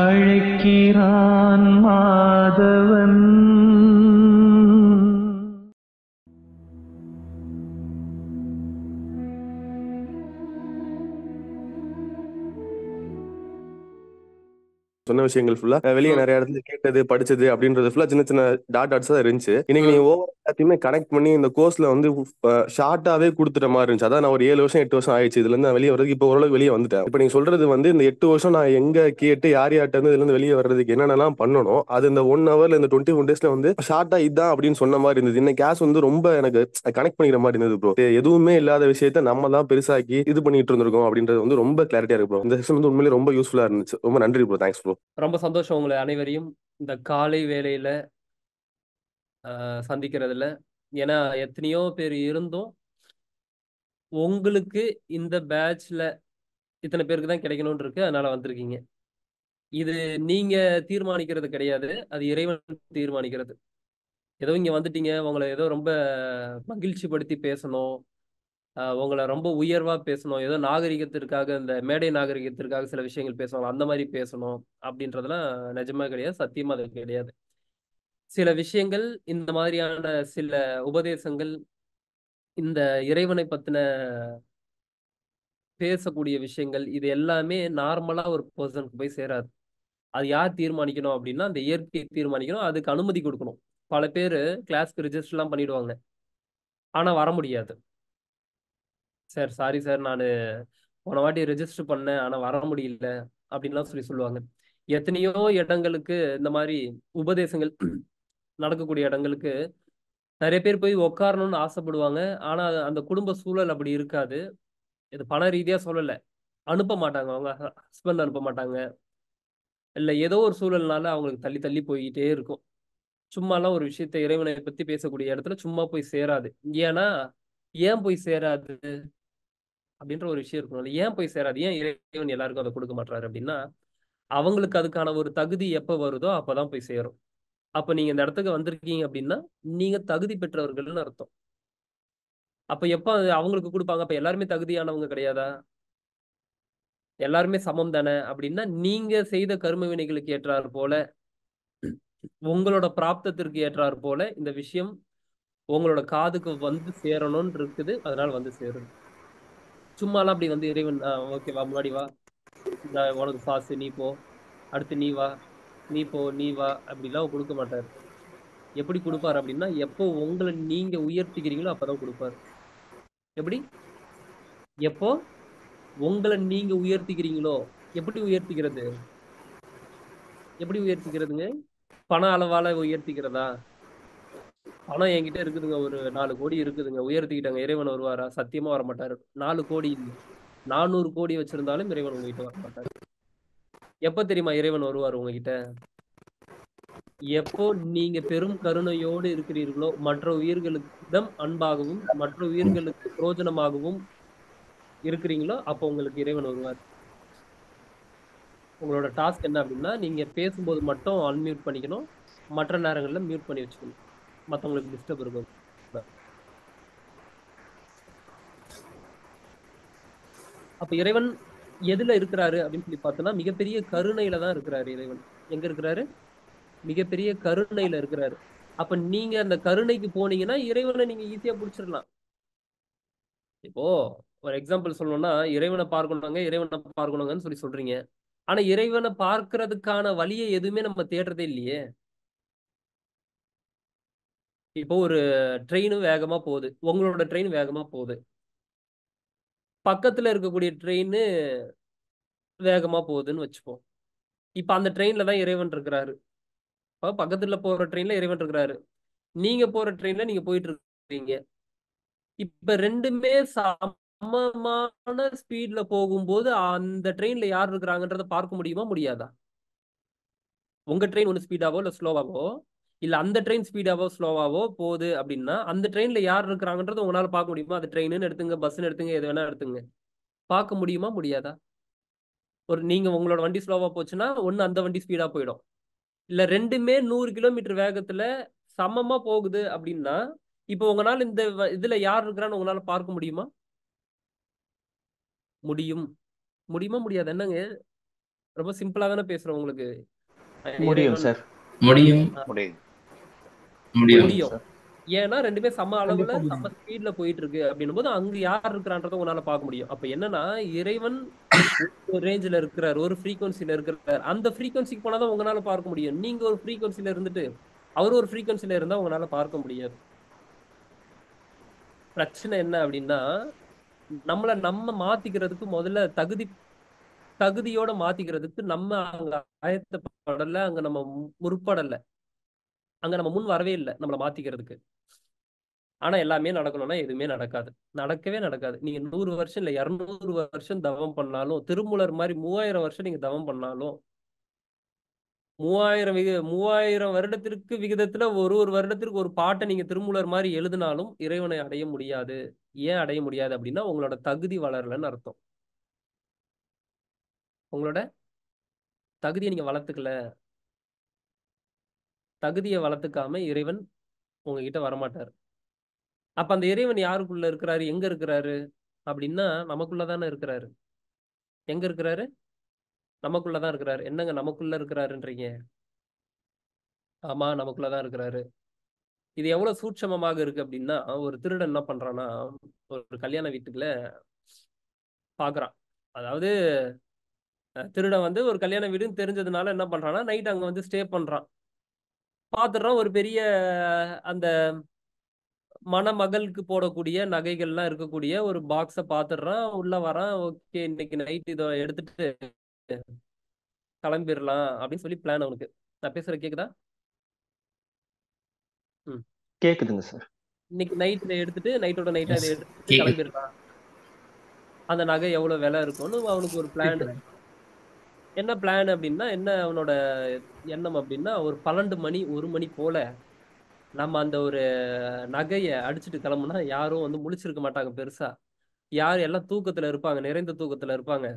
அழைக்கிறான் மாதவன் சொன்ன விஷயங்கள் ஃபுல்லா வெளியே நிறைய இடத்துல கேட்டது படிச்சது அப்படின்றது ஃபுல்லா சின்ன சின்ன டாட் டாட்ஸா இருந்துச்சு இன்னைக்கு நீங்க ஓவர் எல்லாத்தையுமே கனெக்ட் பண்ணி இந்த கோர்ஸ்ல வந்து ஷார்ட்டாவே கொடுத்துட்ட மாதிரி இருந்துச்சு அதான் நான் ஒரு ஏழு வருஷம் எட்டு வருஷம் ஆயிடுச்சு இதுல இருந்து வெளியே வரதுக்கு இப்போ ஓரளவுக்கு வெளியே வந்துட்டேன் இப்ப நீங்க சொல்றது வந்து இந்த எட்டு வருஷம் நான் எங்க கேட்டு யார் யார்ட்ட இருந்து இதுல இருந்து வெளியே வர்றதுக்கு என்னென்னலாம் பண்ணணும் அது இந்த ஒன் ஹவர்ல இந்த டுவெண்ட்டி ஒன் டேஸ்ல வந்து ஷார்ட்டா இதான் அப்படின்னு சொன்ன மாதிரி இருந்தது இந்த கேஸ் வந்து ரொம்ப எனக்கு கனெக்ட் பண்ணிக்கிற மாதிரி இருந்தது ப்ரோ எதுவுமே இல்லாத விஷயத்த நம்ம தான் பெருசாக்கி இது பண்ணிட்டு இருந்திருக்கோம் அப்படின்றது வந்து ரொம்ப கிளாரிட்டியா இருக்கு ப்ரோ இந்த செஷன் வந்து உண்மையிலே ரொம்ப யூஸ்ஃபுல்லா இருந்துச்சு ரொம்ப நன்றி ப்ரோ தேங்க்ஸ் ப்ரோ ரொம்ப சந்தோஷம் உங்களை அனைவரையும் இந்த காலை வேலையில சந்திக்கிறது இல்லை ஏன்னா எத்தனையோ பேர் இருந்தும் உங்களுக்கு இந்த பேட்ச்ல இத்தனை பேருக்கு தான் கிடைக்கணும்னு இருக்கு அதனால வந்திருக்கீங்க இது நீங்க தீர்மானிக்கிறது கிடையாது அது இறைவன் தீர்மானிக்கிறது ஏதோ இங்க வந்துட்டீங்க உங்களை ஏதோ ரொம்ப மகிழ்ச்சி படுத்தி பேசணும் உங்களை ரொம்ப உயர்வா பேசணும் ஏதோ நாகரிகத்திற்காக இந்த மேடை நாகரிகத்திற்காக சில விஷயங்கள் பேசணும் அந்த மாதிரி பேசணும் அப்படின்றதெல்லாம் நிஜமா கிடையாது சத்தியமா அது கிடையாது சில விஷயங்கள் இந்த மாதிரியான சில உபதேசங்கள் இந்த இறைவனை பத்தின பேசக்கூடிய விஷயங்கள் இது எல்லாமே நார்மலா ஒரு பர்சனுக்கு போய் சேராது அது யார் தீர்மானிக்கணும் அப்படின்னா அந்த இயற்கையை தீர்மானிக்கணும் அதுக்கு அனுமதி கொடுக்கணும் பல பேர் கிளாஸ்க்கு ரிஜிஸ்டர்லாம் பண்ணிடுவாங்க ஆனா வர முடியாது சார் சாரி சார் நான் போன வாட்டி ரெஜிஸ்டர் பண்ணேன் ஆனா வர முடியல அப்படின்லாம் சொல்லி சொல்லுவாங்க எத்தனையோ இடங்களுக்கு இந்த மாதிரி உபதேசங்கள் நடக்கக்கூடிய இடங்களுக்கு நிறைய பேர் போய் உக்காரணும்னு ஆசைப்படுவாங்க ஆனால் அந்த குடும்ப சூழல் அப்படி இருக்காது இது பண ரீதியாக சொல்லலை அனுப்ப மாட்டாங்க அவங்க ஹஸ்பண்ட் அனுப்ப மாட்டாங்க இல்லை ஏதோ ஒரு சூழல்னால அவங்களுக்கு தள்ளி தள்ளி போய்கிட்டே இருக்கும் சும்மாலாம் ஒரு விஷயத்த இறைவனை பற்றி பேசக்கூடிய இடத்துல சும்மா போய் சேராது ஏன்னா ஏன் போய் சேராது அப்படின்ற ஒரு விஷயம் இருக்கும் ஏன் போய் சேராது ஏன் இறைவன் எல்லாருக்கும் அதை கொடுக்க மாட்டாரு அப்படின்னா அவங்களுக்கு அதுக்கான ஒரு தகுதி எப்போ வருதோ அப்போதான் போய் சேரும் அப்ப நீங்க இந்த இடத்துக்கு வந்திருக்கீங்க அப்படின்னா நீங்க தகுதி பெற்றவர்கள்னு அர்த்தம் அப்ப எப்ப அவங்களுக்கு கொடுப்பாங்க அப்ப எல்லாருமே தகுதியானவங்க கிடையாதா எல்லாருமே சமம் தானே அப்படின்னா நீங்க செய்த கரும வினைகளுக்கு ஏற்றாரு போல உங்களோட பிராப்தத்திற்கு ஏற்றாரு போல இந்த விஷயம் உங்களோட காதுக்கு வந்து சேரணும்னு இருக்குது அதனால வந்து சேரும் சும்மாலாம் அப்படி வந்து இறைவன் ஓகேவா முன்னாடி வா உனக்கு பாசு நீ போ அடுத்து நீ வா நீ போ நீ வா அப்படிலாம் கொடுக்க மாட்டார் எப்படி கொடுப்பார் அப்படின்னா எப்போ உங்களை நீங்க உயர்த்திக்கிறீங்களோ அப்பதான் கொடுப்பார் எப்படி எப்போ உங்களை நீங்க உயர்த்திக்கிறீங்களோ எப்படி உயர்த்திக்கிறது எப்படி உயர்த்திக்கிறதுங்க பண அளவால உயர்த்திக்கிறதா பணம் என்கிட்ட இருக்குதுங்க ஒரு நாலு கோடி இருக்குதுங்க உயர்த்திக்கிட்டாங்க இறைவன் வருவாரா சத்தியமா வர மாட்டாரு நாலு கோடி நானூறு கோடி வச்சிருந்தாலும் இறைவன் உங்ககிட்ட வர மாட்டாரு எப்ப தெரியுமா இறைவன் வருவார் உங்ககிட்ட எப்போ நீங்க பெரும் கருணையோடு இருக்கிறீர்களோ மற்ற உயிர்களிடம் அன்பாகவும் மற்ற உயிர்களுக்கு பிரோஜனமாகவும் இருக்கிறீங்களோ அப்போ உங்களுக்கு இறைவன் வருவார் உங்களோட டாஸ்க் என்ன அப்படின்னா நீங்க பேசும்போது மட்டும் அன்மியூட் பண்ணிக்கணும் மற்ற நேரங்களில் மியூட் பண்ணி வச்சுக்கணும் மற்றவங்களுக்கு டிஸ்டர்ப் இருக்கும் அப்போ இறைவன் எதுல இருக்கிறாரு அப்படின்னு சொல்லி பார்த்தோம்னா மிகப்பெரிய கருணையில தான் இருக்கிறாரு இறைவன் எங்க இருக்கிறாரு மிகப்பெரிய கருணையில இருக்கிறாரு அப்ப நீங்க அந்த கருணைக்கு போனீங்கன்னா இறைவனை நீங்க ஈஸியா புடிச்சிடலாம் இப்போ ஒரு எக்ஸாம்பிள் சொல்லணும்னா இறைவனை பார்க்கணுங்க இறைவனை பார்க்கணுங்கன்னு சொல்லி சொல்றீங்க ஆனா இறைவனை பார்க்கறதுக்கான வழியை எதுவுமே நம்ம தேடுறதே இல்லையே இப்போ ஒரு ட்ரெயினும் வேகமா போகுது உங்களோட ட்ரெயின் வேகமா போகுது பக்கத்தில் இருக்கக்கூடிய ட்ரெயின் வேகமாக போகுதுன்னு வச்சுப்போம் இப்போ அந்த ட்ரெயினில் தான் இறைவன் இருக்கிறாரு இப்போ பக்கத்தில் போகிற ட்ரெயினில் இறைவன் இருக்கிறாரு நீங்கள் போகிற ட்ரெயினில் நீங்கள் போயிட்டு இருக்கீங்க இப்போ ரெண்டுமே சமமான ஸ்பீடில் போகும்போது அந்த ட்ரெயினில் யார் இருக்கிறாங்கன்றத பார்க்க முடியுமா முடியாதா உங்கள் ட்ரெயின் ஒன்று ஸ்பீடாவோ இல்லை ஸ்லோவாவோ இல்லை அந்த ட்ரெயின் ஸ்பீடாவோ ஸ்லோவாவோ போகுது அப்படின்னா அந்த ட்ரெயினில் யார் இருக்கிறாங்கன்றது உங்களால் பார்க்க முடியுமா அது ட்ரெயினுன்னு எடுத்துங்க பஸ்ஸுன்னு எடுத்துங்க எது வேணா எடுத்துங்க பார்க்க முடியுமா முடியாதா ஒரு நீங்கள் உங்களோட வண்டி ஸ்லோவாக போச்சுன்னா ஒன்று அந்த வண்டி ஸ்பீடாக போயிடும் இல்லை ரெண்டுமே நூறு கிலோமீட்டர் வேகத்தில் சமமாக போகுது அப்படின்னா இப்போ உங்களால் இந்த இதில் யார் இருக்கிறான்னு உங்களால் பார்க்க முடியுமா முடியும் முடியுமா முடியாது என்னங்க ரொம்ப சிம்பிளா தானே பேசுறோம் உங்களுக்கு முடியும் சார் முடியும் முடியும் முடியும் ஏன்னா ரெண்டுமே பேர் சம அளவுல சம ஸ்பீட்ல போயிட்டு இருக்கு அப்படின்னும் போது அங்க யார் இருக்கிறான்றத உன்னால பாக்க முடியும் அப்ப என்னன்னா இறைவன் ஒரு ரேஞ்சில இருக்கிறார் ஒரு ஃப்ரீக்வன்சில இருக்கிறார் அந்த ஃப்ரீக்வன்சிக்கு போனாதான் உங்களால பார்க்க முடியும் நீங்க ஒரு ஃப்ரீக்வன்சில இருந்துட்டு அவர் ஒரு ஃப்ரீக்வன்சில இருந்தா உங்களால பார்க்க முடியாது பிரச்சனை என்ன அப்படின்னா நம்மள நம்ம மாத்திக்கிறதுக்கு முதல்ல தகுதி தகுதியோட மாத்திக்கிறதுக்கு நம்ம அங்க ஆயத்தப்படல அங்க நம்ம முற்படல அங்க நம்ம முன் வரவே இல்லை நம்மளை மாத்திக்கிறதுக்கு ஆனா எல்லாமே நடக்கணும்னா எதுவுமே நடக்காது நடக்கவே நடக்காது நீங்க நூறு வருஷம் இல்ல இரநூறு வருஷம் தவம் பண்ணாலும் திருமூலர் மாதிரி மூவாயிரம் வருஷம் நீங்க தவம் பண்ணாலும் மூவாயிரம் விக மூவாயிரம் வருடத்திற்கு விகிதத்துல ஒரு ஒரு வருடத்திற்கு ஒரு பாட்டை நீங்க திருமூலர் மாதிரி எழுதினாலும் இறைவனை அடைய முடியாது ஏன் அடைய முடியாது அப்படின்னா உங்களோட தகுதி வளரலன்னு அர்த்தம் உங்களோட தகுதியை நீங்க வளர்த்துக்கல தகுதியை வளர்த்துக்காம இறைவன் உங்ககிட்ட வரமாட்டார் அப்ப அந்த இறைவன் யாருக்குள்ள இருக்கிறாரு எங்க இருக்கிறாரு அப்படின்னா நமக்குள்ளதானே இருக்கிறாரு எங்க இருக்கிறாரு நமக்குள்ளதான் இருக்கிறாரு என்னங்க நமக்குள்ள இருக்கிறாருன்றீங்க ஆமா நமக்குள்ளதான் இருக்கிறாரு இது எவ்வளவு சூட்சமமாக இருக்கு அப்படின்னா ஒரு திருடன் என்ன பண்றான்னா ஒரு கல்யாண வீட்டுக்குள்ள பாக்குறான் அதாவது திருடன் வந்து ஒரு கல்யாண வீடுன்னு தெரிஞ்சதுனால என்ன பண்றான்னா நைட் அங்க வந்து ஸ்டே பண்றான் பாத்துறோம் ஒரு பெரிய அந்த மணமகளுக்கு போடக்கூடிய நகைகள்லாம் இருக்கக்கூடிய ஒரு பாக்ஸ பாத்துடுறான் உள்ள வரான் ஓகே இன்னைக்கு நைட் இதை எடுத்துட்டு கிளம்பிடலாம் அப்படின்னு சொல்லி பிளான் அவனுக்கு நான் பேசுற கேக்குதா கேக்குதுங்க சார் இன்னைக்கு நைட் இதை எடுத்துட்டு நைட்டோட நைட் எடுத்துட்டு கிளம்பிடலாம் அந்த நகை எவ்வளவு விலை இருக்கும்னு அவனுக்கு ஒரு பிளான் என்ன பிளான் அப்படின்னா என்ன அவனோட எண்ணம் அப்படின்னா ஒரு பன்னெண்டு மணி ஒரு மணி போல நம்ம அந்த ஒரு நகையை அடிச்சுட்டு கிளம்புனா யாரும் வந்து முழிச்சிருக்க மாட்டாங்க பெருசா யார் எல்லாம் தூக்கத்துல இருப்பாங்க நிறைந்த தூக்கத்துல இருப்பாங்க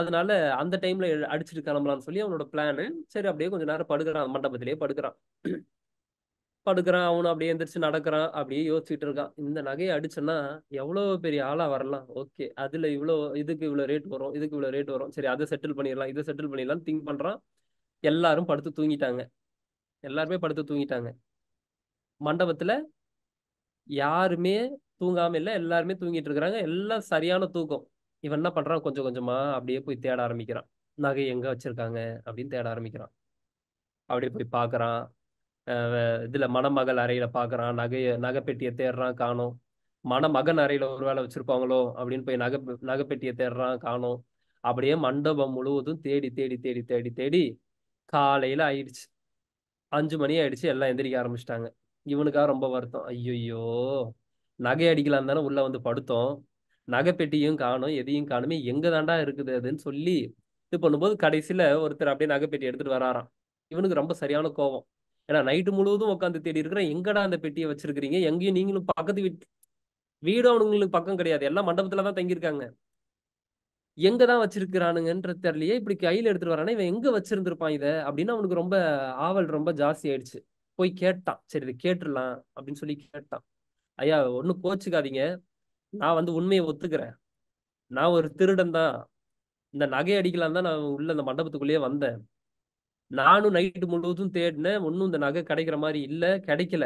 அதனால அந்த டைம்ல அடிச்சுட்டு கிளம்பலாம்னு சொல்லி அவனோட பிளானு சரி அப்படியே கொஞ்ச நேரம் படுக்கிறான் மண்டபத்திலேயே படுக்கிறான் படுக்கிறான் அவனும் அப்படியே எந்திரிச்சு நடக்கிறான் அப்படியே யோசிச்சுட்டு இருக்கான் இந்த நகையை அடிச்சேன்னா எவ்வளோ பெரிய ஆளா வரலாம் ஓகே அதுல இவ்வளோ இதுக்கு இவ்வளோ ரேட் வரும் இதுக்கு இவ்வளோ ரேட் வரும் சரி அதை செட்டில் பண்ணிடலாம் இதை செட்டில் பண்ணிடலாம் திங்க் பண்றான் எல்லாரும் படுத்து தூங்கிட்டாங்க எல்லாருமே படுத்து தூங்கிட்டாங்க மண்டபத்துல யாருமே தூங்காம இல்லை எல்லாருமே தூங்கிட்டு இருக்கிறாங்க எல்லாம் சரியான தூக்கம் இவன் என்ன பண்றான் கொஞ்சம் கொஞ்சமா அப்படியே போய் தேட ஆரம்பிக்கிறான் நகை எங்க வச்சிருக்காங்க அப்படின்னு தேட ஆரம்பிக்கிறான் அப்படி போய் பாக்குறான் இதுல மணமகள் அறையில பாக்குறான் நகைய நகைப்பெட்டியை தேடுறான் காணும் மணமகன் அறையில ஒரு வேலை வச்சிருப்பாங்களோ அப்படின்னு போய் நகை நகைப்பெட்டியை தேடுறான் காணும் அப்படியே மண்டபம் முழுவதும் தேடி தேடி தேடி தேடி தேடி காலையில ஆயிடுச்சு அஞ்சு மணி ஆயிடுச்சு எல்லாம் எந்திரிக்க ஆரம்பிச்சிட்டாங்க இவனுக்காக ரொம்ப வருத்தம் ஐயோ நகை அடிக்கலாம் தானே உள்ள வந்து படுத்தோம் நகைப்பெட்டியும் காணும் எதையும் காணுமே எங்க தாண்டா இருக்குது அதுன்னு சொல்லி இது பண்ணும்போது கடைசியில ஒருத்தர் அப்படியே நகைப்பெட்டி எடுத்துட்டு வராராம் இவனுக்கு ரொம்ப சரியான கோபம் ஏன்னா நைட்டு முழுவதும் உட்காந்து தேடி இருக்கிறேன் எங்கடா அந்த பெட்டியை வச்சிருக்கிறீங்க எங்கேயும் நீங்களும் பக்கத்து வீட்டு வீடும் அவனுங்களுக்கு பக்கம் கிடையாது எல்லாம் மண்டபத்துல தான் தங்கியிருக்காங்க எங்க தான் வச்சிருக்கிறானுங்கன்ற தெரியலையே இப்படி கையில எடுத்துட்டு வரானே இவன் எங்க வச்சிருந்திருப்பான் இதை அப்படின்னு அவனுக்கு ரொம்ப ஆவல் ரொம்ப ஜாஸ்தி ஆயிடுச்சு போய் கேட்டான் சரி இதை கேட்டுடலாம் அப்படின்னு சொல்லி கேட்டான் ஐயா ஒன்றும் கோச்சுக்காதீங்க நான் வந்து உண்மையை ஒத்துக்கிறேன் நான் ஒரு திருடன் தான் இந்த நகை அடிக்கலாம் தான் நான் உள்ள அந்த மண்டபத்துக்குள்ளேயே வந்தேன் நானும் நைட்டு முழுவதும் தேடினேன் ஒன்றும் இந்த நகை கிடைக்கிற மாதிரி இல்லை கிடைக்கல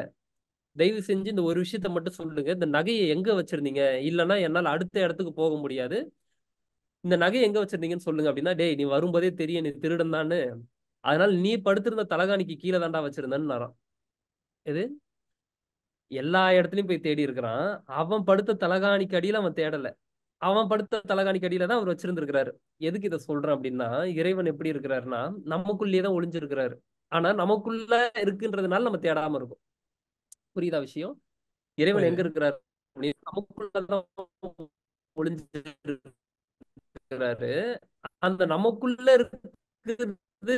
தயவு செஞ்சு இந்த ஒரு விஷயத்த மட்டும் சொல்லுங்க இந்த நகையை எங்க வச்சிருந்தீங்க இல்லைன்னா என்னால் அடுத்த இடத்துக்கு போக முடியாது இந்த நகை எங்க வச்சிருந்தீங்கன்னு சொல்லுங்க அப்படின்னா டேய் நீ வரும்போதே தெரியும் நீ திருடன் தானு அதனால நீ படுத்திருந்த தலகாணிக்கு கீழே தாண்டா நான் எது எல்லா இடத்துலயும் போய் தேடி இருக்கிறான் அவன் படுத்த தலகாணிக்கு அடியில அவன் தேடலை அவன் படுத்த தலகாணிக்கு அடியில தான் அவர் வச்சிருந்திருக்கிறாரு எதுக்கு இதை சொல்றேன் அப்படின்னா இறைவன் எப்படி இருக்கிறாருன்னா நமக்குள்ளேயே தான் ஒளிஞ்சிருக்கிறாரு ஆனா நமக்குள்ள இருக்குன்றதுனால நம்ம தேடாம இருக்கும் புரியுதா விஷயம் இறைவன் எங்க இருக்கிறாரு நமக்குள்ளதான் ஒளிஞ்சிருக்கிறாரு அந்த நமக்குள்ள இருக்கிறது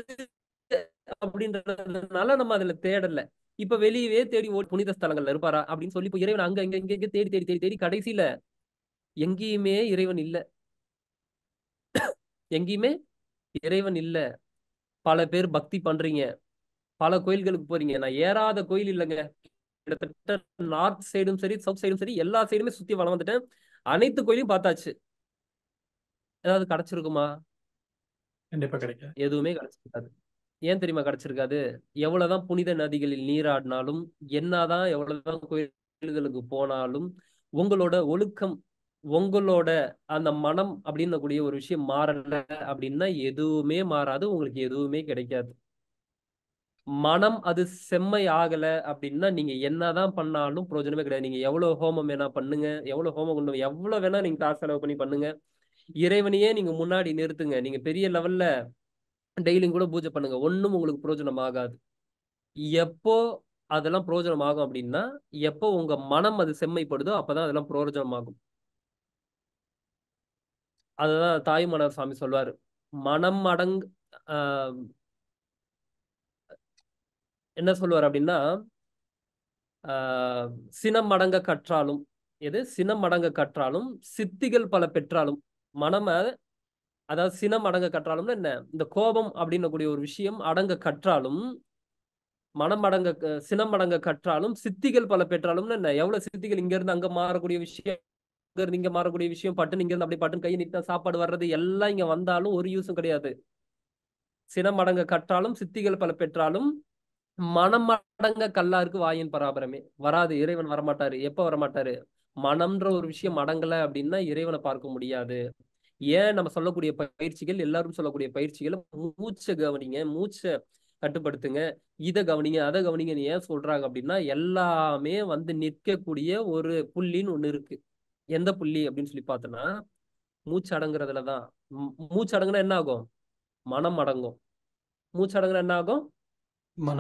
அப்படின்றதுனால நம்ம அதுல தேடல இப்ப வெளியவே தேடி ஓ புனித ஸ்தலங்கள்ல இருப்பாரா அப்படின்னு சொல்லி இப்போ இறைவன் அங்க இங்க இங்க தேடி தேடி தேடி தேடி கடைசியில எங்கேயுமே இறைவன் இல்லை எங்கேயுமே இறைவன் இல்லை பல பேர் பக்தி பண்றீங்க பல கோயில்களுக்கு போறீங்க நான் ஏறாத கோயில் இல்லைங்க கிட்டத்தட்ட நார்த் சைடும் சரி சவுத் சைடும் சரி எல்லா சைடுமே சுத்தி வளம் வந்துட்டேன் அனைத்து கோயிலையும் பார்த்தாச்சு ஏதாவது கிடைச்சிருக்குமா கண்டிப்பா கிடைக்காது எதுவுமே கிடைச்சிருக்காது ஏன் தெரியுமா கிடைச்சிருக்காது எவ்வளவுதான் புனித நதிகளில் நீராடினாலும் என்னதான் எவ்வளவுதான் கோயில்களுக்கு போனாலும் உங்களோட ஒழுக்கம் உங்களோட அந்த மனம் அப்படின்னு கூடிய ஒரு விஷயம் மாறல அப்படின்னா எதுவுமே மாறாது உங்களுக்கு எதுவுமே கிடைக்காது மனம் அது செம்மை ஆகல அப்படின்னா நீங்க என்னதான் பண்ணாலும் பிரயோஜனமே கிடையாது நீங்க எவ்வளவு ஹோமம் வேணா பண்ணுங்க எவ்வளவு ஹோமம் கொண்டு எவ்வளவு வேணா நீங்க காசு செலவு பண்ணி பண்ணுங்க இறைவனையே நீங்க முன்னாடி நிறுத்துங்க நீங்க பெரிய லெவல்ல டெய்லியும் கூட பூஜை பண்ணுங்க ஒன்றும் உங்களுக்கு பிரயோஜனம் ஆகாது எப்போ அதெல்லாம் பிரயோஜனம் ஆகும் அப்படின்னா எப்போ உங்க மனம் அது செம்மைப்படுதோ அப்பதான் அதெல்லாம் பிரயோஜனம் ஆகும் அதுதான் தாய்மலர் சாமி சொல்வார் மனம் அடங் என்ன சொல்லுவார் அப்படின்னா சினம் அடங்க கற்றாலும் எது சினம் அடங்க கற்றாலும் சித்திகள் பல பெற்றாலும் மனம அதாவது சினம் அடங்க கற்றாலும் என்ன இந்த கோபம் கூடிய ஒரு விஷயம் அடங்க கற்றாலும் மனம் அடங்க சினம் அடங்க கற்றாலும் சித்திகள் பல பெற்றாலும் என்ன எவ்வளவு சித்திகள் இங்க இருந்து அங்க மாறக்கூடிய விஷயம் சுகர் நீங்க மாறக்கூடிய விஷயம் பட்டுன்னு நீங்க இருந்து அப்படி பட்டுன்னு கையை நீட்டினா சாப்பாடு வர்றது எல்லாம் இங்க வந்தாலும் ஒரு யூஸும் கிடையாது சினம் மடங்க கற்றாலும் சித்திகள் பல பெற்றாலும் மனம் கல்லா கல்லாருக்கு வாயின் பராபரமே வராது இறைவன் வரமாட்டாரு எப்ப வரமாட்டாரு மனம்ன்ற ஒரு விஷயம் அடங்கல அப்படின்னா இறைவனை பார்க்க முடியாது ஏன் நம்ம சொல்லக்கூடிய பயிற்சிகள் எல்லாரும் சொல்லக்கூடிய பயிற்சிகள் மூச்சை கவனிங்க மூச்சை கட்டுப்படுத்துங்க இதை கவனிங்க அதை கவனிங்கன்னு ஏன் சொல்றாங்க அப்படின்னா எல்லாமே வந்து நிற்கக்கூடிய ஒரு புள்ளின்னு ஒண்ணு இருக்கு எந்த புள்ளி அப்படின்னு சொல்லி பார்த்தோன்னா மூச்சு அடங்குறதுல தான் மூச்சு அடங்குனா என்ன ஆகும் மனம் அடங்கும் மூச்சு அடங்குனா என்ன ஆகும்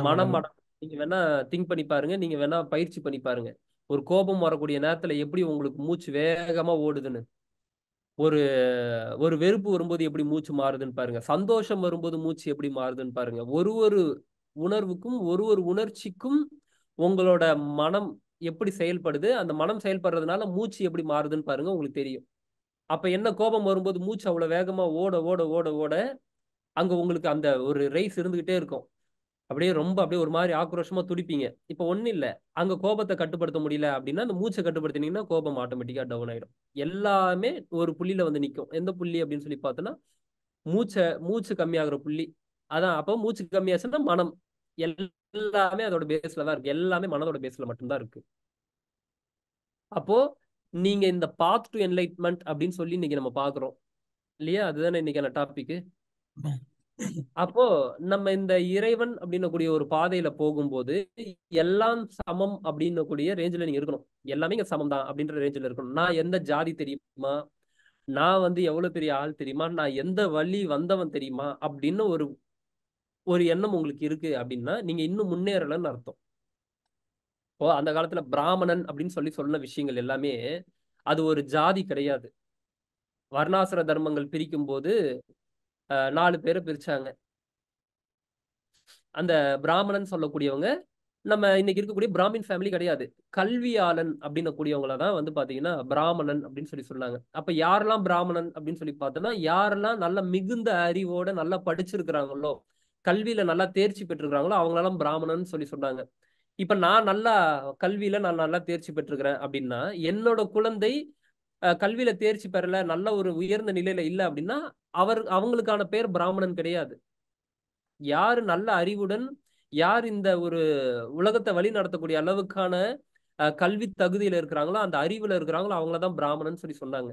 மனம் அடங்கும் நீங்க வேணா திங்க் பண்ணி பாருங்க நீங்க வேணா பயிற்சி பண்ணி பாருங்க ஒரு கோபம் வரக்கூடிய நேரத்துல எப்படி உங்களுக்கு மூச்சு வேகமா ஓடுதுன்னு ஒரு ஒரு வெறுப்பு வரும்போது எப்படி மூச்சு மாறுதுன்னு பாருங்க சந்தோஷம் வரும்போது மூச்சு எப்படி மாறுதுன்னு பாருங்க ஒரு ஒரு உணர்வுக்கும் ஒரு ஒரு உணர்ச்சிக்கும் உங்களோட மனம் எப்படி செயல்படுது அந்த மனம் செயல்படுறதுனால மூச்சு எப்படி மாறுதுன்னு பாருங்க உங்களுக்கு தெரியும் அப்ப என்ன கோபம் வரும்போது மூச்சு அவ்வளவு வேகமா ஓட ஓட ஓட ஓட அங்க உங்களுக்கு அந்த ஒரு ரைஸ் இருந்துகிட்டே இருக்கும் அப்படியே ரொம்ப அப்படியே ஒரு மாதிரி ஆக்ரோஷமா துடிப்பீங்க இப்போ ஒன்றும் இல்லை அங்கே கோபத்தை கட்டுப்படுத்த முடியல அப்படின்னா அந்த மூச்சை கட்டுப்படுத்தினீங்கன்னா கோபம் ஆட்டோமேட்டிக்காக டவுன் ஆகிடும் எல்லாமே ஒரு புள்ளியில் வந்து நிற்கும் எந்த புள்ளி அப்படின்னு சொல்லி பார்த்தோன்னா மூச்சை மூச்சு கம்மியாகிற புள்ளி அதான் அப்போ மூச்சு கம்மியாச்சுன்னா மனம் எல்லாமே அதோட பேஸ்ல தான் இருக்கு எல்லாமே மனதோட பேஸ்ல மட்டும்தான் இருக்கு அப்போ நீங்க இந்த பாத் டு என்லைட்மெண்ட் அப்படின்னு சொல்லி இன்னைக்கு நம்ம பாக்குறோம் இல்லையா அதுதானே இன்னைக்கான டாபிக் அப்போ நம்ம இந்த இறைவன் கூடிய ஒரு பாதையில போகும்போது எல்லாம் சமம் அப்படின்னு கூடிய ரேஞ்சில் நீங்க இருக்கணும் எல்லாமே இங்க சமம் தான் அப்படின்ற ரேஞ்சில் இருக்கணும் நான் எந்த ஜாதி தெரியுமா நான் வந்து எவ்வளவு பெரிய ஆள் தெரியுமா நான் எந்த வழி வந்தவன் தெரியுமா அப்படின்னு ஒரு ஒரு எண்ணம் உங்களுக்கு இருக்கு அப்படின்னா நீங்க இன்னும் முன்னேறலன்னு அர்த்தம் இப்போ அந்த காலத்துல பிராமணன் அப்படின்னு சொல்லி சொன்ன விஷயங்கள் எல்லாமே அது ஒரு ஜாதி கிடையாது வர்ணாசிர தர்மங்கள் பிரிக்கும் போது நாலு பேரை பிரிச்சாங்க அந்த பிராமணன் சொல்லக்கூடியவங்க நம்ம இன்னைக்கு இருக்கக்கூடிய பிராமின் ஃபேமிலி கிடையாது கல்வியாளன் அப்படின்னு கூடியவங்கள தான் வந்து பாத்தீங்கன்னா பிராமணன் அப்படின்னு சொல்லி சொன்னாங்க அப்ப யாரெல்லாம் பிராமணன் அப்படின்னு சொல்லி பார்த்தோம்னா யாரெல்லாம் நல்ல மிகுந்த அறிவோட நல்லா படிச்சிருக்கிறாங்களோ கல்வியில நல்லா தேர்ச்சி பெற்றிருக்கிறாங்களோ அவங்களெல்லாம் பிராமணன் சொல்லி சொன்னாங்க இப்ப நான் நல்லா கல்வியில நான் நல்லா தேர்ச்சி பெற்றிருக்கிறேன் அப்படின்னா என்னோட குழந்தை கல்வியில தேர்ச்சி பெறல நல்ல ஒரு உயர்ந்த நிலையில இல்லை அப்படின்னா அவர் அவங்களுக்கான பெயர் பிராமணன் கிடையாது யார் நல்ல அறிவுடன் யார் இந்த ஒரு உலகத்தை வழி நடத்தக்கூடிய அளவுக்கான கல்வி தகுதியில இருக்கிறாங்களோ அந்த அறிவுல இருக்கிறாங்களோ அவங்கள தான் பிராமணன் சொல்லி சொன்னாங்க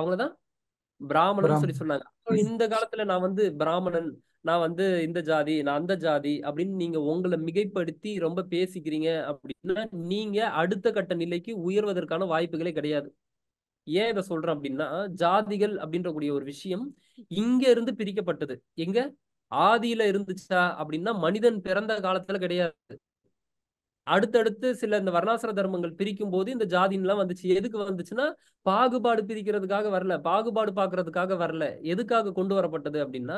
அவங்களதான் தான் பிராமணன் சொல்லி சொன்னாங்க இந்த காலத்துல நான் வந்து பிராமணன் நான் வந்து இந்த ஜாதி நான் அந்த ஜாதி அப்படின்னு நீங்க உங்களை மிகைப்படுத்தி ரொம்ப பேசிக்கிறீங்க அப்படின்னா நீங்க அடுத்த கட்ட நிலைக்கு உயர்வதற்கான வாய்ப்புகளே கிடையாது ஏன் இதை சொல்றேன் அப்படின்னா ஜாதிகள் அப்படின்ற கூடிய ஒரு விஷயம் இங்க இருந்து பிரிக்கப்பட்டது எங்க ஆதியில இருந்துச்சா அப்படின்னா மனிதன் பிறந்த காலத்துல கிடையாது அடுத்தடுத்து சில இந்த வர்ணாசிர தர்மங்கள் பிரிக்கும் போது இந்த ஜாதின்லாம் வந்துச்சு எதுக்கு வந்துச்சுன்னா பாகுபாடு பிரிக்கிறதுக்காக வரல பாகுபாடு பாக்குறதுக்காக வரல எதுக்காக கொண்டு வரப்பட்டது அப்படின்னா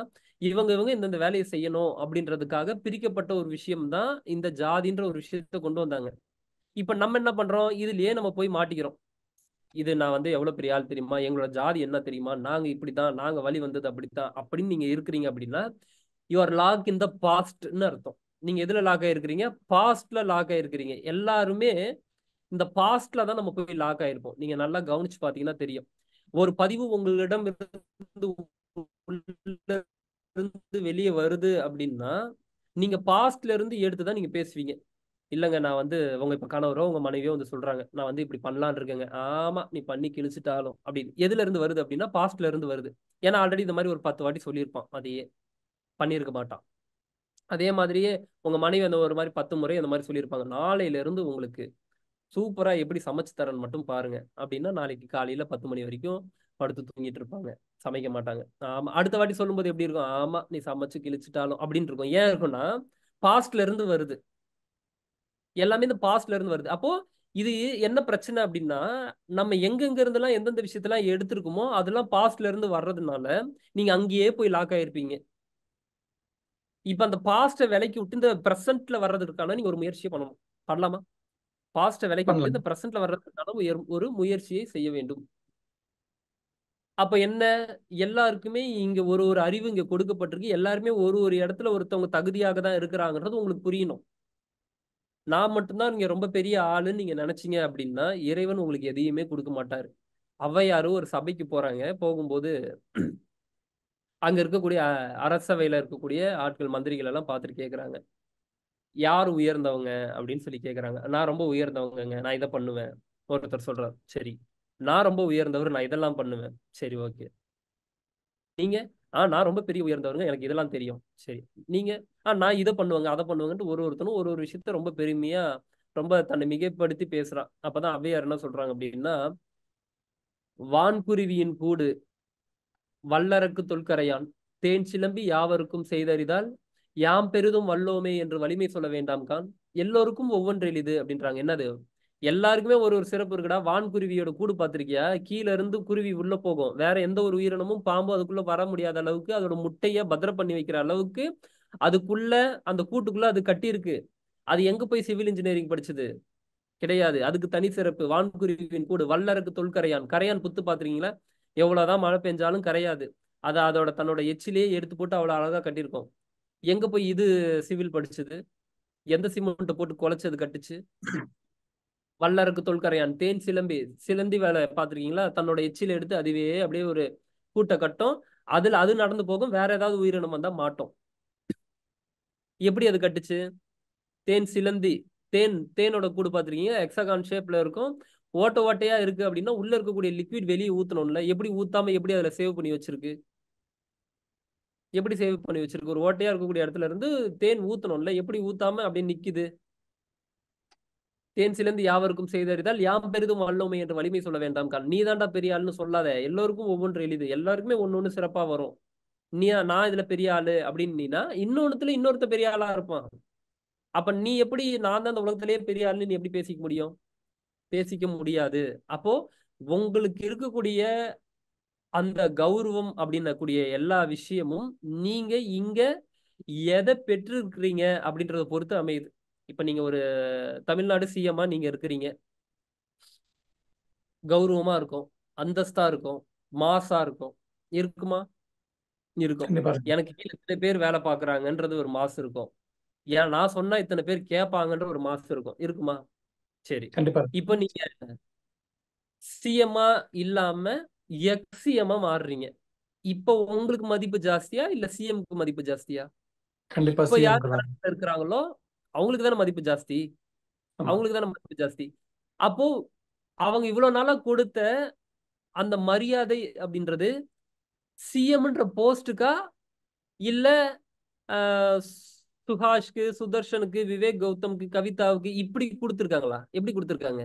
இவங்க இவங்க இந்தந்த வேலையை செய்யணும் அப்படின்றதுக்காக பிரிக்கப்பட்ட ஒரு விஷயம் தான் இந்த ஜாதின்ற ஒரு விஷயத்த கொண்டு வந்தாங்க இப்ப நம்ம என்ன பண்றோம் இதுலயே நம்ம போய் மாட்டிக்கிறோம் இது நான் வந்து எவ்வளவு பெரிய ஆள் தெரியுமா எங்களோட ஜாதி என்ன தெரியுமா நாங்க இப்படித்தான் நாங்க வழி வந்தது அப்படித்தான் அப்படின்னு நீங்க இருக்கிறீங்க அப்படின்னா யுவர் லாக் இன் த பாஸ்ட்னு அர்த்தம் நீங்க எதுல லாக் ஆயிருக்கிறீங்க பாஸ்ட்ல லாக் ஆயிருக்கிறீங்க எல்லாருமே இந்த பாஸ்ட்ல தான் நம்ம போய் லாக் ஆயிருப்போம் நீங்க நல்லா கவனிச்சு பாத்தீங்கன்னா தெரியும் ஒரு பதிவு உங்களிடம் இருந்து வெளியே வருது அப்படின்னா நீங்க பாஸ்ட்ல இருந்து எடுத்துதான் நீங்க பேசுவீங்க இல்லைங்க நான் வந்து உங்க இப்ப கணவரோ உங்க மனைவியோ வந்து சொல்றாங்க நான் வந்து இப்படி பண்ணலான் இருக்கேங்க ஆமா நீ பண்ணி கிழிச்சிட்டாலும் அப்படின்னு எதுல இருந்து வருது அப்படின்னா பாஸ்ட்ல இருந்து வருது ஏன்னா ஆல்ரெடி இந்த மாதிரி ஒரு பத்து வாட்டி சொல்லியிருப்பான் அதையே பண்ணியிருக்க மாட்டான் அதே மாதிரியே உங்க மனைவி அந்த ஒரு மாதிரி பத்து முறை அந்த மாதிரி சொல்லியிருப்பாங்க நாளையில இருந்து உங்களுக்கு சூப்பரா எப்படி சமைச்சு தரேன் மட்டும் பாருங்க அப்படின்னா நாளைக்கு காலையில பத்து மணி வரைக்கும் படுத்து தூங்கிட்டு இருப்பாங்க சமைக்க மாட்டாங்க ஆமா அடுத்த வாட்டி சொல்லும்போது எப்படி இருக்கும் ஆமா நீ சமைச்சு கிழிச்சிட்டாலும் அப்படின்னு இருக்கும் ஏன் இருக்கும்னா பாஸ்ட்ல இருந்து வருது எல்லாமே இந்த பாஸ்ட்ல இருந்து வருது அப்போ இது என்ன பிரச்சனை அப்படின்னா நம்ம எங்கெங்க இருந்தெல்லாம் எந்தெந்த விஷயத்தெல்லாம் எடுத்திருக்கோமோ அதெல்லாம் பாஸ்ட்ல இருந்து வர்றதுனால நீங்க அங்கேயே போய் லாக் ஆயிருப்பீங்க இப்ப அந்த பாஸ்ட விலைக்கு விட்டு இந்த பிரசன்ட்ல வர்றதுக்கான நீங்க ஒரு முயற்சியை பண்ணணும் பண்ணலாமா பாஸ்ட விலைக்கு விட்டு இந்த பிரசன்ட்ல வர்றதுக்கான ஒரு முயற்சியை செய்ய வேண்டும் அப்ப என்ன எல்லாருக்குமே இங்க ஒரு ஒரு அறிவு இங்க கொடுக்கப்பட்டிருக்கு எல்லாருமே ஒரு ஒரு இடத்துல ஒருத்தவங்க தகுதியாக தான் இருக்கிறாங்கன்றது உங்களுக்கு புரியணும் நான் மட்டும்தான் நீங்க ரொம்ப பெரிய ஆளுன்னு நீங்க நினைச்சீங்க அப்படின்னா இறைவன் உங்களுக்கு எதையுமே கொடுக்க மாட்டாரு அவையாரும் ஒரு சபைக்கு போறாங்க போகும்போது அங்க இருக்கக்கூடிய அரசவையில இருக்கக்கூடிய ஆட்கள் மந்திரிகள் எல்லாம் பார்த்துட்டு கேட்குறாங்க யார் உயர்ந்தவங்க அப்படின்னு சொல்லி கேட்குறாங்க நான் ரொம்ப உயர்ந்தவங்க நான் இதை பண்ணுவேன் ஒருத்தர் சொல்றாரு சரி நான் ரொம்ப உயர்ந்தவர் நான் இதெல்லாம் பண்ணுவேன் சரி ஓகே நீங்க ஆ நான் ரொம்ப பெரிய உயர்ந்தவருங்க எனக்கு இதெல்லாம் தெரியும் சரி நீங்க ஆ நான் இதை பண்ணுவாங்க அதை பண்ணுவாங்கன்ட்டு ஒரு ஒருத்தனும் ஒரு ஒரு விஷயத்த ரொம்ப பெருமையா ரொம்ப தன்னை மிகைப்படுத்தி பேசுறான் அப்பதான் அவையார் என்ன சொல்றாங்க அப்படின்னா வான்குருவியின் கூடு வல்லரக்கு தொல்கரையான் தேன் சிலம்பி யாவருக்கும் செய்தறிதால் யாம் பெரிதும் வல்லோமே என்று வலிமை சொல்ல வேண்டாம் கான் எல்லோருக்கும் ஒவ்வொன்று எளிது அப்படின்றாங்க என்னது எல்லாருக்குமே ஒரு ஒரு சிறப்பு இருக்குடா வான்குருவியோட கூடு பார்த்துருக்கியா கீழே இருந்து குருவி உள்ள போகும் வேற எந்த ஒரு உயிரினமும் பாம்பு அதுக்குள்ள வர முடியாத அளவுக்கு அதோட முட்டைய பத்திர பண்ணி வைக்கிற அளவுக்கு அதுக்குள்ள அந்த கூட்டுக்குள்ள அது கட்டி இருக்கு அது எங்க போய் சிவில் இன்ஜினியரிங் படிச்சது கிடையாது அதுக்கு தனி சிறப்பு வான்குருவியின் கூடு வல்லரக்கு தொல்கரையான் கரையான் புத்து பாத்துருக்கீங்களா எவ்வளோதான் மழை பெஞ்சாலும் கரையாது அதை அதோட தன்னோட எச்சிலேயே எடுத்து போட்டு அவ்வளோ அழகாக கட்டியிருக்கோம் எங்கே போய் இது சிவில் படிச்சது எந்த சிமெண்ட்டை போட்டு குலைச்சது கட்டுச்சு வல்லருக்கு தொல்கரையான் தேன் சிலம்பி சிலந்தி வேலை பார்த்துருக்கீங்களா தன்னோட எச்சில எடுத்து அதுவே அப்படியே ஒரு கூட்ட கட்டும் அதில் அது நடந்து போகும் வேற ஏதாவது உயிரினம் வந்தால் மாட்டோம் எப்படி அது கட்டுச்சு தேன் சிலந்தி தேன் தேனோட கூடு பார்த்துருக்கீங்க எக்ஸகான் ஷேப்ல இருக்கும் ஓட்ட ஓட்டையா இருக்கு அப்படின்னா உள்ள இருக்கக்கூடிய லிக்விட் வெளியே ஊத்தணும்ல எப்படி ஊத்தாம எப்படி அதுல சேவ் பண்ணி வச்சிருக்கு எப்படி சேவ் பண்ணி வச்சிருக்கு ஒரு ஓட்டையா இருக்கக்கூடிய இடத்துல இருந்து தேன் ஊத்தணும்ல எப்படி ஊத்தாம அப்படியே நிக்குது தேன் சிலந்து யாவருக்கும் செய்தறிதால் யாம் பெரிதும் வல்லமை என்று வலிமை சொல்ல வேண்டாம் கால் நீ தாண்டா பெரிய ஆள்னு சொல்லாத எல்லோருக்கும் ஒவ்வொன்று எளிது எல்லாருக்குமே ஒன்னு ஒன்று சிறப்பா வரும் நீ நான் இதுல பெரிய ஆளு அப்படின்னா இன்னொன்னுத்துல இன்னொருத்த பெரிய ஆளா இருப்பான் அப்ப நீ எப்படி நான் தான் அந்த உலகத்திலேயே பெரிய ஆளுன்னு நீ எப்படி பேசிக்க முடியும் பேசிக்க முடியாது அப்போ உங்களுக்கு இருக்கக்கூடிய அந்த கௌரவம் கூடிய எல்லா விஷயமும் நீங்க இங்க எதை பெற்று இருக்கிறீங்க அப்படின்றத பொறுத்து அமையுது இப்ப நீங்க ஒரு தமிழ்நாடு சிஎம்மா நீங்க இருக்கிறீங்க கௌரவமா இருக்கும் அந்தஸ்தா இருக்கும் மாசா இருக்கும் இருக்குமா இருக்கும் எனக்கு கீழே இத்தனை பேர் வேலை பாக்குறாங்கன்றது ஒரு மாசு இருக்கும் ஏன் நான் சொன்னா இத்தனை பேர் கேட்பாங்கன்ற ஒரு மாசு இருக்கும் இருக்குமா சரி கண்டிப்பா இப்போ நீங்க சிஎம்மா இல்லாம எக்ஸிஎம்மா மாறுறீங்க இப்போ உங்களுக்கு மதிப்பு ஜாஸ்தியா இல்ல சிஎம்க்கு மதிப்பு ஜாஸ்தியா கண்டிப்பா இப்போ யார் இருக்கிறாங்களோ அவங்களுக்கு தானே மதிப்பு ஜாஸ்தி அவங்களுக்கு தானே மதிப்பு ஜாஸ்தி அப்போ அவங்க இவ்வளவு நாளா கொடுத்த அந்த மரியாதை அப்படின்றது சிஎம்ன்ற போஸ்டுக்கா இல்ல சுஹாஷ்க்கு சுதர்ஷனுக்கு விவேக் கௌதம்க்கு கவிதாவுக்கு இப்படி கொடுத்துருக்காங்களா எப்படி கொடுத்துருக்காங்க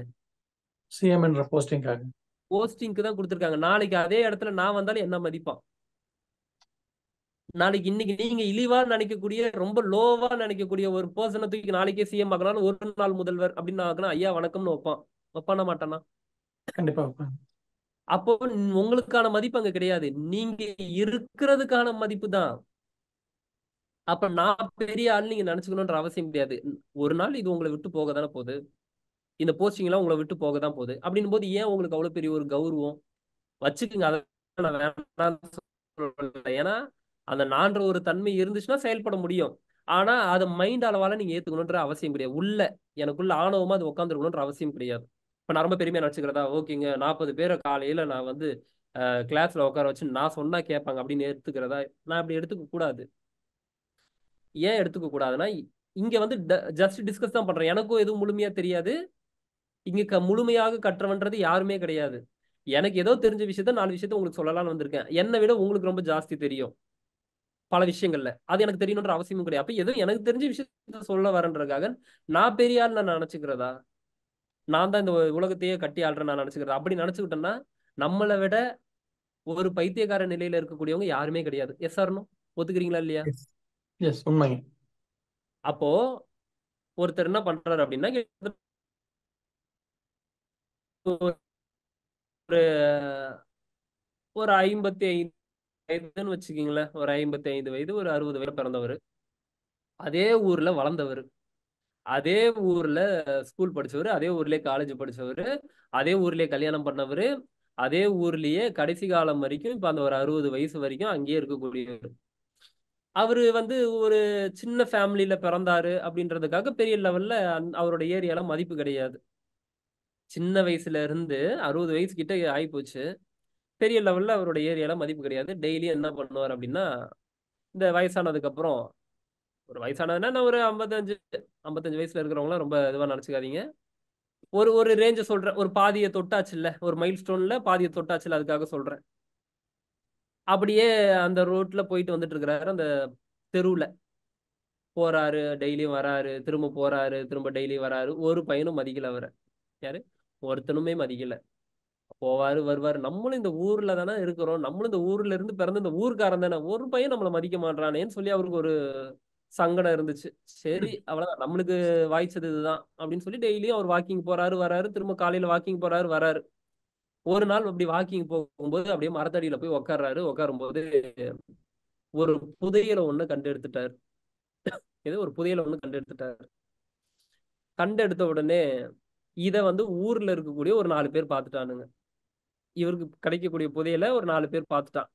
சிஎம் என்ற போஸ்டிங்காக போஸ்டிங்க்கு தான் கொடுத்துருக்காங்க நாளைக்கு அதே இடத்துல நான் வந்தாலும் என்ன மதிப்பான் நாளைக்கு இன்னைக்கு நீங்க இழிவா நினைக்கக்கூடிய ரொம்ப லோவா நினைக்கக்கூடிய ஒரு பர்சனை தூக்கி நாளைக்கே சிஎம் ஆக்கணும் ஒரு நாள் முதல்வர் அப்படின்னு ஆகணும் ஐயா வணக்கம்னு வைப்பான் வைப்பான மாட்டானா கண்டிப்பா வைப்பான் அப்போ உங்களுக்கான மதிப்பு அங்க கிடையாது நீங்க இருக்கிறதுக்கான மதிப்பு தான் அப்ப நான் பெரிய ஆள் நீங்க நினைச்சுக்கணும்ன்ற அவசியம் கிடையாது ஒரு நாள் இது உங்களை விட்டு போக தானே போகுது இந்த போஸ்டிங் எல்லாம் உங்களை விட்டு போக தான் போகுது அப்படின் போது ஏன் உங்களுக்கு அவ்வளவு பெரிய ஒரு கௌரவம் வச்சுக்கோங்க அதை ஏன்னா அந்த நான்ற ஒரு தன்மை இருந்துச்சுன்னா செயல்பட முடியும் ஆனா அது மைண்ட் அளவால நீங்க ஏத்துக்கணுன்ற அவசியம் கிடையாது உள்ள எனக்குள்ள ஆணவமா அது உட்காந்துருக்கணும்ன்ற அவசியம் கிடையாது இப்ப நான் ரொம்ப பெருமையா நினைச்சுக்கிறதா ஓகேங்க நாற்பது பேரை காலையில நான் வந்து கிளாஸ்ல உட்கார வச்சு நான் சொன்னா கேட்பாங்க அப்படின்னு எடுத்துக்கிறதா நான் அப்படி எடுத்துக்க கூடாது ஏன் எடுத்துக்க கூடாதுன்னா இங்க வந்து ஜஸ்ட் டிஸ்கஸ் தான் பண்றேன் எனக்கும் எதுவும் முழுமையா தெரியாது இங்க க முழுமையாக கற்றவன்றது யாருமே கிடையாது எனக்கு ஏதோ தெரிஞ்ச விஷயத்த நாலு விஷயத்த உங்களுக்கு சொல்லலாம்னு வந்திருக்கேன் என்னை விட உங்களுக்கு ரொம்ப ஜாஸ்தி தெரியும் பல விஷயங்கள்ல அது எனக்கு தெரியணுன்ற அவசியமும் கிடையாது அப்ப எதுவும் எனக்கு தெரிஞ்ச விஷயத்த சொல்ல வரன்றதுக்காக நான் பெரிய ஆள் நான் நினைச்சுக்கிறதா நான் தான் இந்த உலகத்தையே கட்டி ஆள்றேன் நான் நினைச்சுக்கிறதா அப்படி நினைச்சுக்கிட்டேன்னா நம்மளை விட ஒரு பைத்தியக்கார நிலையில இருக்கக்கூடியவங்க யாருமே கிடையாது எஸ் ஆர்னும் ஒத்துக்கிறீங்களா இல்லையா எஸ் உண்மைங்க அப்போ ஒருத்தர் என்ன பண்றாரு அப்படின்னா ஒரு ஒரு ஐம்பத்தி ஐந்து வயதுன்னு வச்சுக்கீங்களேன் ஒரு ஐம்பத்தி ஐந்து வயது ஒரு அறுபது வயது பிறந்தவர் அதே ஊர்ல வளர்ந்தவர் அதே ஊர்ல ஸ்கூல் படிச்சவர் அதே ஊர்லயே காலேஜ் படிச்சவர் அதே ஊர்லயே கல்யாணம் பண்ணவர் அதே ஊர்லயே கடைசி காலம் வரைக்கும் இப்ப அந்த ஒரு அறுபது வயசு வரைக்கும் அங்கேயே இருக்கக்கூடியவர் அவரு வந்து ஒரு சின்ன ஃபேமிலியில பிறந்தாரு அப்படின்றதுக்காக பெரிய லெவல்ல அவரோட ஏரியால மதிப்பு கிடையாது சின்ன வயசுல இருந்து அறுபது வயசு கிட்ட ஆகி போச்சு பெரிய லெவல்ல அவரோட ஏரியால மதிப்பு கிடையாது டெய்லி என்ன பண்ணுவார் அப்படின்னா இந்த வயசானதுக்கு அப்புறம் ஒரு வயசானதுன்னா நான் ஒரு ஐம்பத்தஞ்சு ஐம்பத்தஞ்சு வயசுல இருக்கிறவங்களாம் ரொம்ப இதுவா நினைச்சுக்காதீங்க ஒரு ஒரு ரேஞ்சை சொல்றேன் ஒரு பாதியை தொட்டாச்சு இல்ல ஒரு மைல் ஸ்டோன்ல பாதியை தொட்டாச்சுல அதுக்காக சொல்றேன் அப்படியே அந்த ரோட்ல போயிட்டு வந்துட்டு இருக்கிறாரு அந்த தெருவுல போறாரு டெய்லியும் வராரு திரும்ப போறாரு திரும்ப டெய்லியும் வராரு ஒரு பையனும் மதிக்கல அவரை யாரு ஒருத்தனுமே மதிக்கல போவாரு வருவாரு நம்மளும் இந்த ஊர்ல தானே இருக்கிறோம் நம்மளும் இந்த ஊர்ல இருந்து பிறந்த இந்த ஊருக்காரன் தானே ஒரு பையன் நம்மளை மதிக்க மாட்டானேன்னு சொல்லி அவருக்கு ஒரு சங்கடம் இருந்துச்சு சரி அவ்வளவுதான் நம்மளுக்கு வாய்ச்சது இதுதான் அப்படின்னு சொல்லி டெய்லியும் அவர் வாக்கிங் போறாரு வராரு திரும்ப காலையில வாக்கிங் போறாரு வராரு ஒரு நாள் அப்படி வாக்கிங் போகும்போது அப்படியே மரத்தடியில போய் உக்காடுறாரு உட்காரும்போது ஒரு புதையில ஒண்ணு கண்டெடுத்துட்டார் ஏதோ ஒரு புதையில ஒண்ணு கண்டெடுத்துட்டார் கண்டெடுத்த உடனே இத வந்து ஊர்ல இருக்கக்கூடிய ஒரு நாலு பேர் பார்த்துட்டானுங்க இவருக்கு கிடைக்கக்கூடிய புதையில ஒரு நாலு பேர் பார்த்துட்டான்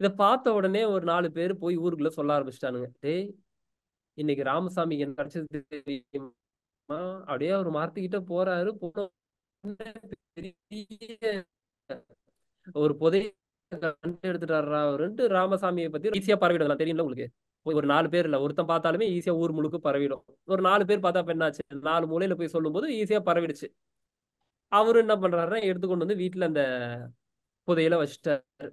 இதை பார்த்த உடனே ஒரு நாலு பேர் போய் ஊருக்குள்ள சொல்ல ஆரம்பிச்சிட்டானுங்க டேய் இன்னைக்கு ராமசாமி என்ன கிடைச்சது தெரியுமா அப்படியே அவர் மரத்துக்கிட்ட போறாரு போன பெரிய ஒரு புதை எடுத்துட்டாரா அவருன்ட்டு ராமசாமியை பத்தி ஈஸியா பரவிடலாம் தெரியும்ல உங்களுக்கு ஒரு நாலு பேர் இல்ல ஒருத்தன் பார்த்தாலுமே ஈஸியா ஊர் முழுக்க பரவிடும் ஒரு நாலு பேர் பார்த்தா அப்ப என்னாச்சு நாலு மூலையில போய் சொல்லும் போது ஈஸியா பரவிடுச்சு அவரும் என்ன பண்றாருன்னா எடுத்துக்கொண்டு வந்து வீட்டுல அந்த புதையில வச்சுட்டாரு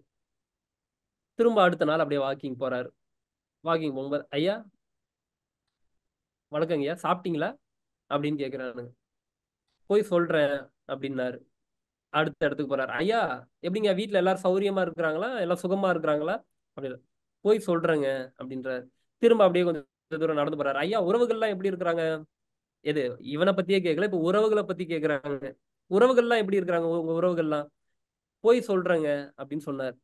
திரும்ப அடுத்த நாள் அப்படியே வாக்கிங் போறாரு வாக்கிங் போகும்போது ஐயா வணக்கங்கய்யா சாப்பிட்டீங்களா அப்படின்னு கேக்குறானுங்க போய் சொல்றேன் அப்படின்னாரு அடுத்த இடத்துக்கு போறாரு ஐயா எப்படிங்க வீட்டுல எல்லாரும் சௌரியமா இருக்கிறாங்களா எல்லாம் சுகமா இருக்கிறாங்களா அப்படின்னு போய் சொல்றேங்க அப்படின்றாரு திரும்ப அப்படியே கொஞ்சம் தூரம் நடந்து போறாரு ஐயா உறவுகள்லாம் எப்படி இருக்கிறாங்க எது இவனை பத்தியே கேட்கல இப்ப உறவுகளை பத்தி கேக்குறாங்க உறவுகள்லாம் எப்படி இருக்கிறாங்க உங்க உறவுகள்லாம் போய் சொல்றேங்க அப்படின்னு சொன்னார்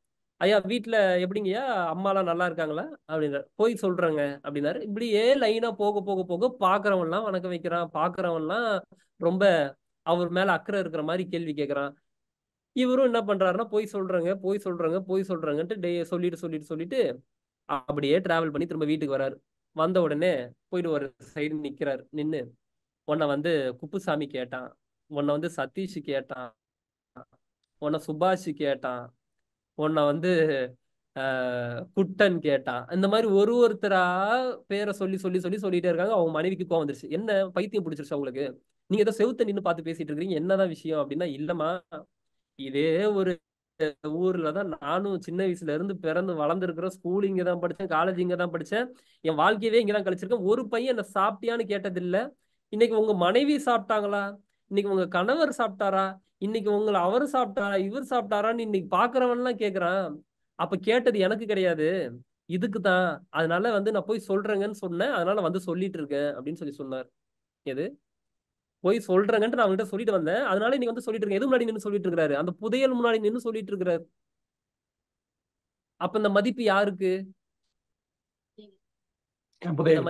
ஐயா வீட்டுல எப்படிங்கய்யா அம்மாலாம் நல்லா இருக்காங்களா அப்படின்றார் போய் சொல்றேங்க அப்படின்னாரு இப்படியே லைனா போக போக போக பாக்குறவன்லாம் வணக்கம் வைக்கிறான் பாக்குறவன்லாம் ரொம்ப அவர் மேல அக்கறை இருக்கிற மாதிரி கேள்வி கேட்கறான் இவரும் என்ன பண்றாருன்னா போய் சொல்றாங்க போய் சொல்றாங்க போய் சொல்றாங்கன்ட்டு டே சொல்லிட்டு சொல்லிட்டு சொல்லிட்டு அப்படியே டிராவல் பண்ணி திரும்ப வீட்டுக்கு வராரு வந்த உடனே போயிட்டு ஒரு சைடு நிக்கிறாரு நின்று உன்னை வந்து குப்புசாமி கேட்டான் உன்னை வந்து சதீஷ் கேட்டான் உன்னை சுபாஷ் கேட்டான் உன்னை வந்து குட்டன் கேட்டான் இந்த மாதிரி ஒரு ஒருத்தரா பேரை சொல்லி சொல்லி சொல்லி சொல்லிட்டே இருக்காங்க அவங்க மனைவிக்கு கோவம் வந்துருச்சு என்ன பைத்தியம் பிடிச்சிருச்சு அவங்களுக்கு நீங்க ஏதோ செவுத்த நின்று பார்த்து பேசிட்டு இருக்கீங்க என்னதான் விஷயம் அப்படின்னா இல்லம்மா இதே ஒரு ஊர்ல தான் நானும் சின்ன வயசுல இருந்து பிறந்து வளர்ந்துருக்கிறேன் ஸ்கூல் இங்க தான் படிச்சேன் காலேஜ் இங்க தான் படிச்சேன் என் வாழ்க்கையவே இங்கதான் கழிச்சிருக்கேன் ஒரு பையன் என்ன சாப்பிட்டியான்னு கேட்டதில்ல இன்னைக்கு உங்க மனைவி சாப்பிட்டாங்களா இன்னைக்கு உங்க கணவர் சாப்பிட்டாரா இன்னைக்கு உங்களை அவர் சாப்பிட்டாரா இவர் சாப்பிட்டாரான்னு இன்னைக்கு பாக்குறவன்லாம் கேக்குறான் அப்ப கேட்டது எனக்கு கிடையாது இதுக்கு தான் அதனால வந்து நான் போய் சொல்றேங்கன்னு சொன்னேன் அதனால வந்து சொல்லிட்டு இருக்கேன் அப்படின்னு சொல்லி சொன்னார் எது போய் சொல்றேங்கன்ட்டு நான் அவங்ககிட்ட சொல்லிட்டு வந்தேன் அதனால நீங்க வந்து சொல்லிட்டு இருக்கீங்க எது முன்னாடி நின்று சொல்லிட்டு இருக்காரு அந்த புதையல் முன்னாடி நின்று சொல்லிட்டு இருக்கிறாரு அப்ப இந்த மதிப்பு யாருக்கு அந்த புதையல்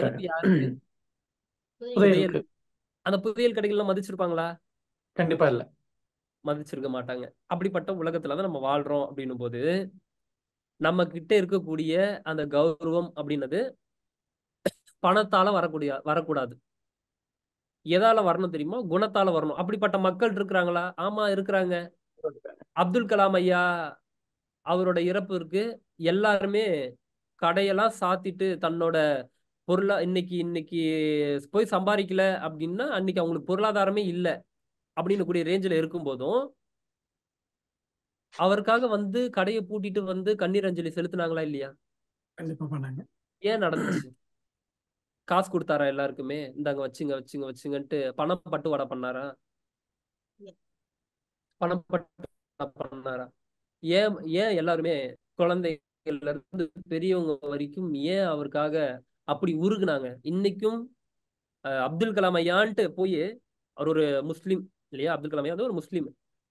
அந்த புதையல் மதிச்சிருப்பாங்களா கண்டிப்பா இல்ல மதிச்சிருக்க மாட்டாங்க அப்படிப்பட்ட உலகத்துல தான் நம்ம வாழ்றோம் அப்படின்னும் போது நம்ம கிட்ட இருக்கக்கூடிய அந்த கௌரவம் அப்படின்னது பணத்தால வரக்கூடிய வரக்கூடாது எதால வரணும் தெரியுமா குணத்தால வரணும் அப்படிப்பட்ட மக்கள் இருக்கிறாங்களா ஆமா இருக்கிறாங்க அப்துல் கலாம் ஐயா அவரோட இறப்பு இருக்கு எல்லாருமே கடையெல்லாம் சாத்திட்டு தன்னோட பொருளா இன்னைக்கு இன்னைக்கு போய் சம்பாதிக்கல அப்படின்னா அன்னைக்கு அவங்களுக்கு பொருளாதாரமே இல்லை அப்படின்னு கூடிய ரேஞ்சில் இருக்கும் போதும் அவருக்காக வந்து கடையை பூட்டிட்டு வந்து கண்ணீர் அஞ்சலி செலுத்தினாங்களா இல்லையா ஏன் நடந்துச்சு காசு கொடுத்தாரா எல்லாருக்குமே இந்தாங்க வச்சுங்க வச்சுங்க வச்சுங்கன்ட்டு பணம் பட்டு வடை பண்ணாரா பணம் பட்டு பண்ணாரா ஏன் ஏன் எல்லாருமே குழந்தைகள்ல இருந்து பெரியவங்க வரைக்கும் ஏன் அவருக்காக அப்படி உருகுனாங்க இன்னைக்கும் அப்துல் கலாம் ஐயான்ட்டு போய் அவர் ஒரு முஸ்லீம் இல்லையா அப்துல் கலாம் ஐயா வந்து ஒரு முஸ்லீம்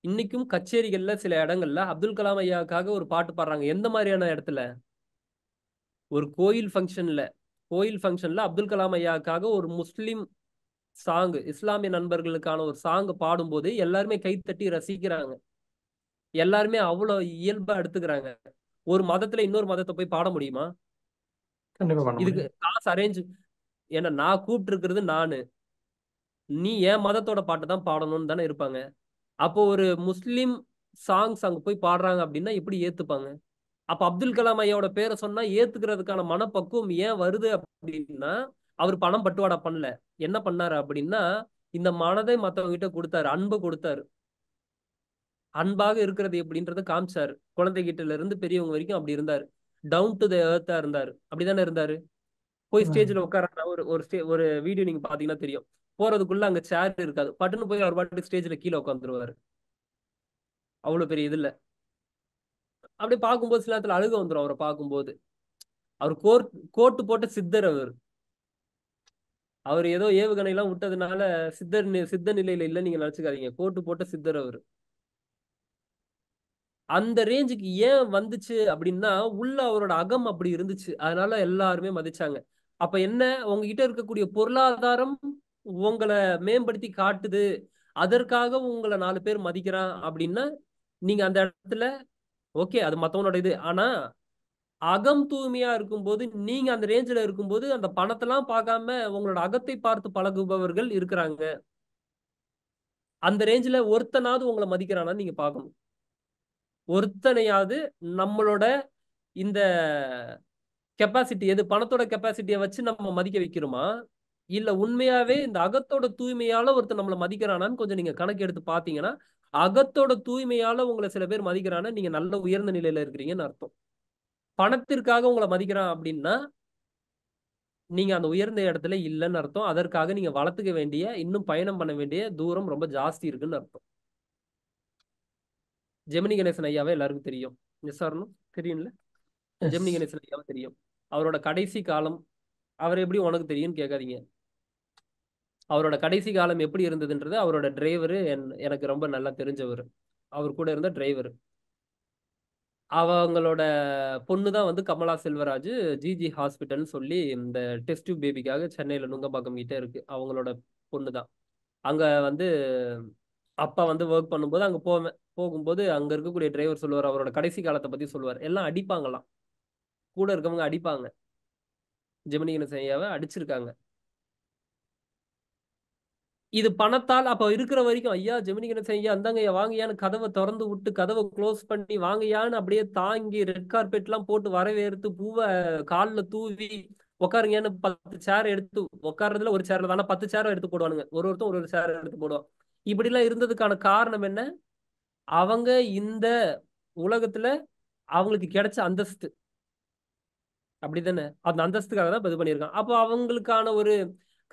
இன்னைக்கும் கச்சேரிகள்ல சில இடங்கள்ல அப்துல் கலாம் ஐயாவுக்காக ஒரு பாட்டு பாடுறாங்க எந்த மாதிரியான இடத்துல ஒரு கோயில் ஃபங்க்ஷன்ல கோயில் ஃபங்க்ஷன்ல அப்துல் கலாம் ஐயாவுக்காக ஒரு முஸ்லீம் சாங் இஸ்லாமிய நண்பர்களுக்கான ஒரு சாங்கு பாடும்போது எல்லாருமே கைத்தட்டி ரசிக்கிறாங்க எல்லாருமே அவ்வளோ இயல்பா எடுத்துக்கிறாங்க ஒரு மதத்துல இன்னொரு மதத்தை போய் பாட முடியுமா இதுக்கு காசு அரேஞ்ச் ஏன்னா நான் கூப்பிட்டு இருக்கிறது நானு நீ என் மதத்தோட பாட்டை தான் பாடணும்னு தானே இருப்பாங்க அப்போ ஒரு முஸ்லீம் சாங்ஸ் அங்கே போய் பாடுறாங்க அப்படின்னா எப்படி ஏத்துப்பாங்க அப்ப அப்துல் கலாம் ஐயாவோட பேரை சொன்னா ஏத்துக்கிறதுக்கான மனப்பக்குவம் ஏன் வருது அப்படின்னா அவர் பணம் பட்டுவாடா பண்ணல என்ன பண்ணாரு அப்படின்னா இந்த மனதை மத்தவங்க கிட்ட கொடுத்தாரு அன்பு கொடுத்தாரு அன்பாக இருக்கிறது எப்படின்றத காமிச்சாரு குழந்தைகிட்டல இருந்து பெரியவங்க வரைக்கும் அப்படி இருந்தாரு டவுன் டு த ஏர்த்தா இருந்தாரு அப்படிதானே இருந்தாரு போய் ஸ்டேஜ்ல உட்கார ஒரு ஒரு ஸ்டே ஒரு வீடியோ நீங்க பாத்தீங்கன்னா தெரியும் போறதுக்குள்ள அங்க சேர் இருக்காது பட்டுன்னு போய் அவர் பாட்டுக்கு ஸ்டேஜ்ல கீழே உட்காந்துருவாரு அவ்வளவு பெரிய இது இல்லை அப்படி பார்க்கும்போது சில இடத்துல அழுக வந்துடும் அவரை பார்க்கும்போது அவர் கோர்ட் கோட்டு போட்ட சித்தர் அவர் அவர் ஏதோ ஏவுகணை எல்லாம் விட்டதுனால சித்தர் சித்த நிலையில இல்லை நீங்க நினைச்சுக்காதீங்க கோட்டு போட்ட சித்தர் அவர் அந்த ரேஞ்சுக்கு ஏன் வந்துச்சு அப்படின்னா உள்ள அவரோட அகம் அப்படி இருந்துச்சு அதனால எல்லாருமே மதிச்சாங்க அப்ப என்ன உங்ககிட்ட இருக்கக்கூடிய பொருளாதாரம் உங்களை மேம்படுத்தி காட்டுது அதற்காக உங்களை நாலு பேர் மதிக்கிறான் அப்படின்னா நீங்க அந்த இடத்துல ஓகே அது மற்றவனோட இது ஆனா அகம் தூய்மையா இருக்கும்போது நீங்க அந்த ரேஞ்சில் இருக்கும்போது அந்த பணத்தெல்லாம் பார்க்காம உங்களோட அகத்தை பார்த்து பழகுபவர்கள் இருக்கிறாங்க அந்த ரேஞ்சில் ஒருத்தனாவது உங்களை மதிக்கிறானா நீங்க பார்க்கணும் ஒருத்தனையாவது நம்மளோட இந்த கெப்பாசிட்டி எது பணத்தோட கெப்பாசிட்டியை வச்சு நம்ம மதிக்க வைக்கிறோமா இல்ல உண்மையாவே இந்த அகத்தோட தூய்மையால ஒருத்தர் நம்மளை மதிக்கிறானான்னு கொஞ்சம் நீங்க கணக்கு எடுத்து பார்த்தீங்கன்னா அகத்தோட தூய்மையால உங்களை சில பேர் மதிக்கிறான்னா நீங்க நல்ல உயர்ந்த நிலையில இருக்கிறீங்கன்னு அர்த்தம் பணத்திற்காக உங்களை மதிக்கிறான் அப்படின்னா நீங்க அந்த உயர்ந்த இடத்துல இல்லைன்னு அர்த்தம் அதற்காக நீங்க வளர்த்துக்க வேண்டிய இன்னும் பயணம் பண்ண வேண்டிய தூரம் ரொம்ப ஜாஸ்தி இருக்குன்னு அர்த்தம் ஜெமினி கணேசன் ஐயாவே எல்லாருக்கும் தெரியும் எஸ் தெரியும்ல ஜெமினி கணேசன் ஐயாவே தெரியும் அவரோட கடைசி காலம் அவர் எப்படி உனக்கு தெரியும்னு கேட்காதீங்க அவரோட கடைசி காலம் எப்படி இருந்ததுன்றது அவரோட டிரைவரு எனக்கு ரொம்ப நல்லா தெரிஞ்சவர் அவர் கூட இருந்த டிரைவர் அவங்களோட பொண்ணு தான் வந்து கமலா செல்வராஜ் ஜிஜி ஹாஸ்பிட்டல்னு சொல்லி இந்த டெஸ்ட் டியூப் பேபிக்காக சென்னையில் நுங்கம்பாக்கம் கிட்டே இருக்கு அவங்களோட பொண்ணு தான் அங்கே வந்து அப்பா வந்து ஒர்க் பண்ணும்போது அங்கே போவேன் போகும்போது அங்கே இருக்கக்கூடிய டிரைவர் சொல்லுவார் அவரோட கடைசி காலத்தை பற்றி சொல்லுவார் எல்லாம் அடிப்பாங்களாம் கூட இருக்கவங்க அடிப்பாங்க ஜெமினி செய்யாவை அடிச்சிருக்காங்க இது பணத்தால் அப்ப இருக்கிற வரைக்கும் ஐயா ஜெமினி கணேசன் ஐயா அந்தாங்க ஐயா வாங்கியான்னு கதவை திறந்து விட்டு கதவை க்ளோஸ் பண்ணி வாங்கியான்னு அப்படியே தாங்கி ரெட் கார்பெட் எல்லாம் போட்டு வரவேறுத்து பூவை காலில் தூவி உட்காருங்கன்னு பத்து சேர் எடுத்து உட்கார்றதுல ஒரு சேர்ல ஆனா பத்து சேரை எடுத்து போடுவானுங்க ஒரு ஒருத்தர் ஒரு ஒரு சேர் எடுத்து போடுவான் இப்படி எல்லாம் இருந்ததுக்கான காரணம் என்ன அவங்க இந்த உலகத்துல அவங்களுக்கு கிடைச்ச அந்தஸ்து அப்படிதானே அந்த அந்தஸ்துக்காக தான் இது பண்ணியிருக்கான் அப்போ அவங்களுக்கான ஒரு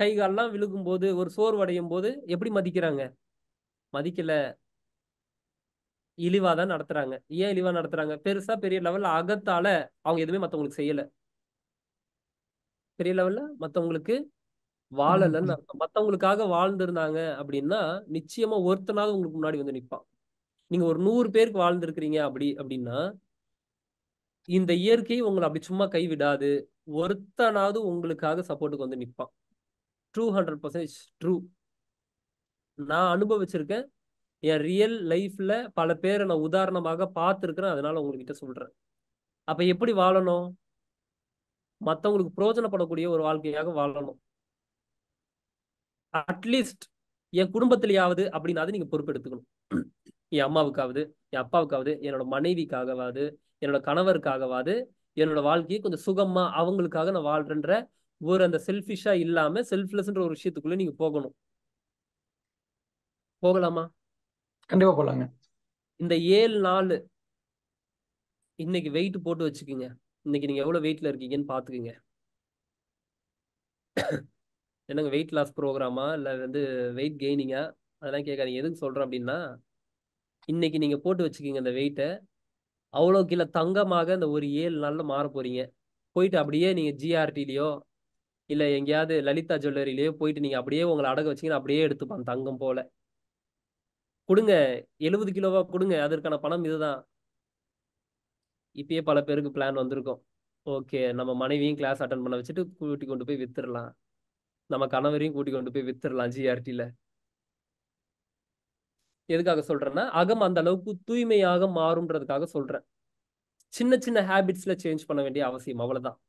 கை கால்லாம் விழுகும் போது ஒரு சோர்வடையும் போது எப்படி மதிக்கிறாங்க மதிக்கல இழிவா தான் நடத்துறாங்க ஏன் இழிவா நடத்துறாங்க பெருசா பெரிய லெவல்ல அகத்தால அவங்க எதுவுமே மத்தவங்களுக்கு செய்யல பெரிய லெவல்ல மத்தவங்களுக்கு வாழலன்னு மத்தவங்களுக்காக வாழ்ந்திருந்தாங்க அப்படின்னா நிச்சயமா ஒருத்தனாவது உங்களுக்கு முன்னாடி வந்து நிற்பான் நீங்க ஒரு நூறு பேருக்கு வாழ்ந்திருக்கிறீங்க அப்படி அப்படின்னா இந்த இயற்கை உங்களை அப்படி சும்மா கைவிடாது ஒருத்தனாவது உங்களுக்காக சப்போர்ட்டுக்கு வந்து நிற்பான் டூ ஹண்ட்ரட் பர்சன்டேஜ் ட்ரூ நான் அனுபவிச்சிருக்கேன் என் ரியல் லைஃப்ல பல பேரை நான் உதாரணமாக பார்த்துருக்குறேன் அதனால உங்கள்கிட்ட சொல்றேன் அப்ப எப்படி வாழணும் மற்றவங்களுக்கு பிரோஜனப்படக்கூடிய ஒரு வாழ்க்கையாக வாழணும் அட்லீஸ்ட் என் குடும்பத்திலேயாவது அப்படின்னாவது நீங்க பொறுப்பெடுத்துக்கணும் என் அம்மாவுக்காவது என் அப்பாவுக்காவது என்னோட மனைவிக்காகவாது என்னோட கணவருக்காகவாது என்னோட வாழ்க்கையை கொஞ்சம் சுகமா அவங்களுக்காக நான் வாழ்கிறேன்ற ஒரு அந்த செல்ஃபிஷா இல்லாம செல்ஃப்லெஸ்ன்ற ஒரு விஷயத்துக்குள்ள நீங்க போகணும் போகலாமா கண்டிப்பா போலாங்க இந்த ஏழு நாள் இன்னைக்கு வெயிட் போட்டு வச்சுக்கோங்க இன்னைக்கு நீங்க எவ்வளவு வெயிட்ல இருக்கீங்கன்னு பாத்துக்கோங்க என்னங்க வெயிட் லாஸ் ப்ரோக்ராமா இல்ல வந்து வெயிட் கெய்னிங்கா அதெல்லாம் கேட்காதீங்க எதுக்கு சொல்றேன் அப்படின்னா இன்னைக்கு நீங்க போட்டு வச்சுக்கீங்க அந்த வெயிட்டை அவ்வளோ கீழே தங்கமாக அந்த ஒரு ஏழு நாள்ல மாற போறீங்க போயிட்டு அப்படியே நீங்க ஜிஆர்டிலேயோ இல்ல எங்கேயாவது லலிதா ஜுவல்லரியிலேயே போயிட்டு நீங்க அப்படியே உங்களை அடக வச்சீங்கன்னா அப்படியே எடுத்துப்பான் தங்கம் போல கொடுங்க எழுபது கிலோவா கொடுங்க அதற்கான பணம் இதுதான் இப்பயே பல பேருக்கு பிளான் வந்திருக்கும் ஓகே நம்ம மனைவியும் கிளாஸ் அட்டன் பண்ண வச்சுட்டு கூட்டி கொண்டு போய் வித்துடலாம் நம்ம கணவரையும் கூட்டி கொண்டு போய் வித்துடலாம் ஜிஆர்டியில எதுக்காக சொல்றேன்னா அகம் அந்த அளவுக்கு தூய்மையாக மாறும்ன்றதுக்காக சொல்றேன் சின்ன சின்ன ஹேபிட்ஸ்ல சேஞ்ச் பண்ண வேண்டிய அவசியம் அவ்வளவுதான்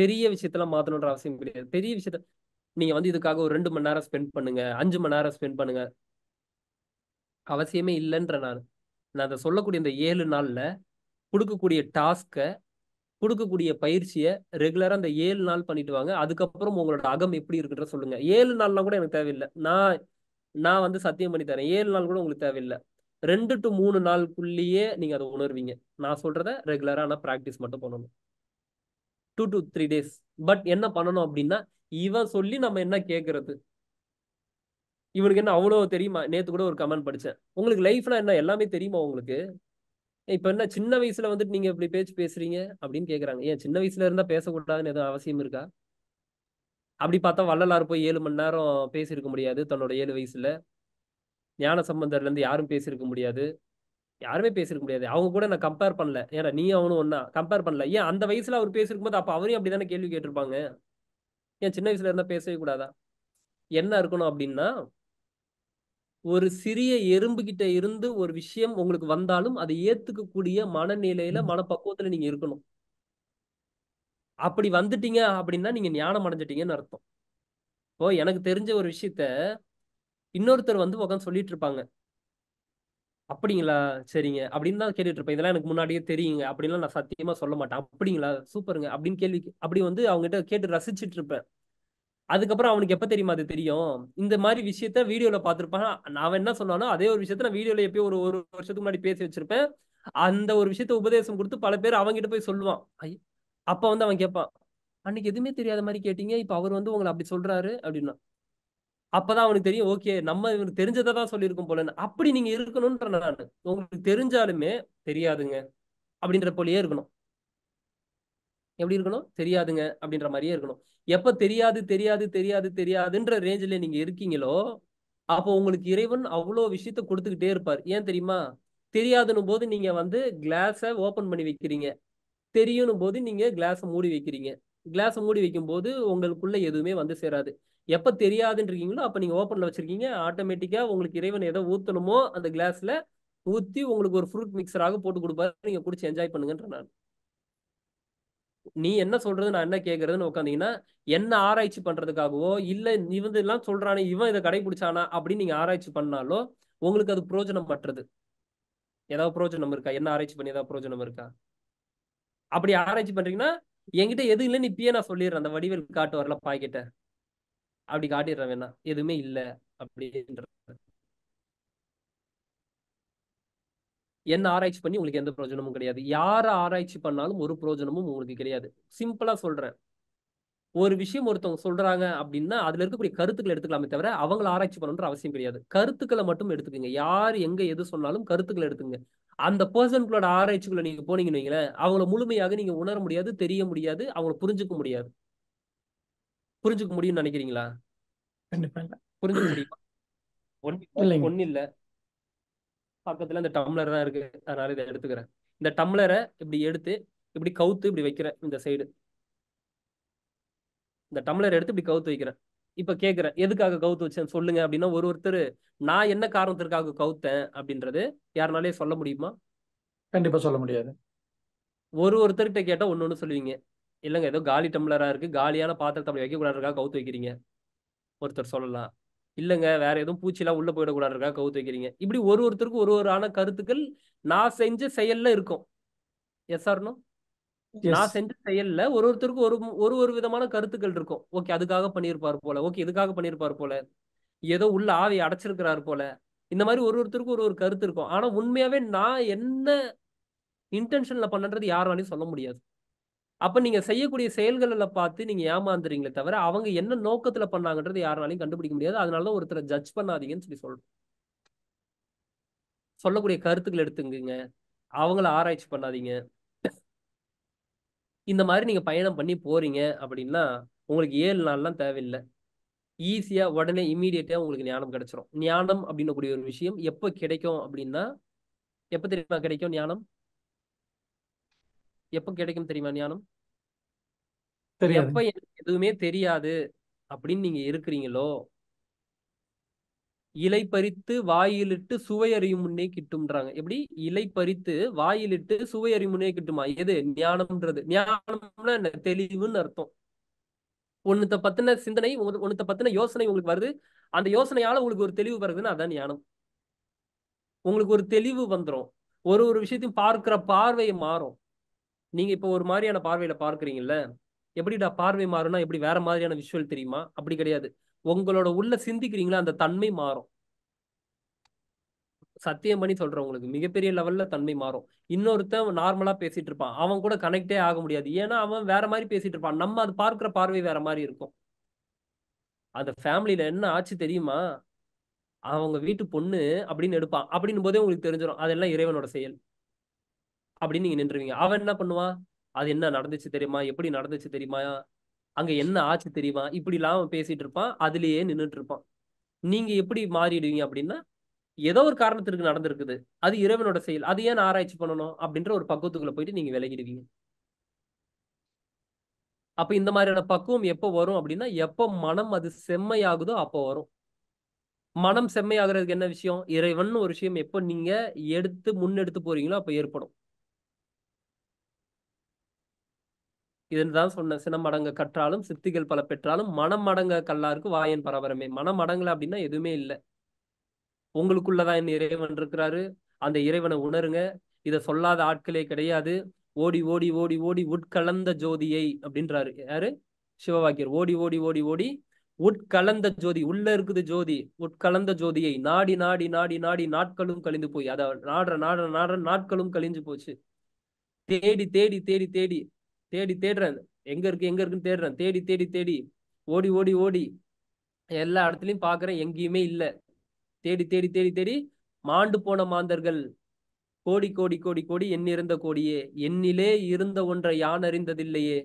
பெரிய விஷயத்தெல்லாம் மாத்தணுன்ற அவசியம் கிடையாது பெரிய விஷயத்த நீங்க வந்து இதுக்காக ஒரு ரெண்டு மணி நேரம் ஸ்பெண்ட் பண்ணுங்க அஞ்சு மணி நேரம் ஸ்பெண்ட் பண்ணுங்க அவசியமே இல்லைன்ற நான் நான் அதை சொல்லக்கூடிய இந்த ஏழு நாள்ல கொடுக்கக்கூடிய டாஸ்க்கை கொடுக்கக்கூடிய பயிற்சியை ரெகுலராக அந்த ஏழு நாள் பண்ணிட்டு வாங்க அதுக்கப்புறம் உங்களோட அகம் எப்படி இருக்குன்ற சொல்லுங்க ஏழு நாள்லாம் கூட எனக்கு தேவையில்லை நான் நான் வந்து சத்தியம் பண்ணி தரேன் ஏழு நாள் கூட உங்களுக்கு தேவையில்லை ரெண்டு டு மூணு நாளுக்குள்ளேயே நீங்க அதை உணர்வீங்க நான் சொல்றத ரெகுலராக ஆனால் ப்ராக்டிஸ் மட்டும் பண்ணணும் two to three days but என்ன பண்ணணும் அப்படின்னா இவன் சொல்லி நம்ம என்ன கேட்கறது இவனுக்கு என்ன அவ்வளோ தெரியுமா நேற்று கூட ஒரு கமெண்ட் படித்தேன் உங்களுக்கு லைஃப்னா என்ன எல்லாமே தெரியுமா உங்களுக்கு இப்போ என்ன சின்ன வயசுல வந்துட்டு நீங்கள் இப்படி பேச்சு பேசுறீங்க அப்படின்னு கேட்குறாங்க ஏன் சின்ன வயசுல இருந்தால் பேசக்கூடாதுன்னு எதுவும் அவசியம் இருக்கா அப்படி பார்த்தா வள்ளலார் போய் ஏழு மணி நேரம் பேசியிருக்க முடியாது தன்னோட ஏழு வயசுல ஞான சம்பந்தர்லேருந்து யாரும் பேசியிருக்க முடியாது யாருமே பேசிருக்க முடியாது அவங்க கூட நான் கம்பேர் பண்ணல ஏன்னா நீ அவனும் ஒன்னா கம்பேர் பண்ணல ஏன் அந்த வயசுல அவர் பேசிருக்கும் போது அப்ப அவரையும் அப்படிதானே கேள்வி கேட்டிருப்பாங்க ஏன் சின்ன வயசுல இருந்தா பேசவே கூடாதா என்ன இருக்கணும் அப்படின்னா ஒரு சிறிய எறும்பு கிட்ட இருந்து ஒரு விஷயம் உங்களுக்கு வந்தாலும் அதை ஏத்துக்கக்கூடிய மனநிலையில மனப்பக்குவத்துல நீங்க இருக்கணும் அப்படி வந்துட்டீங்க அப்படின்னா நீங்க ஞானம் அடைஞ்சிட்டீங்கன்னு அர்த்தம் இப்போ எனக்கு தெரிஞ்ச ஒரு விஷயத்த இன்னொருத்தர் வந்து உட்காந்து சொல்லிட்டு இருப்பாங்க அப்படிங்களா சரிங்க அப்படின்னு தான் கேட்டுட்டு இருப்பேன் இதெல்லாம் எனக்கு முன்னாடியே தெரியுங்க அப்படின்லாம் நான் சத்தியமா சொல்ல மாட்டேன் அப்படிங்களா சூப்பருங்க அப்படின்னு கேள்வி அப்படி வந்து அவங்ககிட்ட கேட்டு ரசிச்சுட்டு இருப்பேன் அதுக்கப்புறம் அவனுக்கு எப்ப தெரியுமா அது தெரியும் இந்த மாதிரி விஷயத்த வீடியோல பாத்திருப்பான் நான் என்ன சொன்னானோ அதே ஒரு விஷயத்த நான் வீடியோல எப்பயோ ஒரு ஒரு வருஷத்துக்கு முன்னாடி பேசி வச்சிருப்பேன் அந்த ஒரு விஷயத்த உபதேசம் கொடுத்து பல பேர் அவங்ககிட்ட போய் சொல்லுவான் அப்ப வந்து அவன் கேட்பான் அன்னைக்கு எதுவுமே தெரியாத மாதிரி கேட்டீங்க இப்ப அவர் வந்து உங்களை அப்படி சொல்றாரு அப்படின்னா அப்பதான் அவனுக்கு தெரியும் ஓகே நம்ம இவனுக்கு தெரிஞ்சதை தான் சொல்லியிருக்கும் போலன்னு அப்படி நீங்க இருக்கணும்ன்ற நான் உங்களுக்கு தெரிஞ்சாலுமே தெரியாதுங்க அப்படின்ற போலயே இருக்கணும் எப்படி இருக்கணும் தெரியாதுங்க அப்படின்ற மாதிரியே இருக்கணும் எப்ப தெரியாது தெரியாது தெரியாது தெரியாதுன்ற ரேஞ்சில நீங்க இருக்கீங்களோ அப்போ உங்களுக்கு இறைவன் அவ்வளோ விஷயத்த கொடுத்துக்கிட்டே இருப்பார் ஏன் தெரியுமா தெரியாதுன்னு போது நீங்க வந்து கிளாஸை ஓப்பன் பண்ணி வைக்கிறீங்க தெரியும் போது நீங்க கிளாஸை மூடி வைக்கிறீங்க கிளாஸை மூடி வைக்கும் போது உங்களுக்குள்ள எதுவுமே வந்து சேராது எப்போ தெரியாதுன்னு இருக்கீங்களோ அப்போ நீங்கள் ஓப்பனில் வச்சுருக்கீங்க ஆட்டோமேட்டிக்காக உங்களுக்கு இறைவன் எதை ஊற்றணுமோ அந்த கிளாஸில் ஊற்றி உங்களுக்கு ஒரு ஃப்ரூட் மிக்சராக போட்டு கொடுப்பாரு நீங்கள் குடிச்சு என்ஜாய் பண்ணுங்கன்ற நான் நீ என்ன சொல்றது நான் என்ன கேட்கறதுன்னு உட்காந்தீங்கன்னா என்ன ஆராய்ச்சி பண்றதுக்காகவோ இல்ல இவன் எல்லாம் சொல்றானே இவன் இதை கடைபிடிச்சானா அப்படின்னு நீங்க ஆராய்ச்சி பண்ணாலோ உங்களுக்கு அது புரோஜனம் பற்றது ஏதாவது புரோஜனம் இருக்கா என்ன ஆராய்ச்சி பண்ணி ஏதாவது புரோஜனம் இருக்கா அப்படி ஆராய்ச்சி பண்றீங்கன்னா என்கிட்ட எது இல்லைன்னு இப்பயே நான் சொல்லிடுறேன் அந்த வடிவில் காட்டு வரல பாய்கிட்ட அப்படி காட்டிடுறேன் வேணா எதுவுமே இல்லை அப்படின்ற என்ன ஆராய்ச்சி பண்ணி உங்களுக்கு எந்த பிரயோஜனமும் கிடையாது யார ஆராய்ச்சி பண்ணாலும் ஒரு பிரயோஜனமும் உங்களுக்கு கிடையாது சிம்பிளா சொல்றேன் ஒரு விஷயம் ஒருத்தவங்க சொல்றாங்க அப்படின்னா அதுல இருக்கக்கூடிய கருத்துக்களை எடுத்துக்கலாமே தவிர அவங்கள ஆராய்ச்சி பண்ணணும் அவசியம் கிடையாது கருத்துக்களை மட்டும் எடுத்துக்கங்க யார் எங்க எது சொன்னாலும் கருத்துக்களை எடுத்துங்க அந்த பர்சன்களோட ஆராய்ச்சிக்குள்ள நீங்க போனீங்கன்னு வைங்களேன் அவங்கள முழுமையாக நீங்க உணர முடியாது தெரிய முடியாது அவங்கள புரிஞ்சுக்க முடியாது புரிஞ்சுக்க முடியும்னு நினைக்கிறீங்களா புரிஞ்சுக்க முடியுமா ஒன்னு இல்ல பக்கத்துல இந்த டம்ளர் தான் இருக்கு அதனால இதை எடுத்துக்கிறேன் இந்த டம்ளரை இப்படி எடுத்து இப்படி கவுத்து இப்படி வைக்கிறேன் இந்த சைடு இந்த டம்ளர் எடுத்து இப்படி கவுத்து வைக்கிறேன் இப்ப கேக்குறேன் எதுக்காக கவுத்து வச்சேன் சொல்லுங்க அப்படின்னா ஒரு ஒருத்தர் நான் என்ன காரணத்திற்காக கவுத்தேன் அப்படின்றது யாருனாலே சொல்ல முடியுமா கண்டிப்பா சொல்ல முடியாது ஒரு ஒருத்தர்கிட்ட கேட்டா ஒன்னு ஒன்னு சொல்லுவீங்க இல்லைங்க ஏதோ காலி டம்ளராக இருக்குது காலியான பாத்திரத்தை அப்படி வைக்கக்கூடாதுக்காக கவுத்து வைக்கிறீங்க ஒருத்தர் சொல்லலாம் இல்லைங்க வேற எதுவும் பூச்சிலாம் உள்ளே போயிடக்கூடாதுக்காக கவுத்து வைக்கிறீங்க இப்படி ஒரு ஒருத்தருக்கும் ஒரு ஒரு ஆன கருத்துக்கள் நான் செஞ்ச செயலில் இருக்கும் எஸ் ஆர்னோ நான் செஞ்ச செயல்ல ஒரு ஒருத்தருக்கும் ஒரு ஒரு ஒரு விதமான கருத்துக்கள் இருக்கும் ஓகே அதுக்காக பண்ணியிருப்பார் போல ஓகே இதுக்காக பண்ணியிருப்பார் போல ஏதோ உள்ள ஆவி அடைச்சிருக்கிறார் போல இந்த மாதிரி ஒரு ஒருத்தருக்கும் ஒரு ஒரு கருத்து இருக்கும் ஆனா உண்மையாவே நான் என்ன இன்டென்ஷன்ல பண்ணன்றது யாராலையும் சொல்ல முடியாது அப்ப நீங்க செய்யக்கூடிய செயல்களில் பார்த்து நீங்க ஏமாந்துறீங்களே தவிர அவங்க என்ன நோக்கத்துல பண்ணாங்கன்றது யாராலையும் கண்டுபிடிக்க முடியாது அதனாலதான் ஒருத்தரை ஜட்ஜ் பண்ணாதீங்கன்னு சொல்லி சொல்றோம் சொல்லக்கூடிய கருத்துக்கள் எடுத்துங்க அவங்கள ஆராய்ச்சி பண்ணாதீங்க இந்த மாதிரி நீங்க பயணம் பண்ணி போறீங்க அப்படின்னா உங்களுக்கு ஏழு நாள்லாம் தேவையில்லை ஈஸியா உடனே இமீடியட்டா உங்களுக்கு ஞானம் கிடைச்சிரும் ஞானம் அப்படின்னு கூடிய ஒரு விஷயம் எப்போ கிடைக்கும் அப்படின்னா எப்போ தெரியுமா கிடைக்கும் ஞானம் எப்ப கிடைக்கும் தெரியுமா ஞானம் எப்ப எனக்கு எதுவுமே தெரியாது அப்படின்னு நீங்க இருக்கிறீங்களோ இலை பறித்து வாயிலிட்டு சுவை முன்னே கிட்டும்ன்றாங்க எப்படி இலை பறித்து வாயிலிட்டு சுவை முன்னே கிட்டுமா எது ஞானம்ன்றது ஞானம்னா என்ன தெளிவுன்னு அர்த்தம் ஒன்னுத்த பத்தின சிந்தனை ஒன்னுத்த பத்தின யோசனை உங்களுக்கு வருது அந்த யோசனையால உங்களுக்கு ஒரு தெளிவு வருதுன்னா அதான் ஞானம் உங்களுக்கு ஒரு தெளிவு வந்துடும் ஒரு ஒரு விஷயத்தையும் பார்க்கிற பார்வை மாறும் நீங்க இப்போ ஒரு மாதிரியான பார்வையில பார்க்குறீங்கல்ல எப்படிடா பார்வை மாறும்னா எப்படி வேற மாதிரியான விஷுவல் தெரியுமா அப்படி கிடையாது உங்களோட உள்ள சிந்திக்கிறீங்களா அந்த தன்மை மாறும் சத்தியம் பண்ணி சொல்றேன் உங்களுக்கு மிகப்பெரிய லெவல்ல தன்மை மாறும் இன்னொருத்தன் நார்மலா பேசிட்டு இருப்பான் அவன் கூட கனெக்டே ஆக முடியாது ஏன்னா அவன் வேற மாதிரி பேசிட்டு இருப்பான் நம்ம அது பார்க்கிற பார்வை வேற மாதிரி இருக்கும் அந்த ஃபேமிலியில என்ன ஆச்சு தெரியுமா அவங்க வீட்டு பொண்ணு அப்படின்னு எடுப்பான் அப்படின்னும் போதே உங்களுக்கு தெரிஞ்சிடும் அதெல்லாம் இறைவனோட செயல் அப்படின்னு நீங்க நின்றுவீங்க அவன் என்ன பண்ணுவான் அது என்ன நடந்துச்சு தெரியுமா எப்படி நடந்துச்சு தெரியுமா அங்க என்ன ஆச்சு தெரியுமா இப்படி இல்லாம பேசிட்டு இருப்பான் அதுலயே நின்றுட்டு இருப்பான் நீங்க எப்படி மாறிடுவீங்க அப்படின்னா ஏதோ ஒரு காரணத்திற்கு நடந்திருக்குது அது இறைவனோட செயல் அது ஏன் ஆராய்ச்சி பண்ணணும் அப்படின்ற ஒரு பக்குவத்துக்குள்ள போயிட்டு நீங்க விலகிடுவீங்க அப்ப இந்த மாதிரியான பக்குவம் எப்போ வரும் அப்படின்னா எப்போ மனம் அது செம்மையாகுதோ அப்போ வரும் மனம் செம்மையாகிறதுக்கு என்ன விஷயம் இறைவன் ஒரு விஷயம் எப்போ நீங்க எடுத்து முன்னெடுத்து போறீங்களோ அப்போ ஏற்படும் இதுன்னு தான் சொன்ன சினமடங்க கற்றாலும் சித்திகள் பல பெற்றாலும் மனம் மடங்க கல்லாருக்கு வாயன் பரபரமே மனம் அப்படின்னா எதுவுமே இல்லை உங்களுக்குள்ளதான் என் இறைவன் இருக்கிறாரு அந்த இறைவனை உணருங்க இதை சொல்லாத ஆட்களே கிடையாது ஓடி ஓடி ஓடி ஓடி உட்கலந்த ஜோதியை அப்படின்றாரு யாரு சிவவாக்கியர் ஓடி ஓடி ஓடி ஓடி உட்கலந்த ஜோதி உள்ள இருக்குது ஜோதி உட்கலந்த ஜோதியை நாடி நாடி நாடி நாடி நாட்களும் கழிந்து போய் அத நாடுற நாடுற நாடுற நாட்களும் கழிஞ்சு போச்சு தேடி தேடி தேடி தேடி தேடி தேடுறேன் எங்க இருக்கு எங்க இருக்குன்னு தேடுறேன் தேடி தேடி தேடி ஓடி ஓடி ஓடி எல்லா இடத்துலையும் பாக்குறேன் எங்கேயுமே இல்லை தேடி தேடி தேடி தேடி மாண்டு போன மாந்தர்கள் கோடி கோடி கோடி கோடி எண்ணிருந்த கோடியே எண்ணிலே இருந்த ஒன்றை யான் அறிந்ததில்லையே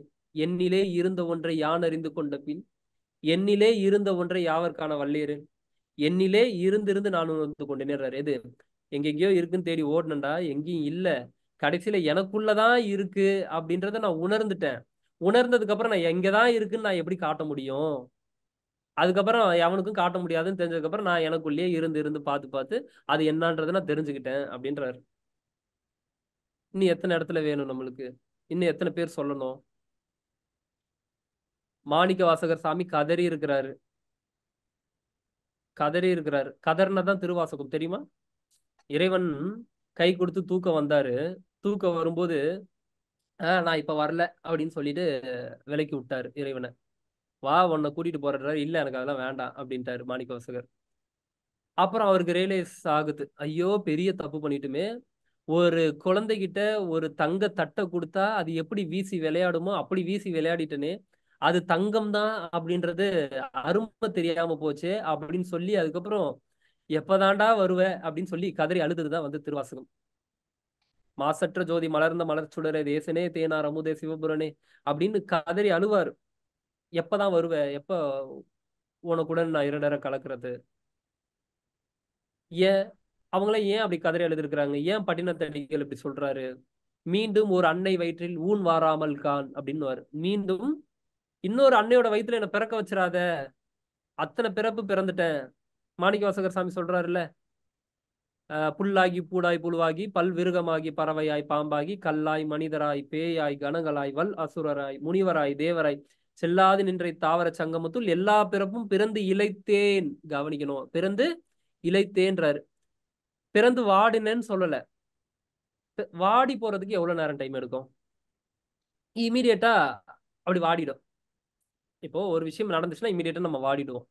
எண்ணிலே இருந்த ஒன்றை யான் அறிந்து கொண்ட பின் எண்ணிலே இருந்த ஒன்றை யாவற்கான வல்லேறு எண்ணிலே இருந்திருந்து நான் உணர்ந்து கொண்டேன் எது எங்கெங்கயோ இருக்குன்னு தேடி ஓடணண்டா எங்கேயும் இல்லை கடைசியில எனக்குள்ளதான் இருக்கு அப்படின்றத நான் உணர்ந்துட்டேன் உணர்ந்ததுக்கு அப்புறம் நான் எங்கதான் இருக்குன்னு நான் எப்படி காட்ட முடியும் அதுக்கப்புறம் எவனுக்கும் காட்ட முடியாதுன்னு தெரிஞ்சதுக்கப்புறம் நான் எனக்குள்ளேயே இருந்து இருந்து பார்த்து பார்த்து அது என்னன்றதை நான் தெரிஞ்சுக்கிட்டேன் அப்படின்றாரு இன்னும் எத்தனை இடத்துல வேணும் நம்மளுக்கு இன்னும் எத்தனை பேர் சொல்லணும் மாணிக்க வாசகர் சாமி கதறி இருக்கிறாரு கதறி இருக்கிறாரு தான் திருவாசகம் தெரியுமா இறைவன் கை கொடுத்து தூக்க வந்தாரு தூக்க வரும்போது ஆஹ் நான் இப்ப வரல அப்படின்னு சொல்லிட்டு விலக்கி விட்டாரு இறைவனை வா உன்னை கூட்டிட்டு போறாரு இல்ல எனக்கு அதெல்லாம் வேண்டாம் அப்படின்ட்டாரு மாணிக்கவாசகர் அப்புறம் அவருக்கு ரியலைஸ் ஆகுது ஐயோ பெரிய தப்பு பண்ணிட்டுமே ஒரு குழந்தைகிட்ட ஒரு தங்க தட்டை கொடுத்தா அது எப்படி வீசி விளையாடுமோ அப்படி வீசி விளையாடிட்டனே அது தங்கம் தான் அப்படின்றது அரும்ப தெரியாம போச்சு அப்படின்னு சொல்லி அதுக்கப்புறம் எப்பதாண்டா வருவ அப்படின்னு சொல்லி கதறி அழுதுதான் வந்து திருவாசகம் மாசற்ற ஜோதி மலர்ந்த மலர் சுடரே தேசனே தேனார் அமுதே சிவபுரனே அப்படின்னு கதறி அழுவார் எப்பதான் வருவ எப்ப உனக்குடன் நான் இரண்டரை கலக்குறது ஏன் அவங்கள ஏன் அப்படி கதறி எழுதிருக்கிறாங்க ஏன் பட்டினத்தடிகள் இப்படி சொல்றாரு மீண்டும் ஒரு அன்னை வயிற்றில் ஊன் வாராமல் கான் அப்படின்னு மீண்டும் இன்னொரு அன்னையோட வயிற்றுல என்ன பிறக்க வச்சிடாத அத்தனை பிறப்பு பிறந்துட்டேன் மாணிக்க வாசகர் சாமி சொல்றாருல்ல புல்லாகி பூடாய் புழுவாகி பல்விருகமாகி பறவையாய் பாம்பாகி கல்லாய் மனிதராய் பேயாய் கணங்களாய் வல் அசுரராய் முனிவராய் தேவராய் செல்லாது நின்றை தாவர சங்கமத்துள் எல்லா பிறப்பும் பிறந்து இழைத்தேன் கவனிக்கணும் பிறந்து இழைத்தேன்றாரு பிறந்து வாடினேன்னு சொல்லல வாடி போறதுக்கு எவ்வளவு நேரம் டைம் எடுக்கும் இமீடியட்டா அப்படி வாடிடும் இப்போ ஒரு விஷயம் நடந்துச்சுன்னா இமீடியட்டா நம்ம வாடிடுவோம்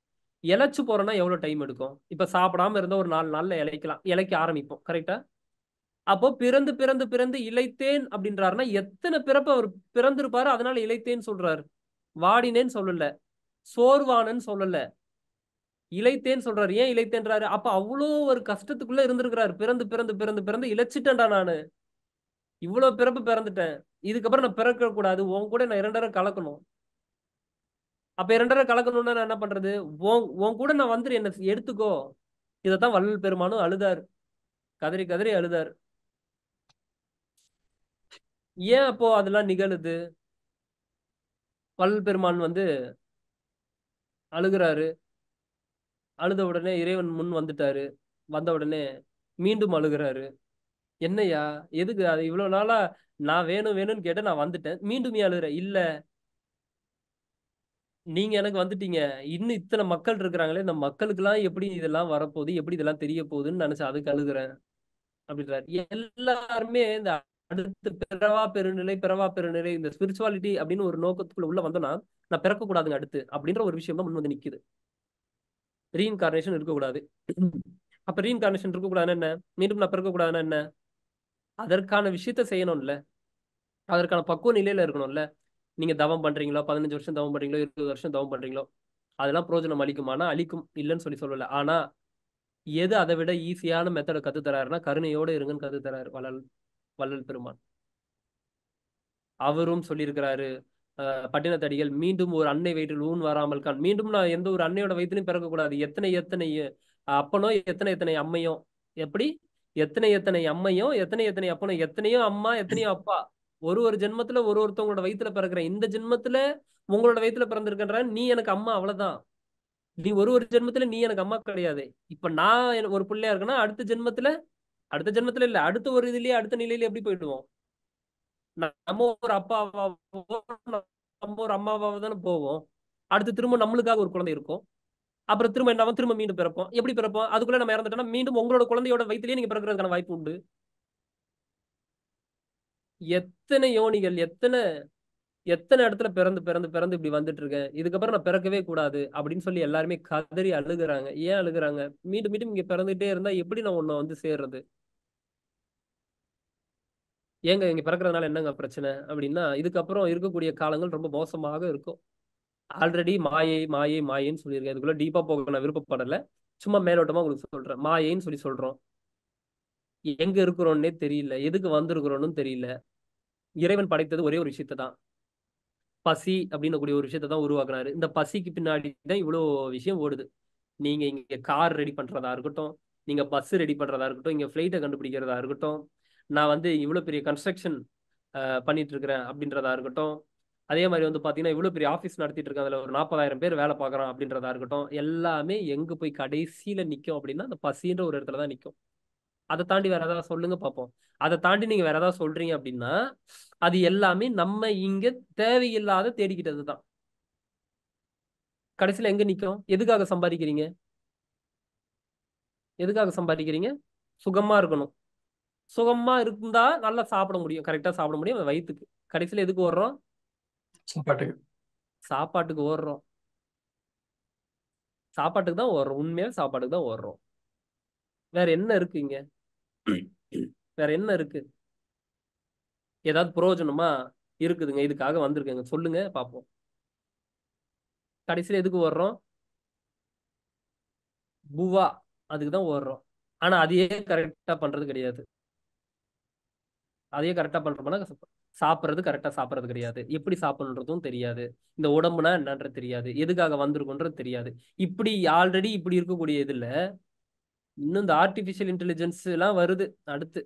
இழைச்சு போறோம்னா எவ்வளோ டைம் எடுக்கும் இப்போ சாப்பிடாம இருந்தால் ஒரு நாலு நாளில் இழைக்கலாம் இழைக்க ஆரம்பிப்போம் கரெக்டா அப்போ பிறந்து பிறந்து பிறந்து இழைத்தேன் அப்படின்றாருன்னா எத்தனை பிறப்பு அவர் பிறந்திருப்பாரு அதனால இழைத்தேன்னு சொல்றாரு வாடினேன்னு சொல்லல சோர்வானன்னு சொல்லல இழைத்தேன்னு சொல்றாரு ஏன் இழைத்தேன்றாரு அப்ப அவ்வளோ ஒரு கஷ்டத்துக்குள்ள இருந்திருக்கிறாரு பிறந்து பிறந்து பிறந்து பிறந்து இழைச்சிட்டேன்டா நானு இவ்வளோ பிறப்பு பிறந்துட்டேன் இதுக்கப்புறம் நான் பிறக்க கூடாது உன் கூட நான் இரண்டரை கலக்கணும் அப்ப இரண்டரை கலக்கணும்னா நான் என்ன பண்றது உன் உன் கூட நான் வந்துரு என்ன எடுத்துக்கோ இதத்தான் வள்ளல் பெருமானும் அழுதார் கதறி கதறி அழுதார் ஏன் அப்போ அதெல்லாம் நிகழுது வள்ளல் பெருமான் வந்து அழுகிறாரு அழுத உடனே இறைவன் முன் வந்துட்டாரு வந்த உடனே மீண்டும் அழுகிறாரு என்னையா எதுக்கு அது இவ்வளவு நாளா நான் வேணும் வேணும்னு கேட்டேன் நான் வந்துட்டேன் மீண்டும் அழுகிறேன் இல்ல நீங்க எனக்கு வந்துட்டீங்க. இன்னும் இத்தனை மக்கள் இருக்கிறாங்களே, இந்த எல்லாம் எப்படி இதெல்லாம் வரப்போகுது? எப்படி இதெல்லாம் தெரிய போகுதுன்னு நினைச்சு அதுக்கு அழுகுறேன். அப்படின்றாரு. எல்லாருமே இந்த அடுத்து பிறவா பெருநிலை, பிறவா பெருநிலை இந்த ஸ்பிரிச்சுவாலிட்டி அப்படின்னு ஒரு நோக்கத்துக்குள்ள உள்ள வந்தோம்னா, நான் பிறக்கக்கூடாதுங்க அடுத்து அப்படின்ற ஒரு விஷயம் தான் முன் வந்து நிக்குது. ரீஇன்கார்னேஷன் இருக்கக்கூடாது. அப்ப ரீஇன்கார்னேஷன் இருக்கக்கூடாதுன்னு என்ன? மீண்டும் நான் பிறக்கக்கூடாதுன்னா என்ன? அதற்கான விஷயத்த செய்யணும்ல. அதற்கான பக்குவ நிலையில இருக்கணும்ல. நீங்கள் தவம் பண்ணுறீங்களோ பதினஞ்சு வருஷம் தவம் பண்ணுறீங்களோ இருபது வருஷம் தவம் பண்ணுறீங்களோ அதெல்லாம் பிரோஜனம் அளிக்குமானா அளிக்கும் இல்லைன்னு சொல்லி சொல்லலை ஆனால் எது அதை விட ஈஸியான மெத்தடை கற்றுத்தராருன்னா கருணையோடு இருங்கன்னு கற்றுத்தராரு வள்ளல் வள்ளல் பெருமான் அவரும் சொல்லியிருக்கிறாரு பட்டினத்தடிகள் மீண்டும் ஒரு அன்னை வயிற்றில் ஊன் வராமல் கான் மீண்டும் நான் எந்த ஒரு அன்னையோட வயிற்றுலையும் பிறக்கக்கூடாது எத்தனை எத்தனை அப்பனோ எத்தனை எத்தனை அம்மையும் எப்படி எத்தனை எத்தனை அம்மையும் எத்தனை எத்தனை அப்பனோ எத்தனையோ அம்மா எத்தனையோ அப்பா ஒரு ஒரு ஜென்மத்துல ஒரு ஒருத்தவங்களோட வயிற்றுல பிறக்கிற இந்த ஜென்மத்துல உங்களோட வயிற்றுல பிறந்திருக்கன்ற நீ எனக்கு அம்மா அவ்வளவுதான் நீ ஒரு ஒரு ஜென்மத்துல நீ எனக்கு அம்மா கிடையாது இப்ப நான் ஒரு பிள்ளையா இருக்கேன்னா அடுத்த ஜென்மத்துல அடுத்த ஜென்மத்துல இல்ல அடுத்த ஒரு இதுலயே அடுத்த நிலையில எப்படி போயிடுவோம் நம்ம ஒரு அப்பாவா நம்ம ஒரு அம்மாவாவோ தானே போவோம் அடுத்து திரும்ப நம்மளுக்காக ஒரு குழந்தை இருக்கும் அப்புறம் திரும்ப என்ன திரும்ப மீண்டும் பிறப்போம் எப்படி பிறப்போம் அதுக்குள்ள நம்ம இறந்துட்டோம்னா மீண்டும் உங்களோட குழந்தையோட வயிற்றுலயே நீங்க பிறக்கிறதுக்கான வாய்ப்பு உண்டு எத்தனை யோனிகள் எத்தனை எத்தனை இடத்துல பிறந்து பிறந்து பிறந்து இப்படி வந்துட்டு இருக்கேன் இதுக்கப்புறம் நான் பிறக்கவே கூடாது அப்படின்னு சொல்லி எல்லாருமே கதறி அழுகுறாங்க ஏன் அழுகுறாங்க மீண்டும் மீண்டும் இங்க பிறந்துகிட்டே இருந்தா எப்படி நான் உன்ன வந்து சேர்றது ஏங்க இங்க பிறக்கிறதுனால என்னங்க பிரச்சனை அப்படின்னா இதுக்கப்புறம் இருக்கக்கூடிய காலங்கள் ரொம்ப மோசமாக இருக்கும் ஆல்ரெடி மாயை மாயை மாயைன்னு சொல்லியிருக்கேன் இதுக்குள்ள டீப்பா போக நான் விருப்பப்படல சும்மா மேலோட்டமா உங்களுக்கு சொல்றேன் மாயைன்னு சொல்லி சொல்றோம் எங்க இருக்கிறோன்னே தெரியல எதுக்கு வந்திருக்கிறோன்னு தெரியல இறைவன் படைத்தது ஒரே ஒரு விஷயத்த தான் பசி அப்படின்னு கூடிய ஒரு விஷயத்த தான் உருவாக்குனாரு இந்த பசிக்கு பின்னாடி தான் இவ்வளோ விஷயம் ஓடுது நீங்க இங்க கார் ரெடி பண்றதா இருக்கட்டும் நீங்க பஸ் ரெடி பண்றதா இருக்கட்டும் இங்க ஃபிளைட்டை கண்டுபிடிக்கிறதா இருக்கட்டும் நான் வந்து இவ்வளோ பெரிய கன்ஸ்ட்ரக்ஷன் பண்ணிட்டு இருக்கிறேன் அப்படின்றதா இருக்கட்டும் அதே மாதிரி வந்து பார்த்தீங்கன்னா இவ்வளோ பெரிய ஆஃபீஸ் நடத்திட்டு இருக்கேன் அதில் ஒரு நாற்பதாயிரம் பேர் வேலை பார்க்குறான் அப்படின்றதா இருக்கட்டும் எல்லாமே எங்கே போய் கடைசியில் நிற்கும் அப்படின்னா அந்த பசின்ற ஒரு இடத்துல தான் நிற்கும் அதை தாண்டி வேற ஏதாவது சொல்லுங்க பார்ப்போம் அதை தாண்டி நீங்க வேற ஏதாவது சொல்றீங்க அப்படின்னா அது எல்லாமே நம்ம இங்க தேவையில்லாத தேடிக்கிட்டது தான் கடைசியில எங்க நிக்கும் எதுக்காக சம்பாதிக்கிறீங்க எதுக்காக சம்பாதிக்கிறீங்க சுகமா இருக்கணும் சுகமா இருந்தா நல்லா சாப்பிட முடியும் கரெக்டா சாப்பிட முடியும் வயிற்றுக்கு கடைசியில எதுக்கு ஓடுறோம் சாப்பாட்டுக்கு சாப்பாட்டுக்கு ஓடுறோம் சாப்பாட்டுக்கு தான் ஓடுறோம் உண்மையாக சாப்பாட்டுக்கு தான் ஓடுறோம் வேற என்ன இருக்கு இங்க வேற என்ன இருக்கு ஏதாவது பிரயோஜனமா இருக்குதுங்க இதுக்காக வந்திருக்கேங்க சொல்லுங்க பாப்போம் கடைசியில எதுக்கு வர்றோம் புவா அதுக்குதான் ஓடுறோம் ஆனா அதையே கரெக்டா பண்றது கிடையாது அதையே கரெக்டா பண்றோம்னா சாப்பிட்றது கரெக்டா சாப்பிட்றது கிடையாது எப்படி சாப்பிட்றதும் தெரியாது இந்த உடம்புனா என்னன்றது தெரியாது எதுக்காக வந்திருக்குன்றது தெரியாது இப்படி ஆல்ரெடி இப்படி இருக்கக்கூடிய இதுல இன்னும் இந்த ஆர்டிஃபிஷியல் இன்டெலிஜென்ஸ் எல்லாம் வருது அடுத்து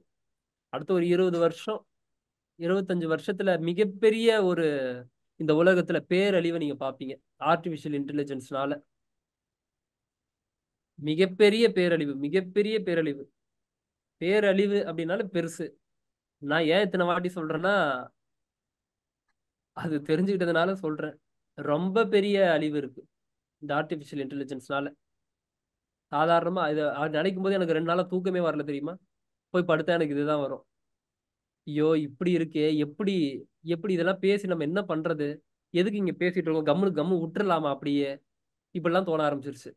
அடுத்த ஒரு இருபது வருஷம் இருபத்தஞ்சு வருஷத்துல மிகப்பெரிய ஒரு இந்த உலகத்துல பேரழிவை நீங்க பாப்பீங்க ஆர்டிஃபிஷியல் இன்டெலிஜென்ஸ்னால மிகப்பெரிய பேரழிவு மிகப்பெரிய பேரழிவு பேரழிவு அப்படின்னாலும் பெருசு நான் ஏன் இத்தனை வாட்டி சொல்றேன்னா அது தெரிஞ்சுக்கிட்டதுனால சொல்றேன் ரொம்ப பெரிய அழிவு இருக்கு இந்த ஆர்டிஃபிஷியல் இன்டெலிஜென்ஸ்னால சாதாரணமா இது நினைக்கும் போது எனக்கு ரெண்டு நாளாக தூக்கமே வரல தெரியுமா போய் படுத்தா எனக்கு இதுதான் வரும் ஐயோ இப்படி இருக்கே எப்படி எப்படி இதெல்லாம் பேசி நம்ம என்ன பண்றது எதுக்கு இங்க பேசிட்டு இருக்கோம் கம்மு கம்மு விட்டுறலாமா அப்படியே இப்படிலாம் தோண ஆரம்பிச்சிருச்சு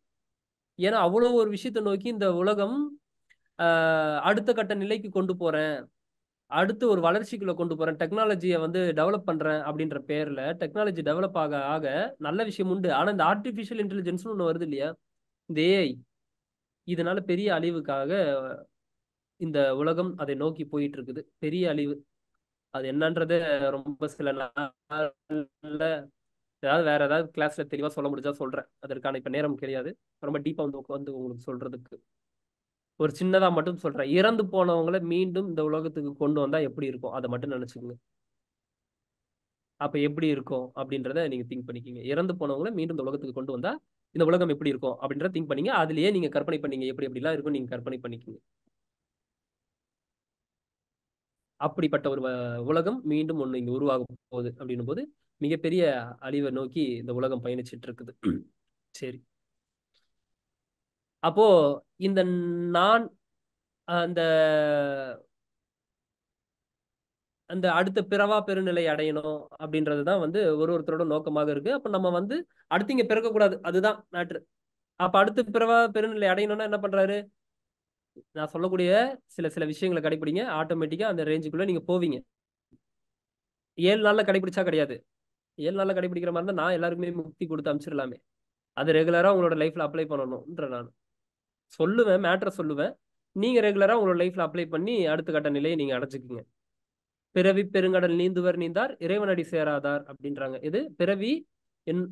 ஏன்னா அவ்வளோ ஒரு விஷயத்தை நோக்கி இந்த உலகம் அடுத்த கட்ட நிலைக்கு கொண்டு போறேன் அடுத்து ஒரு வளர்ச்சிக்குள்ள கொண்டு போறேன் டெக்னாலஜியை வந்து டெவலப் பண்றேன் அப்படின்ற பேர்ல டெக்னாலஜி டெவலப் ஆக ஆக நல்ல விஷயம் உண்டு ஆனா இந்த ஆர்டிபிஷியல் இன்டெலிஜென்ஸ்னு ஒன்று வருது இல்லையா இந்த ஏஐ இதனால பெரிய அழிவுக்காக இந்த உலகம் அதை நோக்கி போயிட்டு இருக்குது பெரிய அழிவு அது என்னன்றத ரொம்ப சில நாள் ஏதாவது வேற ஏதாவது கிளாஸ்ல தெளிவா சொல்ல முடிஞ்சா சொல்றேன் அதற்கான இப்ப நேரம் கிடையாது ரொம்ப டீப்பா வந்து உட்காந்து உங்களுக்கு சொல்றதுக்கு ஒரு சின்னதா மட்டும் சொல்றேன் இறந்து போனவங்களை மீண்டும் இந்த உலகத்துக்கு கொண்டு வந்தா எப்படி இருக்கும் அதை மட்டும் நினைச்சுக்கோங்க அப்ப எப்படி இருக்கும் அப்படின்றத நீங்க திங்க் பண்ணிக்கிங்க இறந்து போனவங்களை மீண்டும் இந்த உலகத்துக்கு கொண்டு வந்தா இந்த உலகம் எப்படி இருக்கும் அப்படின்ற திங்க் பண்ணீங்க அதுலயே நீங்க கற்பனை பண்ணீங்க எப்படி எப்படிலாம் இருக்கும் நீங்க கற்பனை பண்ணிக்கிங்க அப்படிப்பட்ட ஒரு உலகம் மீண்டும் ஒன்று இங்கே உருவாக போகுது அப்படின்னும் போது மிகப்பெரிய அழிவை நோக்கி இந்த உலகம் பயணிச்சிட்டு இருக்குது சரி அப்போ இந்த நான் அந்த அந்த அடுத்த பிறவா பெருநிலை அடையணும் அப்படின்றது தான் வந்து ஒரு ஒருத்தரோட நோக்கமாக இருக்கு அப்போ நம்ம வந்து அடுத்து இங்க பிறக்கக்கூடாது அதுதான் மேட்ரு அப்ப அடுத்த பிறவா பெருநிலை அடையணும்னா என்ன பண்றாரு நான் சொல்லக்கூடிய சில சில விஷயங்களை கடைபிடிங்க ஆட்டோமேட்டிக்கா அந்த ரேஞ்சுக்குள்ள நீங்க போவீங்க ஏழு நாள்ல கடைபிடிச்சா கிடையாது ஏழு நாள்ல கடைபிடிக்கிற மாதிரி இருந்தால் நான் எல்லாருக்குமே முக்தி கொடுத்து அனுப்பிச்சிடலாமே அது ரெகுலரா உங்களோட லைஃப்ல அப்ளை பண்ணணும்ன்ற நான் சொல்லுவேன் மேட்ரை சொல்லுவேன் நீங்க ரெகுலரா உங்களோட லைஃப்ல அப்ளை பண்ணி அடுத்த கட்ட நிலையை நீங்க அடைச்சிக்கிங்க பிறவி பெருங்கடல் நீந்துவர் நீந்தார் இறைவனடி சேராதார் அப்படின்றாங்க இது பிறவி என்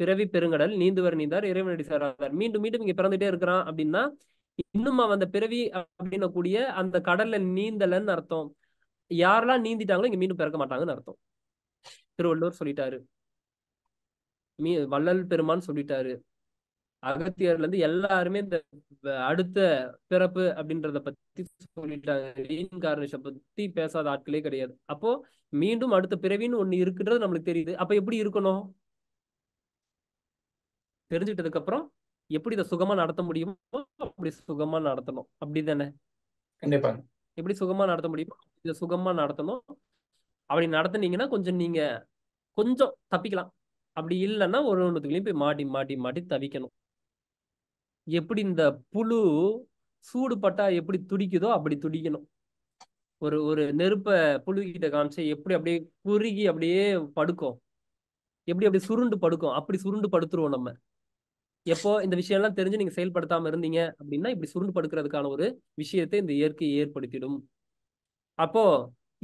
பிறவி பெருங்கடல் நீந்துவர் நீந்தார் இறைவனடி சேராதார் மீண்டும் மீண்டும் இங்க பிறந்துட்டே இருக்கிறான் அப்படின்னா இன்னும் அவன் அந்த பிறவி அப்படின்னு கூடிய அந்த கடல்ல நீந்தலன்னு அர்த்தம் யாரெல்லாம் நீந்திட்டாங்களோ இங்க மீண்டும் பிறக்க மாட்டாங்கன்னு அர்த்தம் திருவள்ளுவர் சொல்லிட்டாரு மீ வள்ளல் பெருமான்னு சொல்லிட்டாரு இருந்து எல்லாருமே இந்த அடுத்த பிறப்பு அப்படின்றத பத்தி சொல்லிட்டாங்க பத்தி பேசாத ஆட்களே கிடையாது அப்போ மீண்டும் அடுத்த பிறவின்னு ஒண்ணு இருக்குன்றது நம்மளுக்கு தெரியுது அப்ப எப்படி இருக்கணும் தெரிஞ்சுட்டதுக்கு அப்புறம் எப்படி இதை சுகமா நடத்த முடியுமோ அப்படி சுகமா நடத்தணும் அப்படிதானே கண்டிப்பா எப்படி சுகமா நடத்த முடியுமோ இதை சுகமா நடத்தணும் அப்படி நடத்துனீங்கன்னா கொஞ்சம் நீங்க கொஞ்சம் தப்பிக்கலாம் அப்படி இல்லைன்னா ஒரு ஒன்றுத்துக்குள்ளேயும் போய் மாட்டி மாட்டி மாட்டி தவிக்கணும் எப்படி இந்த புழு சூடுபட்டா எப்படி துடிக்குதோ அப்படி துடிக்கணும் ஒரு ஒரு நெருப்பை புழுகிட்ட காமிச்சு எப்படி அப்படியே குறுகி அப்படியே படுக்கும் எப்படி அப்படி சுருண்டு படுக்கும் அப்படி சுருண்டு படுத்துருவோம் நம்ம எப்போ இந்த விஷயம்லாம் தெரிஞ்சு நீங்க செயல்படுத்தாம இருந்தீங்க அப்படின்னா இப்படி சுருண்டு படுக்கிறதுக்கான ஒரு விஷயத்தை இந்த இயற்கை ஏற்படுத்திடும் அப்போ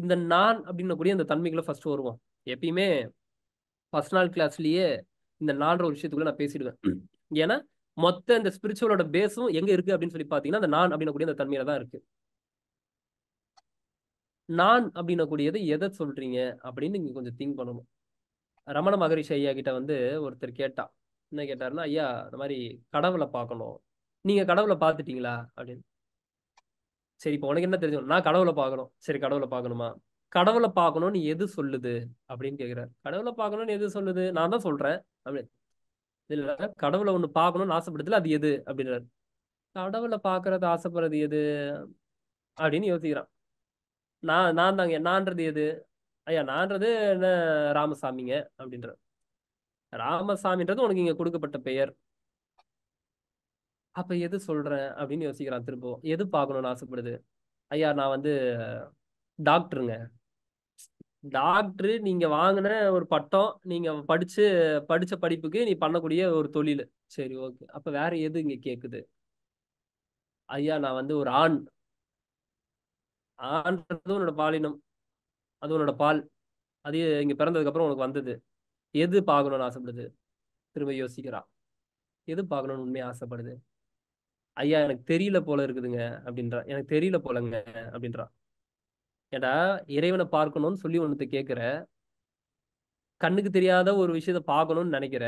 இந்த நான் அப்படின்னு கூடிய அந்த தன்மைகளை ஃபர்ஸ்ட் வருவோம் எப்பயுமே ஃபர்ஸ்ட் நாள் கிளாஸ்லயே இந்த நான்ற ஒரு விஷயத்துக்குள்ள நான் பேசிடுவேன் ஏன்னா மொத்த இந்த ஸ்பிரிச்சுவலோட பேஸும் எங்க இருக்கு அப்படின்னு சொல்லி பாத்தீங்கன்னா அந்த நான் அப்படின்னக்கூடிய அந்த தன்மையில தான் இருக்கு நான் அப்படின்னக்கூடியது எதை சொல்றீங்க அப்படின்னு நீங்க கொஞ்சம் திங்க் பண்ணணும் ரமண மகரிஷி ஐயா கிட்ட வந்து ஒருத்தர் கேட்டா என்ன கேட்டாருன்னா ஐயா இந்த மாதிரி கடவுளை பார்க்கணும் நீங்க கடவுளை பார்த்துட்டீங்களா அப்படின்னு சரி இப்போ உனக்கு என்ன தெரியும் நான் கடவுளை பார்க்கணும் சரி கடவுளை பார்க்கணுமா கடவுளை பார்க்கணும்னு எது சொல்லுது அப்படின்னு கேட்கிறார் கடவுளை பார்க்கணும்னு எது சொல்லுது நான் தான் சொல்றேன் அப்படின்னு இதுல கடவுளை ஒண்ணு பார்க்கணும்னு ஆசைப்படுதுல அது எது அப்படின்றாரு கடவுளை பாக்குறது ஆசைப்படுறது எது அப்படின்னு யோசிக்கிறான் நான் நான் தாங்க நான்றது எது ஐயா நான்றது என்ன ராமசாமிங்க அப்படின்ற ராமசாமின்றது உனக்கு இங்க கொடுக்கப்பட்ட பெயர் அப்ப எது சொல்றேன் அப்படின்னு யோசிக்கிறான் திருப்பம் எது பார்க்கணும்னு ஆசைப்படுது ஐயா நான் வந்து டாக்டருங்க டாக்டர் நீங்க வாங்கின ஒரு பட்டம் நீங்க படிச்சு படிச்ச படிப்புக்கு நீ பண்ணக்கூடிய ஒரு தொழில் சரி ஓகே அப்ப வேற எது இங்க கேக்குது ஐயா நான் வந்து ஒரு ஆண் ஆண்றது உன்னோட பாலினம் அது உன்னோட பால் அது இங்க பிறந்ததுக்கு அப்புறம் உனக்கு வந்தது எது பார்க்கணும்னு ஆசைப்படுது திரும்ப யோசிக்கிறான் எது பார்க்கணும்னு உண்மையை ஆசைப்படுது ஐயா எனக்கு தெரியல போல இருக்குதுங்க அப்படின்றா எனக்கு தெரியல போலங்க அப்படின்றா ஏடா இறைவனை பார்க்கணும்னு சொல்லி ஒன்று கேட்குற கண்ணுக்கு தெரியாத ஒரு விஷயத்த பார்க்கணும்னு நினைக்கிற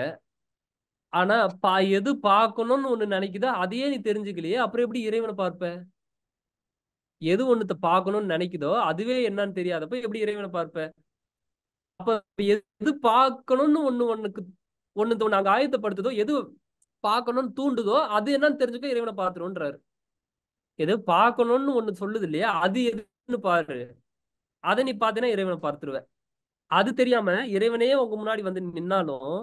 ஆனா பா எது பார்க்கணும்னு ஒன்று நினைக்குதோ அதையே நீ தெரிஞ்சுக்கலையே அப்புறம் எப்படி இறைவனை பார்ப்ப எது ஒன்றுத்த பார்க்கணும்னு நினைக்குதோ அதுவே என்னன்னு தெரியாதப்ப எப்படி இறைவனை பார்ப்ப அப்ப எது பார்க்கணும்னு ஒண்ணு ஒண்ணுக்கு ஒன்று நாங்க ஆயத்தப்படுத்துதோ எது பார்க்கணும்னு தூண்டுதோ அது என்னன்னு தெரிஞ்சுக்க இறைவனை பார்த்துருன்றாரு எது பார்க்கணும்னு ஒண்ணு சொல்லுது இல்லையா அது எது பாரு அதை நீ பார்த்தீங்கன்னா இறைவனை பார்த்துருவ அது தெரியாம இறைவனே உங்க முன்னாடி வந்து நின்னாலும்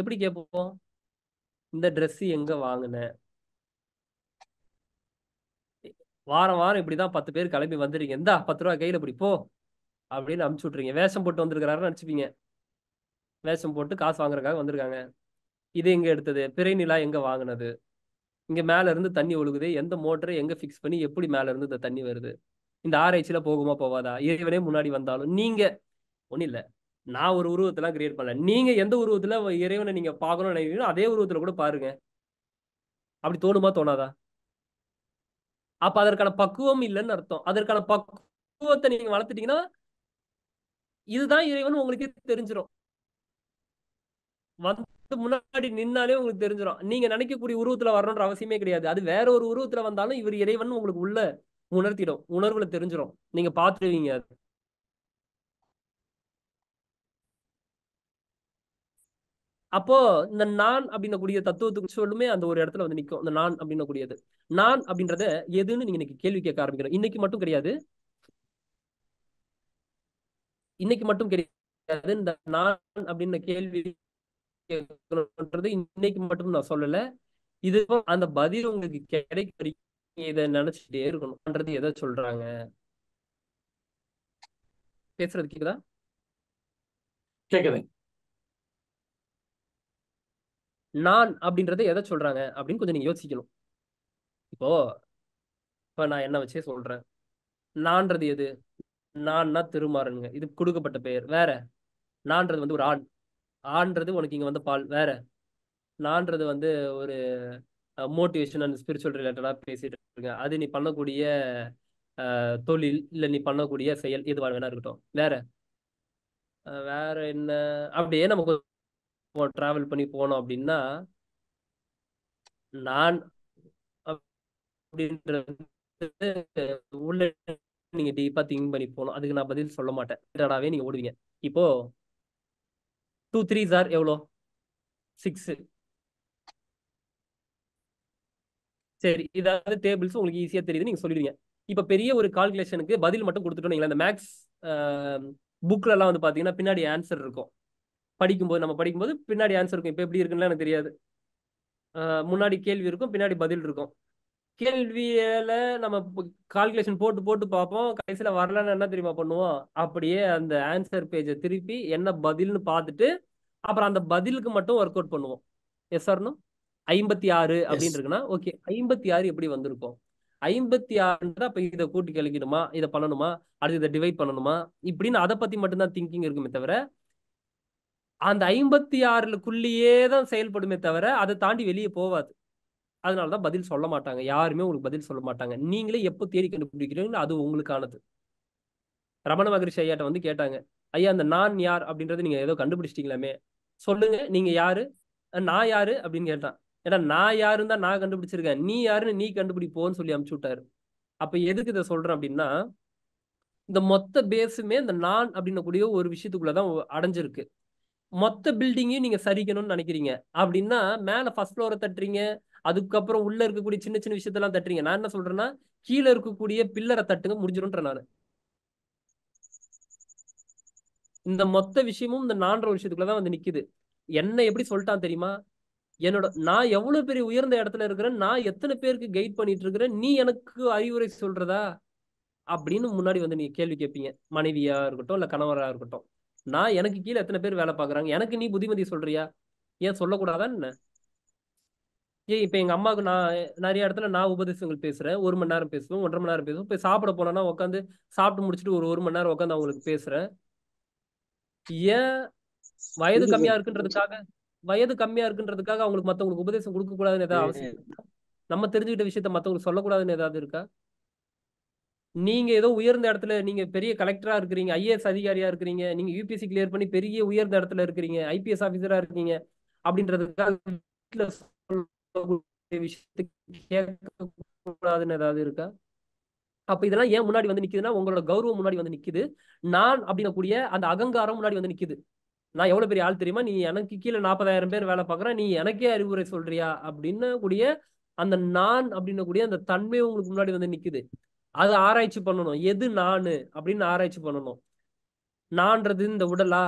எப்படி கேட்போம் இந்த ட்ரெஸ் எங்க வாங்கின வாரம் வாரம் இப்படிதான் பத்து பேர் கிளம்பி வந்துருக்கீங்க எந்த பத்து ரூபா கையில இப்படி போ அப்படின்னு அமுச்சு விட்றீங்க வேஷம் போட்டு வந்திருக்கிறாருன்னு நினச்சிப்பீங்க வேஷம் போட்டு காசு வாங்குறதுக்காக வந்திருக்காங்க இது எங்க எடுத்தது பிறை நிலா எங்க வாங்கினது இங்க மேல இருந்து தண்ணி ஒழுகுது எந்த மோட்டரை எங்கே ஃபிக்ஸ் பண்ணி எப்படி மேல இருந்து இந்த தண்ணி வருது இந்த ஆராய்ச்சியில் போகுமா போவாதா இறைவனே முன்னாடி வந்தாலும் நீங்க ஒன்றும் இல்லை நான் ஒரு உருவத்தெல்லாம் கிரியேட் பண்ணல நீங்க எந்த உருவத்துல இறைவனை நீங்க பார்க்கணும்னு நினைக்கிறீங்களோ அதே உருவத்துல கூட பாருங்க அப்படி தோணுமா தோணாதா அப்ப அதற்கான பக்குவம் இல்லைன்னு அர்த்தம் அதற்கான பக்குவத்தை நீங்க வளர்த்துட்டீங்கன்னா இதுதான் இறைவன் உங்களுக்கு தெரிஞ்சிடும் வந்து முன்னாடி நின்னாலே உங்களுக்கு தெரிஞ்சிடும் நீங்க நினைக்கக்கூடிய உருவத்துல வரணும்ன்ற அவசியமே கிடையாது அது வேற ஒரு உருவத்துல வந்தாலும் இவர் இறைவன் உங்களுக்கு உள்ள உணர்த்திடும் உணர்வுல தெரிஞ்சிடும் நீங்க பாத்துருவீங்க அது அப்போ இந்த நான் கூடிய தத்துவத்துக்கு சொல்லுமே அந்த ஒரு இடத்துல வந்து நிற்கும் இந்த நான் அப்படின்ன கூடியது நான் அப்படின்றத எதுன்னு நீங்க இன்னைக்கு கேள்வி கேட்க ஆரம்பிக்கிறோம் இன்னைக்கு மட்டும் கிடையாது இன்னைக்கு மட்டும் கிடையாது இந்த நான் அப்படின்னு கேள்வி கேட்கணும்ன்றது இன்னைக்கு மட்டும் நான் சொல்லல இது அந்த பதில் உங்களுக்கு கிடைக்க இதை நினைச்சிட்டே இருக்கணும்ன்றது எதை சொல்றாங்க பேசுறது கேக்குதா கேக்குது நான் அப்படின்றத எதை சொல்றாங்க அப்படின்னு கொஞ்சம் நீங்க யோசிக்கணும் இப்போ இப்ப நான் என்ன வச்சே சொல்றேன் நான்றது எது நான்னா திருமாறனுங்க இது கொடுக்கப்பட்ட பெயர் வேற நான்றது வந்து ஒரு ஆண் ஆன்றது உனக்கு இங்கே வந்து பால் வேற நான்றது வந்து ஒரு மோட்டிவேஷன் அண்ட் ஸ்பிரிச்சுவல் ரிலேட்டடாக பேசிட்டு இருக்கேன் அது நீ பண்ணக்கூடிய தொழில் இல்லை நீ பண்ணக்கூடிய செயல் எதுவாக வேணா இருக்கட்டும் வேற வேற என்ன அப்படியே நமக்கு ட்ராவல் பண்ணி போனோம் அப்படின்னா நான் அப்படின்றது உள்ள நீங்க டீப்பா திங்க் பண்ணி போகணும் அதுக்கு நான் பதில் சொல்ல மாட்டேன் நீங்க ஓடுவீங்க இப்போ டூ த்ரீ சார் எவ்வளோ சிக்ஸு சரி இதாவது டேபிள்ஸ் உங்களுக்கு ஈஸியாக தெரியுது நீங்கள் சொல்லிடுங்க இப்போ பெரிய ஒரு கால்குலேஷனுக்கு பதில் மட்டும் கொடுத்துட்டோம் அந்த மேக்ஸ் புக்கிலலாம் வந்து பார்த்தீங்கன்னா பின்னாடி ஆன்சர் இருக்கும் படிக்கும்போது நம்ம படிக்கும்போது பின்னாடி ஆன்சர் இருக்கும் இப்போ எப்படி இருக்குன்னு எனக்கு தெரியாது முன்னாடி கேள்வி இருக்கும் பின்னாடி பதில் இருக்கும் கேள்வியில நம்ம கால்குலேஷன் போட்டு போட்டு பார்ப்போம் கடைசியில் வரலன்னு என்ன தெரியுமா பண்ணுவோம் அப்படியே அந்த ஆன்சர் பேஜை திருப்பி என்ன பதில்னு பார்த்துட்டு அப்புறம் அந்த பதிலுக்கு மட்டும் ஒர்க் அவுட் பண்ணுவோம் எஸ் சார்னும் ஐம்பத்தி ஆறு அப்படின்னு இருக்குன்னா ஓகே ஐம்பத்தி ஆறு எப்படி வந்திருக்கும் ஐம்பத்தி ஆறுன்றா அப்போ இதை கூட்டி கழிக்கணுமா இதை பண்ணணுமா அடுத்து இதை டிவைட் பண்ணணுமா இப்படின்னு அதை பற்றி மட்டும்தான் திங்கிங் இருக்குமே தவிர அந்த ஐம்பத்தி ஆறுலக்குள்ளேயே தான் செயல்படுமே தவிர அதை தாண்டி வெளியே போவாது அதனால தான் பதில் சொல்ல மாட்டாங்க யாருமே உங்களுக்கு பதில் சொல்ல மாட்டாங்க நீங்களே எப்போ தேடி கண்டுபிடிக்கிறீங்களோ அது உங்களுக்கானது ரமண மகரிஷி ஐயாட்ட வந்து கேட்டாங்க ஐயா அந்த நான் யார் அப்படின்றத நீங்க ஏதோ கண்டுபிடிச்சிட்டீங்களாமே சொல்லுங்க நீங்க யாரு நான் யாரு அப்படின்னு கேட்டான் ஏன்னா நான் யாருன்னு தான் நான் கண்டுபிடிச்சிருக்கேன் நீ யாருன்னு நீ கண்டுபிடிப்போன்னு சொல்லி அமுச்சு விட்டாரு அப்ப எதுக்கு இதை சொல்றேன் அப்படின்னா இந்த மொத்த பேஸுமே இந்த நான் அப்படின்னக்கூடிய ஒரு விஷயத்துக்குள்ளதான் அடைஞ்சிருக்கு மொத்த பில்டிங்கையும் நீங்க சரிக்கணும்னு நினைக்கிறீங்க அப்படின்னா மேல ஃபர்ஸ்ட் ஃப்ளோரை தட்டுறீங்க அதுக்கப்புறம் உள்ள இருக்கக்கூடிய சின்ன சின்ன விஷயத்தெல்லாம் தட்டுறீங்க நான் என்ன சொல்றேன்னா கீழே இருக்கக்கூடிய பில்லரை தட்டுங்க முடிஞ்சிடும்ன்ற நான் இந்த மொத்த விஷயமும் இந்த நான்ற விஷயத்துக்குள்ளதான் வந்து நிக்குது என்ன எப்படி சொல்லிட்டான் தெரியுமா என்னோட நான் எவ்வளவு பெரிய உயர்ந்த இடத்துல இருக்கிறேன் நான் எத்தனை பேருக்கு கைட் பண்ணிட்டு இருக்கிறேன் நீ எனக்கு அறிவுரை சொல்றதா அப்படின்னு முன்னாடி வந்து நீங்க கேள்வி கேட்பீங்க மனைவியா இருக்கட்டும் இல்ல கணவரா இருக்கட்டும் நான் எனக்கு கீழே எத்தனை பேர் வேலை பாக்குறாங்க எனக்கு நீ புத்திமதி சொல்றியா ஏன் சொல்லக்கூடாதா என்ன ஏய் இப்போ எங்கள் அம்மாவுக்கு நான் நிறைய இடத்துல நான் உபதேசங்கள் பேசுகிறேன் ஒரு மணி நேரம் பேசுவேன் ஒன்றரை மணி நேரம் பேசுவேன் இப்போ சாப்பிட போனேன்னா உட்காந்து சாப்பிட்டு முடிச்சுட்டு ஒரு ஒரு மணி நேரம் உட்காந்து அவங்களுக்கு பேசுகிறேன் ஏன் வயது கம்மியா இருக்குன்றதுக்காக வயது கம்மியா இருக்குன்றதுக்காக அவங்களுக்கு மத்தவங்களுக்கு உபதேசம் கொடுக்கக்கூடாதுன்னு ஏதாவது அவசியம் நம்ம தெரிஞ்சுக்கிட்ட விஷயத்த மற்றவங்களுக்கு சொல்லக்கூடாதுன்னு ஏதாவது இருக்கா நீங்க ஏதோ உயர்ந்த இடத்துல நீங்க பெரிய கலெக்டரா இருக்கிறீங்க ஐஏஎஸ் அதிகாரியா இருக்கிறீங்க நீங்க யூபிஎஸ்சி கிளியர் பண்ணி பெரிய உயர்ந்த இடத்துல இருக்கிறீங்க ஐபிஎஸ் ஆபீசரா இருக்கீங்க அப்படின்றதுக்காக விஷயத்துக்கு கேட்கக்கூடாதுன்னு ஏதாவது இருக்கா அப்ப இதெல்லாம் ஏன் முன்னாடி வந்து நிக்குதுன்னா உங்களோட கௌரவம் முன்னாடி வந்து நிக்குது நான் அப்படின்னக்கூடிய அந்த அகங்காரம் முன்னாடி வந்து நிக்குது நான் எவ்வளவு பெரிய ஆள் தெரியுமா நீ எனக்கு கீழே நாற்பதாயிரம் பேர் வேலை பாக்குறேன் நீ எனக்கே அறிவுரை சொல்றியா அப்படின்னு கூடிய அந்த நான் அப்படின்னு கூடிய அந்த தன்மை உங்களுக்கு முன்னாடி வந்து நிக்குது அது ஆராய்ச்சி பண்ணணும் எது நான் அப்படின்னு ஆராய்ச்சி பண்ணணும் நான்றது இந்த உடலா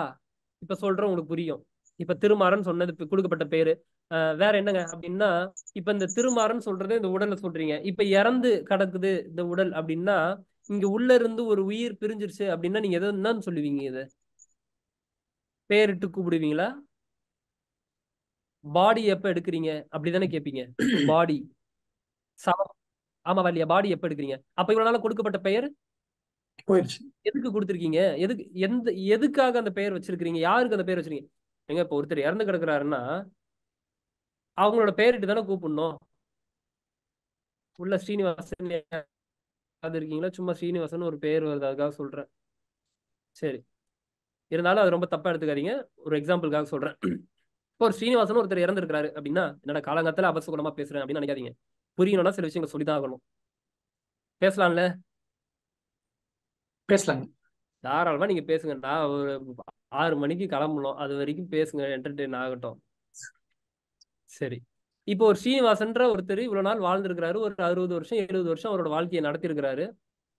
இப்ப சொல்ற உங்களுக்கு புரியும் இப்ப திருமாறன் சொன்னது கொடுக்கப்பட்ட பேரு வேற என்னங்க அப்படின்னா இப்ப இந்த திருமாறன் சொல்றது இந்த உடலை சொல்றீங்க இப்ப இறந்து கிடக்குது இந்த உடல் அப்படின்னா இங்க உள்ள இருந்து ஒரு உயிர் பிரிஞ்சிருச்சு அப்படின்னா நீங்க எதை என்னன்னு சொல்லுவீங்க இது பேரிட்டு கூப்பிடுவீங்களா பாடி எப்ப எடுக்கிறீங்க அப்படிதானே கேப்பீங்க பாடி சமம் ஆமா இல்லையா பாடி எப்ப எடுக்கிறீங்க அப்ப இவ்வளவு நாள கொடுக்கப்பட்ட பெயர் எதுக்கு கொடுத்துருக்கீங்க எதுக்கு எந்த எதுக்காக அந்த பெயர் வச்சிருக்கீங்க யாருக்கு அந்த பெயர் வச்சிருக்கீங்க எங்க இப்போ ஒருத்தர் இறந்து கிடக்குறாருன்னா அவங்களோட பேரிட்டு தானே கூப்பிடணும் உள்ள ஸ்ரீனிவாசன் இருக்கீங்களா சும்மா ஸ்ரீனிவாசன் ஒரு பேர் வருது அதுக்காக சொல்றேன் சரி இருந்தாலும் அது ரொம்ப தப்பா எடுத்துக்காதீங்க ஒரு எக்ஸாம்பிளுக்காக சொல்றேன் இப்போ ஒரு ஸ்ரீனிவாசன் ஒருத்தர் இறந்துருக்காரு அப்படின்னா என்னோட காலங்கத்துல அபசகுலமா பேசுறேன் அப்படின்னு நினைக்காதீங்க புரியணும்னா சில விஷயங்கள் சொல்லிதான் ஆகணும் பேசலாம்ல பேசலாங்க தாராளமா நீங்க பேசுங்க நான் ஒரு ஆறு மணிக்கு கிளம்பணும் அது வரைக்கும் பேசுங்க என்டர்டெயின் ஆகட்டும் சரி இப்போ ஒரு ஸ்ரீனிவாசன்ற ஒருத்தர் இவ்வளவு நாள் வாழ்ந்திருக்கிறாரு ஒரு அறுபது வருஷம் எழுபது வருஷம் அவரோட வாழ்க்கையை நடத்திருக்கிறாரு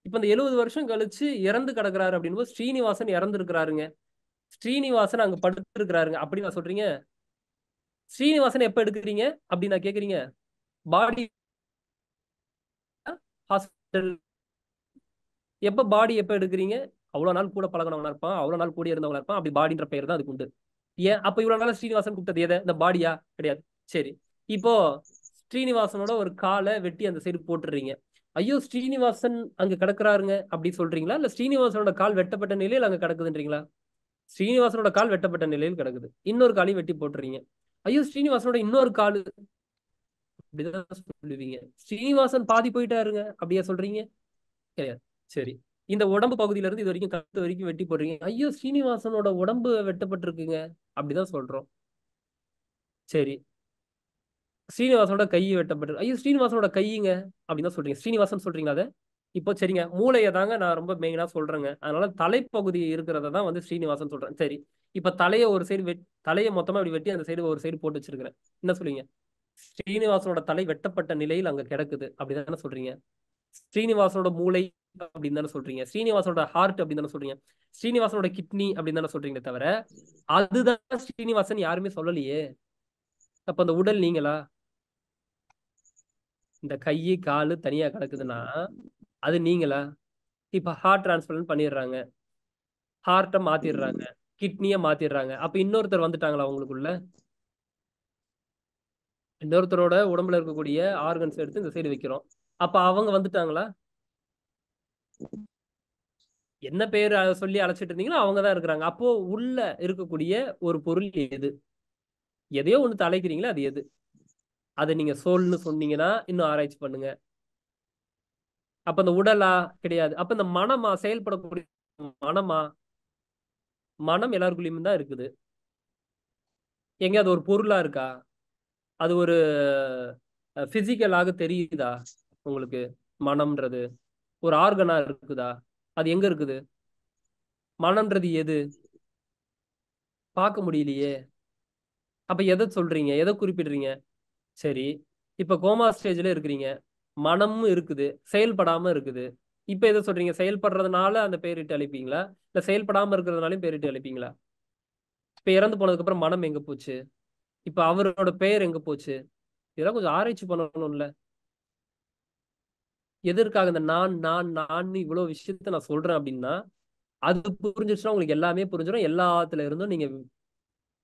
இப்ப இந்த எழுபது வருஷம் கழிச்சு இறந்து கிடக்குறாரு போது ஸ்ரீனிவாசன் இறந்துருக்கிறாருங்க ஸ்ரீனிவாசன் அங்க படுத்திருக்கிறாருங்க அப்படி நான் சொல்றீங்க ஸ்ரீனிவாசன் எப்ப எடுக்கிறீங்க அப்படி நான் கேக்குறீங்க பாடி ஹாஸ்பிட்டல் எப்ப பாடி எப்ப எடுக்கிறீங்க அவ்வளோ நாள் கூட பழகினவங்களா இருப்பான் அவ்வளோ நாள் கூட இருந்தவங்க இருப்பான் அப்படி பாடின்ற பெயர் தான் அதுக்கு உண்டு ஏன் அப்போ இவ்வளோ நாள் ஸ்ரீனிவாசன் கூப்பிட்டது எதை இந்த பாடியா கிடையாது சரி இப்போ ஸ்ரீனிவாசனோட ஒரு காலை வெட்டி அந்த சைடு போட்டுறீங்க ஐயோ ஸ்ரீனிவாசன் அங்க கிடக்குறாருங்க அப்படி சொல்றீங்களா இல்ல ஸ்ரீனிவாசனோட கால் வெட்டப்பட்ட நிலையில் அங்க கிடக்குதுன்றீங்களா ஸ்ரீனிவாசனோட கால் வெட்டப்பட்ட நிலையில் கிடக்குது இன்னொரு காலையும் வெட்டி போட்டுறீங்க ஐயோ ஸ்ரீனிவாசனோட இன்னொரு கால் அப்படிதான் சொல்லுவீங்க ஸ்ரீனிவாசன் பாதி போயிட்டாருங்க அப்படியா சொல்றீங்க கிடையாது சரி இந்த உடம்பு பகுதியில இருந்து இது வரைக்கும் கழுத்து வரைக்கும் வெட்டி போடுறீங்க ஐயோ ஸ்ரீனிவாசனோட உடம்பு வெட்டப்பட்டிருக்குங்க அப்படிதான் சொல்றோம் சரி ஸ்ரீனிவாசனோட கை வெட்டப்பட்டு ஐயோ ஸ்ரீனிவாசனோட கைங்க அப்படின்னு தான் சொல்றீங்க ஸ்ரீனிவாசன் சொல்றீங்களா அதை இப்போ சரிங்க மூளையை தாங்க நான் ரொம்ப மெயினாக சொல்றேங்க அதனால தலைப்பகுதி இருக்கிறத தான் வந்து ஸ்ரீனிவாசன் சொல்றேன் சரி இப்போ தலையை ஒரு சைடு வெட் தலையை மொத்தமாக இப்படி வெட்டி அந்த சைடு ஒரு சைடு போட்டு வச்சிருக்கிறேன் என்ன சொல்லுவீங்க ஸ்ரீனிவாசனோட தலை வெட்டப்பட்ட நிலையில் அங்கே கிடக்குது என்ன சொல்றீங்க ஸ்ரீனிவாசனோட மூளை அப்படின்னு தானே சொல்றீங்க ஸ்ரீனிவாசனோட ஹார்ட் அப்படின்னு தானே சொல்றீங்க ஸ்ரீனிவாசனோட கிட்னி அப்படின்னு தானே சொல்றீங்களே தவிர அதுதான் ஸ்ரீனிவாசன் யாருமே சொல்லலையே அப்ப அந்த உடல் நீங்களா இந்த கையை காலு தனியா கிடக்குதுன்னா அது நீங்களா இப்ப ஹார்ட் டிரான்ஸ்பிளன்ட் பண்ணிடுறாங்க ஹார்ட்டை மாத்திடுறாங்க கிட்னிய மாத்திடுறாங்க அப்ப இன்னொருத்தர் வந்துட்டாங்களா அவங்களுக்குள்ள இன்னொருத்தரோட உடம்புல இருக்கக்கூடிய ஆர்கன்ஸ் எடுத்து இந்த சைடு வைக்கிறோம் அப்ப அவங்க வந்துட்டாங்களா என்ன பேர் சொல்லி அழைச்சிட்டு இருந்தீங்களோ அவங்க தான் இருக்கிறாங்க அப்போ உள்ள இருக்கக்கூடிய ஒரு பொருள் எது எதையோ ஒண்ணு தலைக்கிறீங்களா அது எது அதை நீங்க சொல்னு சொன்னீங்கன்னா இன்னும் ஆராய்ச்சி பண்ணுங்க அப்ப இந்த உடலா கிடையாது அப்ப இந்த மனமா செயல்படக்கூடிய மனமா மனம் எல்லாருக்குள்ளயும் தான் இருக்குது எங்க அது ஒரு பொருளா இருக்கா அது ஒரு பிசிக்கலாக தெரியுதா உங்களுக்கு மனம்ன்றது ஒரு ஆர்கனா இருக்குதா அது எங்க இருக்குது மனம்ன்றது எது பார்க்க முடியலையே அப்ப எதை சொல்றீங்க எதை குறிப்பிடுறீங்க சரி இப்ப கோமா ஸ்டேஜ்ல இருக்கிறீங்க மனமும் இருக்குது செயல்படாம இருக்குது இப்ப எதை சொல்றீங்க செயல்படுறதுனால அந்த பேரிட்டு அழைப்பீங்களா இல்ல செயல்படாம இருக்கிறதுனாலும் பேரிட்டு அழைப்பீங்களா இப்ப இறந்து போனதுக்கு அப்புறம் மனம் எங்க போச்சு இப்ப அவரோட பெயர் எங்க போச்சு இதெல்லாம் கொஞ்சம் ஆராய்ச்சி பண்ணணும்ல எதற்காக இந்த நான் நான் நான் இவ்வளவு விஷயத்த நான் சொல்றேன் அப்படின்னா அது புரிஞ்சிருச்சுன்னா உங்களுக்கு எல்லாமே புரிஞ்சிடும் எல்லாத்துல இருந்தும் நீங்க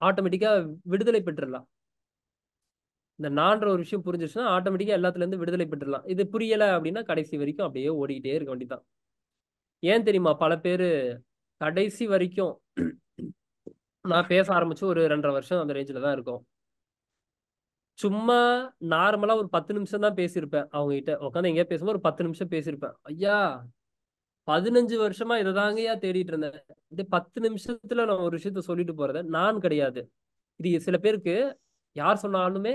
ஆட்டோமேட்டிக்கா விடுதலை பெற்றுடலாம் இந்த நான்ற ஒரு விஷயம் புரிஞ்சிருச்சுன்னா ஆட்டோமேட்டிக்கா எல்லாத்துல இருந்து விடுதலை பெற்றுடலாம் இது புரியல அப்படின்னா கடைசி வரைக்கும் அப்படியே ஓடிக்கிட்டே இருக்க வேண்டிதான் ஏன் தெரியுமா பல பேரு கடைசி வரைக்கும் நான் பேச ஆரம்பிச்சு ஒரு ரெண்டரை வருஷம் அந்த ரேஞ்சில் தான் இருக்கும் சும்மா நார்மலா ஒரு பத்து நிமிஷம் தான் பேசியிருப்பேன் அவங்க கிட்ட உட்காந்து எங்கேயா பேசும்போது ஒரு பத்து நிமிஷம் பேசியிருப்பேன் ஐயா பதினஞ்சு வருஷமா இதை தாங்கயா தேடிட்டு இருந்தேன் இந்த பத்து நிமிஷத்துல நான் ஒரு விஷயத்த சொல்லிட்டு போறது நான் கிடையாது இது சில பேருக்கு யார் சொன்னாலுமே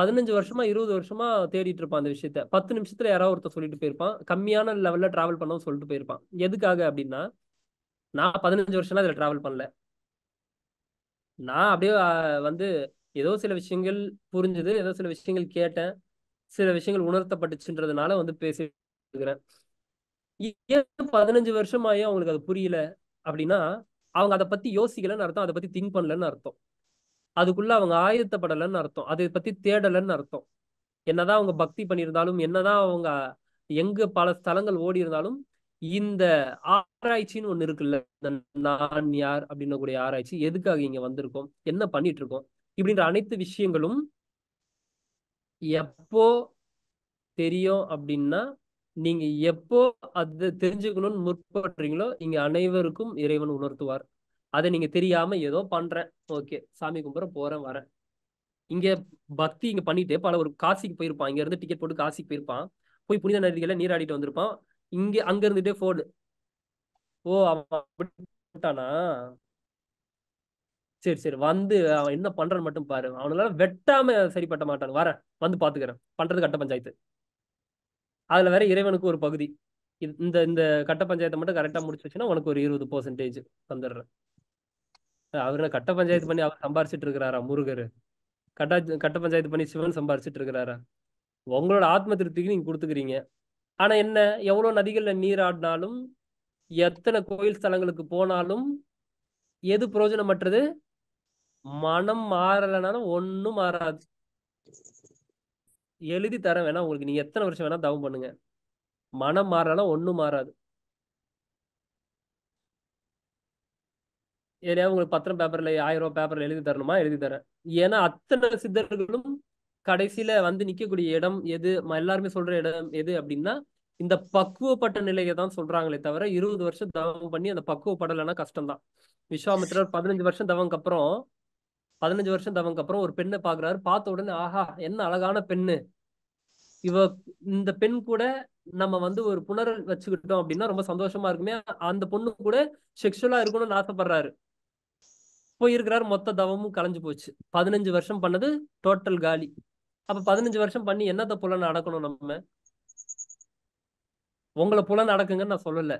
பதினஞ்சு வருஷமா இருபது வருஷமா தேடிட்டு இருப்பான் அந்த விஷயத்த பத்து நிமிஷத்துல யாராவது ஒருத்தர் சொல்லிட்டு போயிருப்பான் கம்மியான லெவல்ல டிராவல் பண்ணவும் சொல்லிட்டு போயிருப்பான் எதுக்காக அப்படின்னா நான் பதினஞ்சு வருஷம்லாம் இதுல டிராவல் பண்ணல நான் அப்படியே வந்து ஏதோ சில விஷயங்கள் புரிஞ்சுது ஏதோ சில விஷயங்கள் கேட்டேன் சில விஷயங்கள் உணர்த்தப்பட்டுச்சுன்றதுனால வந்து பேசிக்கிறேன் ஏன் பதினஞ்சு வருஷம் ஆயும் அவங்களுக்கு அது புரியல அப்படின்னா அவங்க அதை பத்தி யோசிக்கலன்னு அர்த்தம் அதை பத்தி திங்க் பண்ணலன்னு அர்த்தம் அதுக்குள்ள அவங்க ஆயத்தப்படலன்னு அர்த்தம் அதை பத்தி தேடலன்னு அர்த்தம் என்னதான் அவங்க பக்தி பண்ணியிருந்தாலும் என்னதான் அவங்க எங்க பல ஸ்தலங்கள் ஓடி இருந்தாலும் இந்த ஆராய்ச்சின்னு ஒண்ணு இருக்குல்ல நான் யார் அப்படின்ன கூடிய ஆராய்ச்சி எதுக்காக இங்க வந்திருக்கோம் என்ன பண்ணிட்டு இருக்கோம் இப்படின்ற அனைத்து விஷயங்களும் எப்போ தெரியும் அப்படின்னா நீங்க எப்போ அது தெரிஞ்சுக்கணும்னு முற்படுறீங்களோ இங்க அனைவருக்கும் இறைவன் உணர்த்துவார் அதை நீங்க தெரியாம ஏதோ பண்றேன் ஓகே சாமி கும்பிட போறேன் வரேன் இங்க பக்தி இங்க பண்ணிட்டு பல ஒரு காசிக்கு போயிருப்பான் இங்க இருந்து டிக்கெட் போட்டு காசிக்கு போயிருப்பான் போய் புனித நதிகளை நீராடிட்டு வந்திருப்பான் இங்க அங்க இருந்துட்டே போடு ஓ அவன் சரி சரி வந்து அவன் என்ன பண்றான்னு மட்டும் பாரு அவனால வெட்டாம சரிப்பட்ட மாட்டான் வரேன் வந்து பாத்துக்கிறேன் பண்றது கட்ட பஞ்சாயத்து அதுல வேற இறைவனுக்கு ஒரு பகுதி இந்த இந்த கட்ட பஞ்சாயத்தை மட்டும் கரெக்டா முடிச்சு வச்சுன்னா உனக்கு ஒரு இருபது பர்சன்டேஜ் தந்துடுறேன் அவர் கட்ட பஞ்சாயத்து பண்ணி அவர் சம்பாரிச்சிட்டு இருக்கிறாரா முருகர் கட்ட கட்ட பஞ்சாயத்து பண்ணி சிவன் சம்பாரிச்சிட்டு இருக்கிறாரா உங்களோட ஆத்ம திருப்திக்கு நீங்க கொடுத்துக்கிறீங்க ஆனா என்ன எவ்வளவு நதிகள்ல நீராடினாலும் எத்தனை கோயில் ஸ்தலங்களுக்கு போனாலும் எது பிரயோஜனமற்றது மனம் மாறலைனாலும் ஒன்றும் மாறாது எழுதி தர வேணா உங்களுக்கு நீங்க எத்தனை வருஷம் வேணா தவம் பண்ணுங்க மனம் மாறலாம் ஒன்றும் மாறாது ஏன்னா உங்களுக்கு பத்திரம் பேப்பர்ல ஆயிரம் ரூபாய் பேப்பர்ல எழுதி தரணுமா எழுதி தரேன் ஏன்னா அத்தனை சித்தர்களும் கடைசியில வந்து நிக்கக்கூடிய இடம் எது எல்லாருமே சொல்ற இடம் எது அப்படின்னா இந்த பக்குவப்பட்ட நிலையை தான் சொல்றாங்களே தவிர இருபது வருஷம் தவம் பண்ணி அந்த பக்குவப்படலைன்னா கஷ்டம் தான் விஸ்வாமித்திரர் பதினஞ்சு வருஷம் தவங்க அப்புறம் பதினஞ்சு வருஷம் தவங்க அப்புறம் ஒரு பெண்ணை பாக்குறாரு பார்த்த உடனே ஆஹா என்ன அழகான பெண்ணு இவ இந்த பெண் கூட நம்ம வந்து ஒரு புனர் வச்சுக்கிட்டோம் அப்படின்னா ரொம்ப சந்தோஷமா இருக்குமே அந்த பொண்ணு கூட செக்ஷுவலா இருக்கணும்னு ஆசைப்படுறாரு போய் இருக்கிறாரு மொத்த தவமும் கலைஞ்சு போச்சு பதினஞ்சு வருஷம் பண்ணது டோட்டல் காலி அப்ப பதினஞ்சு வருஷம் பண்ணி என்னத்த புல நடக்கணும் நம்ம உங்களை புல நடக்குங்கன்னு நான் சொல்லல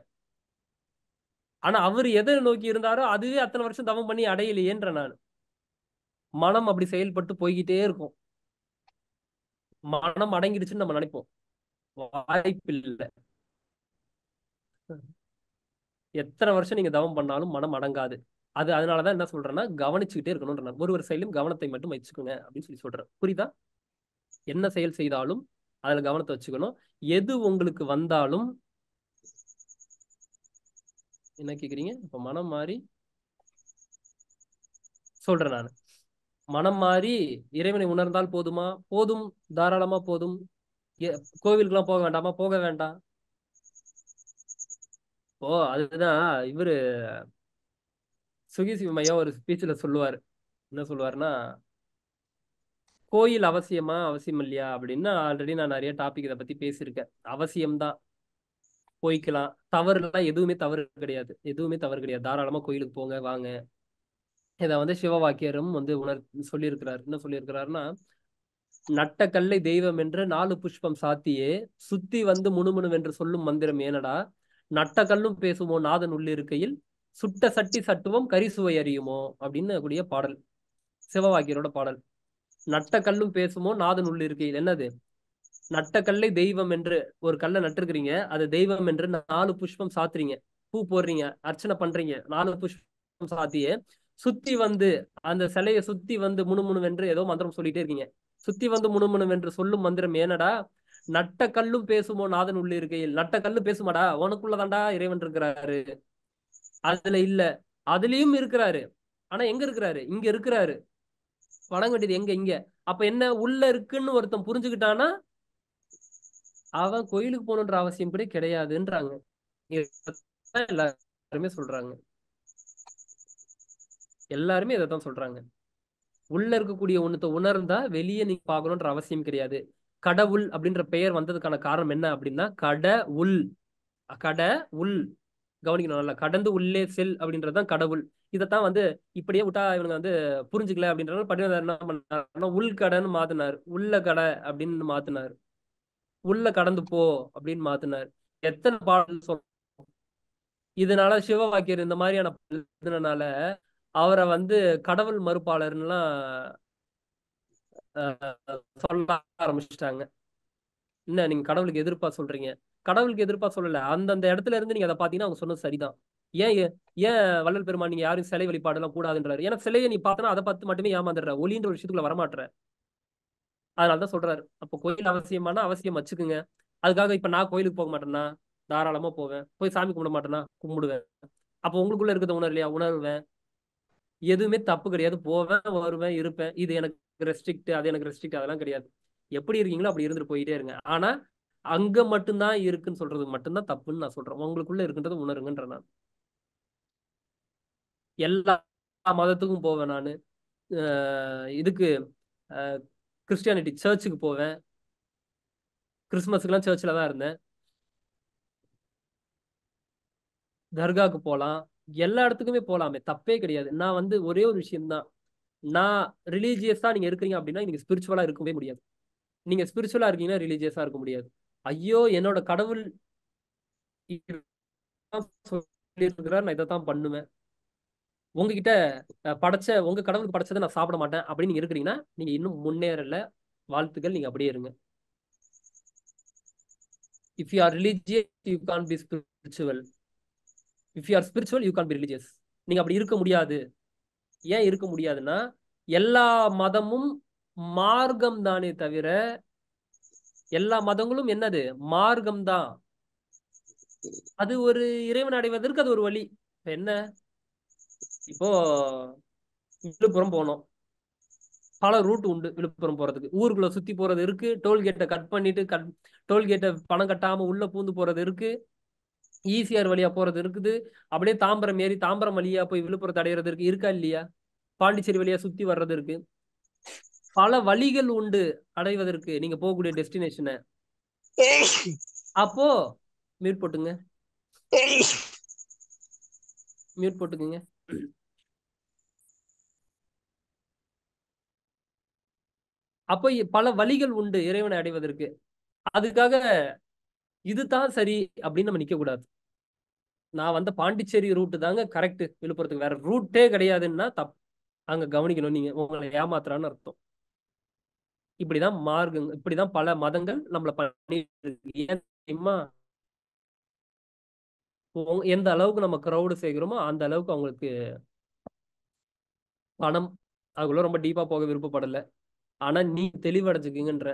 ஆனா அவர் எதை நோக்கி இருந்தாரோ அதுவே அத்தனை வருஷம் தவம் பண்ணி அடையலையேன்ற நான் மனம் அப்படி செயல்பட்டு போய்கிட்டே இருக்கும் மனம் அடங்கிடுச்சுன்னு நம்ம நினைப்போம் வாய்ப்பில்லை எத்தனை வருஷம் நீங்க தவம் பண்ணாலும் மனம் அடங்காது அது அதனாலதான் என்ன சொல்றேன்னா கவனிச்சுக்கிட்டே இருக்கணும் ஒரு ஒரு செயலும் கவனத்தை மட்டும் வச்சுக்கோங்க அப்படின்னு சொல்லி சொல்றேன் புரியுதா என்ன செயல் செய்தாலும் அதுல கவனத்தை வச்சுக்கணும் எது உங்களுக்கு வந்தாலும் என்ன கேக்குறீங்க இப்ப மனம் மாறி சொல்றேன் நான் மனம் மாறி இறைவனை உணர்ந்தால் போதுமா போதும் தாராளமா போதும் கோவிலுக்கு எல்லாம் போக வேண்டாமா போக வேண்டாம் ஓ அதுதான் இவரு சுகி சிவமையா ஒரு ஸ்பீச்ல சொல்லுவார் என்ன சொல்லுவாருன்னா கோயில் அவசியமா அவசியம் இல்லையா அப்படின்னு ஆல்ரெடி நான் நிறைய டாபிக் இதை பத்தி பேசியிருக்கேன் அவசியம்தான் போய்க்கலாம் தவறுலாம் எதுவுமே தவறு கிடையாது எதுவுமே தவறு கிடையாது தாராளமா கோயிலுக்கு போங்க வாங்க இதை வந்து சிவவாக்கியரும் வந்து உணர் சொல்லியிருக்கிறார் என்ன சொல்லியிருக்கிறாருன்னா நட்ட கல்லை தெய்வம் என்று நாலு புஷ்பம் சாத்தியே சுத்தி வந்து முணுமுணுவென்று சொல்லும் மந்திரம் ஏனடா நட்ட கல்லும் பேசுமோ நாதன் உள்ளிருக்கையில் சுட்ட சட்டி சட்டுவோம் கரிசுவை அறியுமோ அப்படின்னு கூடிய பாடல் சிவவாக்கியரோட பாடல் நட்ட கல்லும் பேசுமோ நாதன் உள்ளிருக்கையில் என்னது நட்ட கல்லை தெய்வம் என்று ஒரு கல்லை நட்டுருக்கிறீங்க அது தெய்வம் என்று நாலு புஷ்பம் சாத்துறீங்க பூ போடுறீங்க அர்ச்சனை பண்றீங்க நாலு புஷ்பம் சாத்தியே சுத்தி வந்து அந்த சிலையை சுத்தி வந்து முணுமுணுவென்று ஏதோ மந்திரம் சொல்லிட்டே இருக்கீங்க சுத்தி வந்து முணுமுணுவென்று சொல்லும் மந்திரம் ஏனடா நட்ட கல்லும் பேசுமோ நாதன் உள்ள இருக்கையில் நட்ட கல்லு பேசுமாடா உனக்குள்ளதாண்டா இறைவன் இருக்கிறாரு அதுல இல்ல அதுலயும் இருக்கிறாரு ஆனா எங்க இருக்கிறாரு இங்க இருக்கிறாரு வணங்க வேண்டியது எங்க இங்க அப்ப என்ன உள்ள இருக்குன்னு ஒருத்தன் புரிஞ்சுக்கிட்டானா அவன் கோயிலுக்கு போகணுன்ற அவசியம் கூட கிடையாதுன்றாங்க எல்லாருமே சொல்றாங்க எல்லாருமே இதை தான் சொல்றாங்க உள்ள இருக்கக்கூடிய ஒண்ணுத்த உணர்ந்தா வெளியே நீங்க பார்க்கணுன்ற அவசியம் கிடையாது கடவுள் அப்படின்ற பெயர் வந்ததுக்கான காரணம் என்ன அப்படின்னா கட உள் கட உள் கவனிக்கணும் நல்லா கடந்து உள்ளே செல் அப்படின்றதுதான் கடவுள் இதைத்தான் வந்து இப்படியே விட்டா இவங்க வந்து புரிஞ்சுக்கல அப்படின்ற பட்டினதார் என்ன பண்ணாருன்னா உள்கடன்னு மாத்தினார் உள்ள கடை அப்படின்னு மாத்தினார் உள்ள கடந்து போ அப்படின்னு மாத்தினார் எத்தனை பாடல் சொல்றோம் இதனால சிவ வாக்கியர் இந்த மாதிரியான எழுதுனனால அவரை வந்து கடவுள் மறுப்பாளர்லாம் சொல்ல ஆரம்பிச்சிட்டாங்க என்ன நீங்க கடவுளுக்கு எதிர்ப்பா சொல்றீங்க கடவுளுக்கு எதிர்ப்பா சொல்லல அந்தந்த இடத்துல இருந்து நீங்க அதை பாத்தீங்கன்னா அவங்க சொன்னது சரிதான் ஏன் ஏன் வள்ளல் பெருமா நீங்க யாரும் சிலை வழிபாடு எல்லாம் கூடாதுன்றாரு ஏன்னா சிலையை நீ பார்த்தனா அதை பார்த்து மட்டுமே ஏமாந்துடுற ஒளின்ற ஒரு விஷயத்துக்குள்ள வரமாட்டுற அதனாலதான் சொல்றாரு அப்போ கோயில் அவசியமான அவசியம் வச்சுக்குங்க அதுக்காக இப்ப நான் கோயிலுக்கு போக மாட்டேன்னா தாராளமா போவேன் போய் சாமி கும்பிட மாட்டேன்னா கும்பிடுவேன் அப்போ உங்களுக்குள்ள இருக்கிற உணர்வு இல்லையா உணர்வேன் எதுவுமே தப்பு கிடையாது போவேன் வருவேன் இருப்பேன் இது எனக்கு ரெஸ்ட்ரிக்ட் அது எனக்கு ரெஸ்ட்ரிக்ட் அதெல்லாம் கிடையாது எப்படி இருக்கீங்களோ அப்படி இருந்துட்டு போயிட்டே இருங்க ஆனா அங்க மட்டும்தான் இருக்குன்னு சொல்றது மட்டும்தான் தப்புன்னு நான் சொல்றேன் உங்களுக்குள்ள இருக்குன்றத உணருங்கன்ற நான் எல்லா மதத்துக்கும் போவேன் நான் இதுக்கு கிறிஸ்டியானிட்டி சர்ச்சுக்கு போவேன் கிறிஸ்மஸ்க்குலாம் சர்ச்சில் தான் இருந்தேன் தர்காவுக்கு போகலாம் எல்லா இடத்துக்குமே போகலாமே தப்பே கிடையாது நான் வந்து ஒரே ஒரு விஷயம்தான் நான் ரிலீஜியஸாக நீங்கள் இருக்கிறீங்க அப்படின்னா நீங்கள் ஸ்பிரிச்சுவலாக இருக்கவே முடியாது நீங்கள் ஸ்பிரிச்சுவலாக இருக்கீங்கன்னா ரிலீஜியஸாக இருக்க முடியாது ஐயோ என்னோட கடவுள் சொல்லியிருக்கிறார் நான் இதை தான் பண்ணுவேன் உங்ககிட்ட படைச்ச உங்க கடவுளுக்கு படைச்சதை நான் சாப்பிட மாட்டேன் அப்படின்னு நீங்க இருக்கிறீங்கன்னா நீங்க இன்னும் முன்னேறல வாழ்த்துக்கள் நீங்க அப்படியே இருங்க if you are religious you can be spiritual if you are spiritual you can be religious நீங்க அப்படி இருக்க முடியாது ஏன் இருக்க முடியாதுன்னா எல்லா மதமும் மார்க்கம் தானே தவிர எல்லா மதங்களும் என்னது மார்க்கம் தான் அது ஒரு இறைவன் அடைவதற்கு அது ஒரு வழி என்ன இப்போ விழுப்புரம் போனோம் பல ரூட் உண்டு விழுப்புரம் போறதுக்கு ஊருக்குள்ள சுத்தி போறது இருக்கு டோல்கேட்டை கட் பண்ணிட்டு கட் டோல்கேட்டை பணம் கட்டாம உள்ள பூந்து போறது இருக்கு ஈசிஆர் வழியா போறது இருக்குது அப்படியே தாம்பரம் ஏறி தாம்பரம் வழியா போய் விழுப்புரத்தை அடையிறது இருக்கு இருக்கா இல்லையா பாண்டிச்சேரி வழியா சுத்தி வர்றது இருக்கு பல வழிகள் உண்டு அடைவதற்கு நீங்க போகக்கூடிய டெஸ்டினேஷனை அப்போ மியூட் போட்டுங்க மியூட் போட்டுக்குங்க அப்போ பல வழிகள் உண்டு இறைவனை அடைவதற்கு அதுக்காக இதுதான் சரி அப்படின்னு நம்ம நிக்க கூடாது நான் வந்து பாண்டிச்சேரி ரூட்டு தாங்க கரெக்ட் விழுப்புரத்துக்கு வேற ரூட்டே கிடையாதுன்னா தப் அங்க கவனிக்கணும் நீங்க உங்களை ஏமாத்துறான்னு அர்த்தம் இப்படிதான் மார்க்கு இப்படிதான் பல மதங்கள் நம்மளை பண்ணி எந்த அளவுக்கு நம்ம க்ரௌடு செய்கிறோமோ அந்த அளவுக்கு அவங்களுக்கு பணம் அதுக்குள்ள ரொம்ப டீப்பா போக விருப்பப்படல ஆனா நீ தெளிவடைஞ்சுக்குங்கன்ற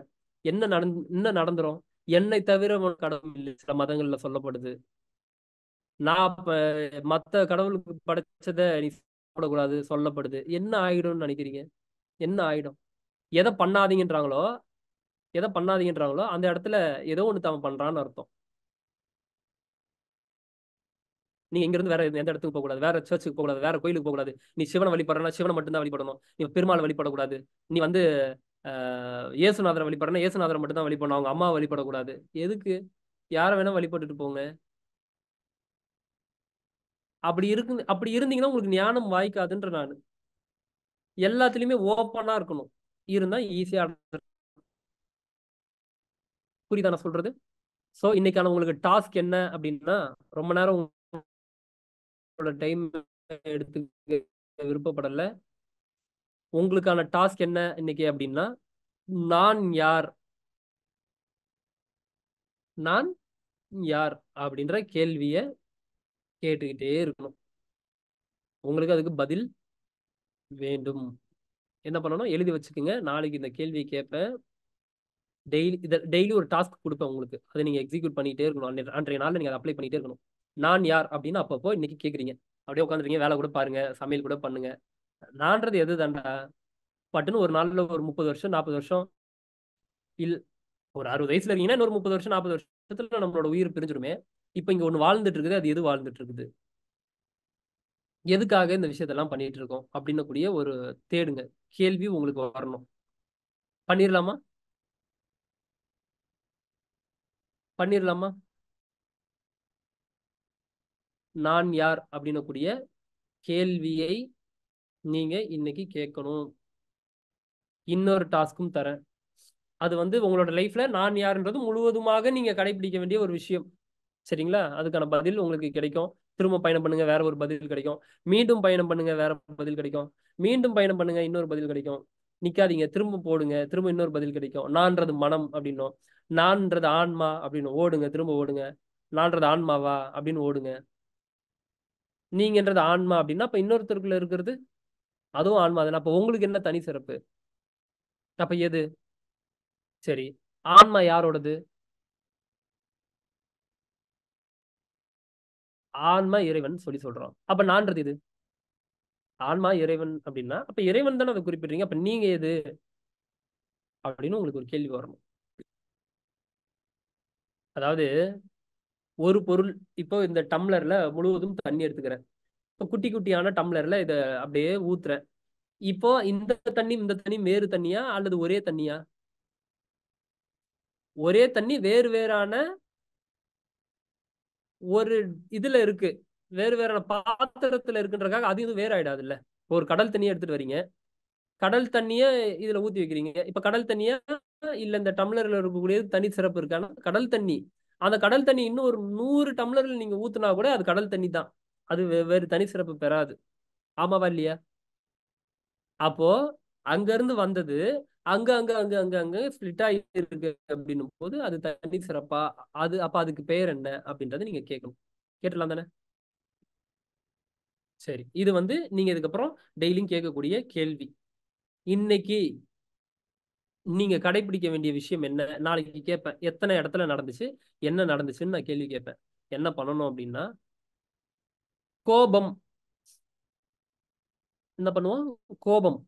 என்ன நடந்து என்ன நடந்துரும் என்னை தவிர கடவுள் இல்லை சில மதங்கள்ல சொல்லப்படுது நான் இப்ப மத்த கடவுளுக்கு படைச்சத நீ சாப்பிடக்கூடாது சொல்லப்படுது என்ன ஆயிடும்னு நினைக்கிறீங்க என்ன ஆயிடும் எதை பண்ணாதீங்கன்றாங்களோ எதை பண்ணாதீங்கன்றாங்களோ அந்த இடத்துல ஏதோ ஒன்று தவன் பண்றான்னு அர்த்தம் நீ இங்கிருந்து வேற எந்த இடத்துக்கு போகக்கூடாது வேற சர்ச்சுக்கு போகக்கூடாது வேற கோயிலுக்கு போகக்கூடாது நீ சிவனை வழிபடுறனா சிவனை மட்டும்தான் வழிபடணும் நீ பெருமாள் வழிபடக்கூடாது நீ வந்து இயேசுநாதரை ஏசுநாதரை மட்டும் மட்டும்தான் வழிபடணும் அவங்க அம்மாவை வழிபடக்கூடாது எதுக்கு யாரை வேணா வழிபட்டுட்டு போங்க அப்படி இருக்கு அப்படி இருந்தீங்கன்னா உங்களுக்கு ஞானம் வாய்க்காதுன்ற நான் எல்லாத்துலயுமே ஓப்பனா இருக்கணும் இருந்தா ஈஸியா புரியுதா நான் சொல்றது ஸோ இன்னைக்கான உங்களுக்கு டாஸ்க் என்ன அப்படின்னா ரொம்ப நேரம் டைம் எடுத்து விருப்பப்படல உங்களுக்கான டாஸ்க் என்ன இன்னைக்கு அப்படின்னா நான் யார் நான் யார் அப்படின்ற கேள்வியை கேட்டுக்கிட்டே இருக்கணும் உங்களுக்கு அதுக்கு பதில் வேண்டும் என்ன பண்ணணும் எழுதி வச்சுக்கோங்க நாளைக்கு இந்த கேள்வியை கேட்பேன் டெய்லி இதை டெய்லி ஒரு டாஸ்க் கொடுப்பேன் உங்களுக்கு அதை நீங்கள் எக்ஸிக்யூட் பண்ணிகிட்டே இருக்கணும் அன்றைய அன்றைய நாளில் நீங்கள் அதை அப்ளை பண்ணிகிட்டே இருக்கணும் நான் யார் அப்படின்னு அப்பப்போ இன்னைக்கு கேட்குறீங்க அப்படியே உட்காந்துருக்கீங்க வேலை கூட பாருங்கள் சமையல் கூட பண்ணுங்கள் நான்றது எது தாண்டா பட்டுன்னு ஒரு நாளில் ஒரு முப்பது வருஷம் நாற்பது வருஷம் இல் ஒரு அறுபது வயசுல இருக்கீங்கன்னா இன்னொரு முப்பது வருஷம் நாற்பது வருஷத்தில் நம்மளோட உயிர் பிரிஞ்சிருமே இப்போ இங்கே ஒன்று வாழ்ந்துட்டு இருக்குது அது எது வாழ்ந்துட்டு இருக்குது எதுக்காக இந்த விஷயத்தெல்லாம் பண்ணிட்டு இருக்கோம் அப்படின்னக்கூடிய ஒரு தேடுங்க கேள்வி உங்களுக்கு வரணும் பண்ணிடலாமா பண்ணிடலாமா நான் யார் அப்படின்னக்கூடிய கேள்வியை நீங்க இன்னைக்கு கேட்கணும் இன்னொரு டாஸ்க்கும் தரேன் அது வந்து உங்களோட லைஃப்ல நான் யாருன்றது முழுவதுமாக நீங்க கடைபிடிக்க வேண்டிய ஒரு விஷயம் சரிங்களா அதுக்கான பதில் உங்களுக்கு கிடைக்கும் திரும்ப பயணம் பண்ணுங்க வேற ஒரு பதில் கிடைக்கும் மீண்டும் பயணம் பண்ணுங்க வேற பதில் கிடைக்கும் மீண்டும் பயணம் பண்ணுங்க இன்னொரு பதில் கிடைக்கும் நிக்காதீங்க திரும்ப போடுங்க திரும்ப இன்னொரு பதில் கிடைக்கும் நான்றது மனம் அப்படின்னும் நான்றது ஆன்மா அப்படின்னும் ஓடுங்க திரும்ப ஓடுங்க நான்றது ஆன்மாவா அப்படின்னு ஓடுங்க நீங்கன்றது ஆன்மா அப்படின்னா அப்ப இன்னொருத்தருக்குள்ள இருக்கிறது அதுவும் ஆன்மா தானே அப்ப உங்களுக்கு என்ன தனி சிறப்பு அப்ப எது சரி ஆன்மா யாரோடது ஆன்மா இறைவன் சொல்லி சொல்றோம் அப்ப நான்றது இது ஆன்மா இறைவன் அப்படின்னா அப்ப இறைவன் தானே அதை குறிப்பிடுறீங்க அப்ப நீங்க எது அப்படின்னு உங்களுக்கு ஒரு கேள்வி வரணும் அதாவது ஒரு பொருள் இப்போ இந்த டம்ளர்ல முழுவதும் தண்ணி எடுத்துக்கிறேன் இப்போ குட்டி குட்டியான டம்ளர்ல இதை அப்படியே ஊத்துறேன் இப்போ இந்த தண்ணி இந்த தண்ணி வேறு தண்ணியா அல்லது ஒரே தண்ணியா ஒரே தண்ணி வேறு வேறான ஒரு இதுல இருக்கு வேறு வேற பாத்திரத்துல இருக்குன்றக்காக அது இது வேற ஆயிடாது இல்ல ஒரு கடல் தண்ணியை எடுத்துட்டு வரீங்க கடல் தண்ணிய இதுல ஊத்தி வைக்கிறீங்க இப்ப கடல் தண்ணிய இல்ல இந்த டம்ளர்ல இருக்கக்கூடிய தனி சிறப்பு இருக்கானா கடல் தண்ணி அந்த கடல் தண்ணி இன்னும் ஒரு நூறு டம்ளர்ல நீங்க ஊத்துனா கூட அது கடல் தண்ணி தான் அது வேறு தனி சிறப்பு பெறாது ஆமாவா இல்லையா அப்போ அங்க இருந்து வந்தது அங்க அங்க அங்க அங்க அங்க ஸ்பிளிட் ஆகி இருக்கு அப்படின்னும் போது அது தனி சிறப்பா அது அப்ப அதுக்கு பேர் என்ன அப்படின்றத நீங்க கேட்கணும் கேட்டலாம் தானே சரி இது வந்து நீங்க இதுக்கப்புறம் டெய்லியும் கேட்கக்கூடிய கேள்வி இன்னைக்கு நீங்க கடைபிடிக்க வேண்டிய விஷயம் என்ன நாளைக்கு கேட்பேன் எத்தனை இடத்துல நடந்துச்சு என்ன நடந்துச்சுன்னு நான் கேள்வி கேட்பேன் என்ன பண்ணணும் அப்படின்னா கோபம் என்ன பண்ணுவோம் கோபம்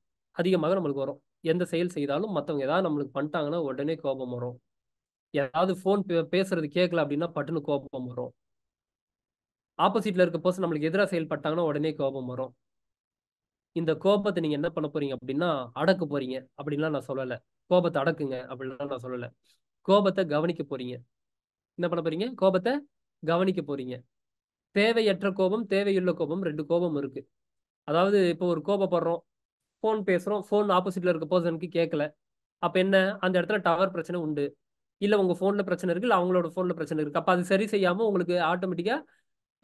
அதிகமாக நம்மளுக்கு வரும் எந்த செயல் செய்தாலும் மற்றவங்க ஏதாவது நம்மளுக்கு பண்ணிட்டாங்கன்னா உடனே கோபம் வரும் ஏதாவது ஃபோன் பேசுறது கேட்கல அப்படின்னா பட்டுன்னு கோபம் வரும் ஆப்போசிட்ல இருக்க பர்சன் நம்மளுக்கு எதிராக செயல்பட்டாங்கன்னா உடனே கோபம் வரும் இந்த கோபத்தை நீங்க என்ன பண்ண போறீங்க அப்படின்னா அடக்க போறீங்க அப்படின்லாம் நான் சொல்லலை கோபத்தை அடக்குங்க அப்படின்லாம் நான் சொல்லலை கோபத்தை கவனிக்க போறீங்க என்ன பண்ண போறீங்க கோபத்தை கவனிக்க போறீங்க தேவையற்ற கோபம் தேவையுள்ள கோபம் ரெண்டு கோபம் இருக்கு அதாவது இப்போ ஒரு கோபப்படுறோம் ஃபோன் பேசுகிறோம் ஃபோன் ஆப்போசிட்டில் இருக்க பர்சனுக்கு கேட்கல அப்போ என்ன அந்த இடத்துல டவர் பிரச்சனை உண்டு இல்லை உங்கள் ஃபோனில் பிரச்சனை இருக்குது இல்லை அவங்களோட ஃபோனில் பிரச்சனை இருக்குது அப்போ அது சரி செய்யாமல் உங்களுக்கு ஆட்டோமேட்டிக்காக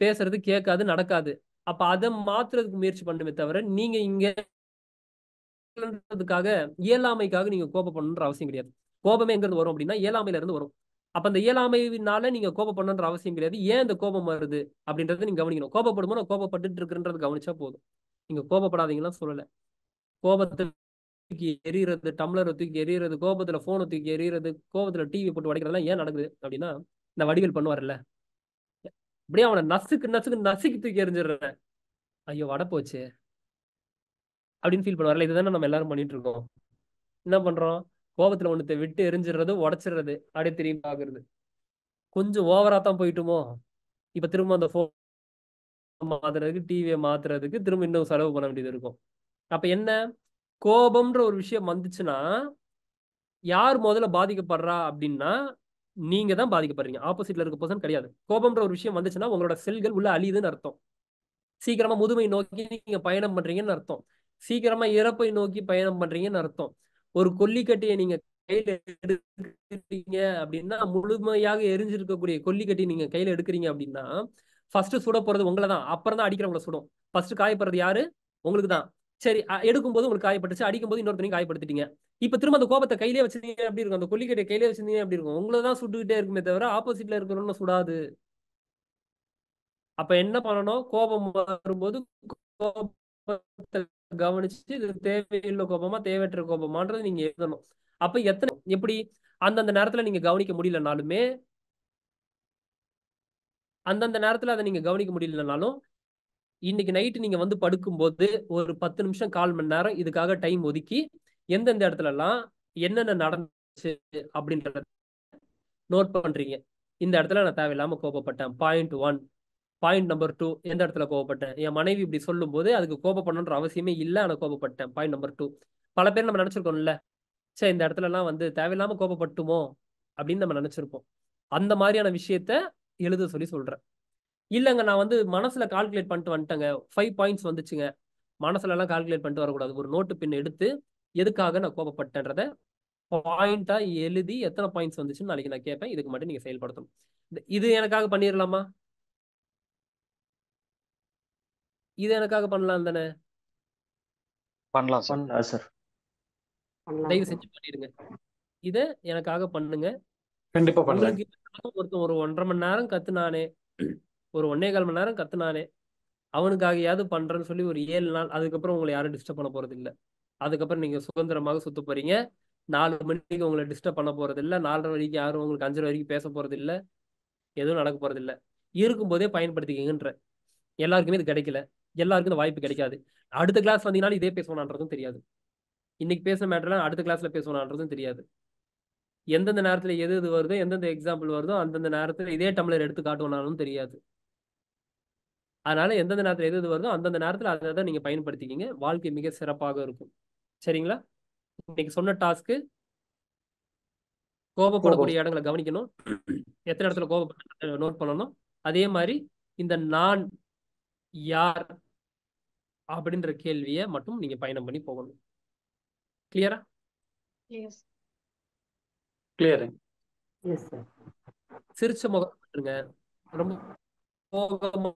பேசுறது கேட்காது நடக்காது அப்போ அதை மாற்றுறதுக்கு முயற்சி பண்ணுமே தவிர நீங்கள் இங்கே இயலாமைக்காக நீங்க கோபம் பண்ணுன்ற அவசியம் கிடையாது கோபமே இருந்து வரும் அப்படின்னா இயலாமையில இருந்து வரும் அப்ப அந்த இயலாமையினால நீங்க கோபம் பண்ணுன்ற அவசியம் கிடையாது ஏன் இந்த கோபம் வருது அப்படின்றத நீங்க கவனிக்கணும் கோபப்படுமோ நான் கோபப்பட்டு இருக்குன்றது கவனிச்சா போதும் நீங்க கோபப்படாதீங்களாம் சொல்லலை கோபத்துக்கு எரியறது டம்ளரை தூக்கி எரியறது கோபத்துல போனை தூக்கி எரியறது கோபத்துல டிவி போட்டு உடைக்கிறதெல்லாம் ஏன் நடக்குது அப்படின்னா இந்த வடிவில் பண்ணுவார்ல அப்படியே அவனை நசுக்கு நசுக்கு நசுக்கு தூக்கி எரிஞ்சிடுறேன் ஐயோ வட போச்சு அப்படின்னு ஃபீல் பண்ணுவார்ல இதுதானே நம்ம எல்லாரும் பண்ணிட்டு இருக்கோம் என்ன பண்றோம் கோபத்துல ஒன்றத்தை விட்டு எரிஞ்சிடுறது உடச்சிடுறது அப்படியே திரும்பி பாக்குறது கொஞ்சம் ஓவரா தான் போயிட்டுமோ இப்ப திரும்ப அந்த போன் மாத்துறதுக்கு டிவியை மாத்துறதுக்கு திரும்ப இன்னும் செலவு பண்ண வேண்டியது இருக்கும் அப்ப என்ன கோபம்ன்ற ஒரு விஷயம் வந்துச்சுன்னா யார் முதல்ல பாதிக்கப்படுறா அப்படின்னா நீங்க தான் பாதிக்கப்படுறீங்க ஆப்போசிட்ல இருக்க பர்சன் கிடையாது கோபம்ன்ற ஒரு விஷயம் வந்துச்சுன்னா உங்களோட செல்கள் உள்ள அழியுதுன்னு அர்த்தம் சீக்கிரமா முதுமை நோக்கி நீங்க பயணம் பண்றீங்கன்னு அர்த்தம் சீக்கிரமா இறப்பை நோக்கி பயணம் பண்றீங்கன்னு அர்த்தம் ஒரு கொல்லிக்கட்டையை நீங்க கையில எடுக்கிறீங்க அப்படின்னா முழுமையாக எரிஞ்சிருக்கக்கூடிய கொல்லிக்கட்டி நீங்க கையில எடுக்கிறீங்க அப்படின்னா ஃபர்ஸ்ட் சுட போறது உங்களை தான் அப்புறம் தான் அடிக்கிறவங்களை சுடும் ஃபர்ஸ்ட் காயப்படுறது யாரு உங்களுக்கு தான் சரி எடுக்கும்போது உங்களுக்கு காயப்பட்டுச்சு அடிக்கும்போது இன்னொருத்தனையும் காயப்படுத்திட்டீங்க இப்ப திரும்ப அந்த கோபத்தை கையிலே வச்சிருந்தீங்க அப்படி இருக்கும் அந்த கொல்லிக்கட்டை கையிலே வச்சிருந்தீங்க அப்படி இருக்கும் உங்களை தான் சுட்டுக்கிட்டே இருக்குமே தவிர ஆப்போசிட்ல இருக்கணும்னு சுடாது அப்ப என்ன பண்ணணும் கோபம் வரும்போது கோபத்தை கவனிச்சு இது தேவையுள்ள கோபமா தேவையற்ற கோபமான்றது நீங்க எழுதணும் அப்ப எத்தனை எப்படி அந்தந்த நேரத்துல நீங்க கவனிக்க முடியலனாலுமே அந்தந்த நேரத்துல அதை நீங்க கவனிக்க முடியலனாலும் இன்னைக்கு நைட்டு நீங்க வந்து படுக்கும்போது ஒரு பத்து நிமிஷம் கால் மணி நேரம் இதுக்காக டைம் ஒதுக்கி எந்தெந்த இடத்துலலாம் என்னென்ன நடந்துச்சு அப்படின்றத நோட் பண்றீங்க இந்த இடத்துல நான் தேவையில்லாம கோபப்பட்டேன் point one point number two எந்த இடத்துல கோபப்பட்டேன் என் மனைவி இப்படி சொல்லும் போது அதுக்கு கோபப்படணுன்ற அவசியமே இல்லை ஆனால் கோபப்பட்டேன் பாயிண்ட் நம்பர் டூ பல பேர் நம்ம நினச்சிருக்கோம்ல சரி இந்த இடத்துலலாம் வந்து தேவையில்லாம கோபப்பட்டுமோ அப்படின்னு நம்ம நினச்சிருப்போம் அந்த மாதிரியான விஷயத்த எழுத சொல்லி சொல்கிறேன் இல்லைங்க நான் வந்து மனசுல கால்குலேட் பண்ணிட்டு வந்துட்டேங்க ஃபைவ் பாயிண்ட்ஸ் வந்துச்சுங்க மனசுல எல்லாம் கால்குலேட் பண்ணிட்டு வரக்கூடாது ஒரு நோட்டு பின் எடுத்து எதுக்காக நான் கோபப்பட்டேன்றத பாயிண்டா எழுதி எத்தனை பாயிண்ட்ஸ் வந்துச்சுன்னு நாளைக்கு நான் கேட்பேன் இதுக்கு மட்டும் நீங்க செயல்படுத்தணும் இது எனக்காக பண்ணிடலாமா இது எனக்காக பண்ணலாம் தானே பண்ணலாம் சார் தயவு செஞ்சு பண்ணிடுங்க இத எனக்காக பண்ணுங்க கண்டிப்பா பண்ணுங்க ஒருத்தன் ஒரு ஒன்றரை மணி நேரம் நானே ஒரு ஒன்னே கால் மணி நேரம் கத்துனானே அவனுக்காகையாவது பண்றேன்னு சொல்லி ஒரு ஏழு நாள் அதுக்கப்புறம் உங்களை யாரும் டிஸ்டர்ப் பண்ண போறது இல்லை அதுக்கப்புறம் நீங்க சுதந்திரமாக சுத்த போறீங்க நாலு மணிக்கு உங்களை டிஸ்டர்ப் பண்ண போறது இல்லை நாலரை வரைக்கும் யாரும் உங்களுக்கு அஞ்சரை வரைக்கும் பேச போறது இல்லை எதுவும் நடக்க போறது இல்லை போதே பயன்படுத்திக்கிங்கன்ற எல்லாருக்குமே இது கிடைக்கல எல்லாருக்கும் இந்த வாய்ப்பு கிடைக்காது அடுத்த கிளாஸ் வந்தீங்கனாலும் இதே பேசணுன்றதும் தெரியாது இன்னைக்கு பேசின மேட்டர்லாம் அடுத்த கிளாஸ்ல பேசணுன்றதும் தெரியாது எந்தெந்த நேரத்துல எது எது வருதோ எந்தெந்த எக்ஸாம்பிள் வருதோ அந்தந்த நேரத்துல இதே டம்ளர் எடுத்து காட்டுவோம்னாலும் தெரியாது அதனால எந்தெந்த நேரத்தில் எது எது வருதோ அந்தந்த நேரத்தில் அதை தான் நீங்கள் பயன்படுத்திக்கிங்க வாழ்க்கை மிக சிறப்பாக இருக்கும் சரிங்களா இன்னைக்கு சொன்ன டாஸ்க்கு கோபப்படக்கூடிய இடங்களை கவனிக்கணும் எத்தனை இடத்துல கோபப்பட நோட் பண்ணணும் அதே மாதிரி இந்த நான் யார் அப்படின்ற கேள்வியை மட்டும் நீங்க பயணம் பண்ணி போகணும் கிளியரா கிளியர் சிரிச்ச முகம் ரொம்ப சோகமா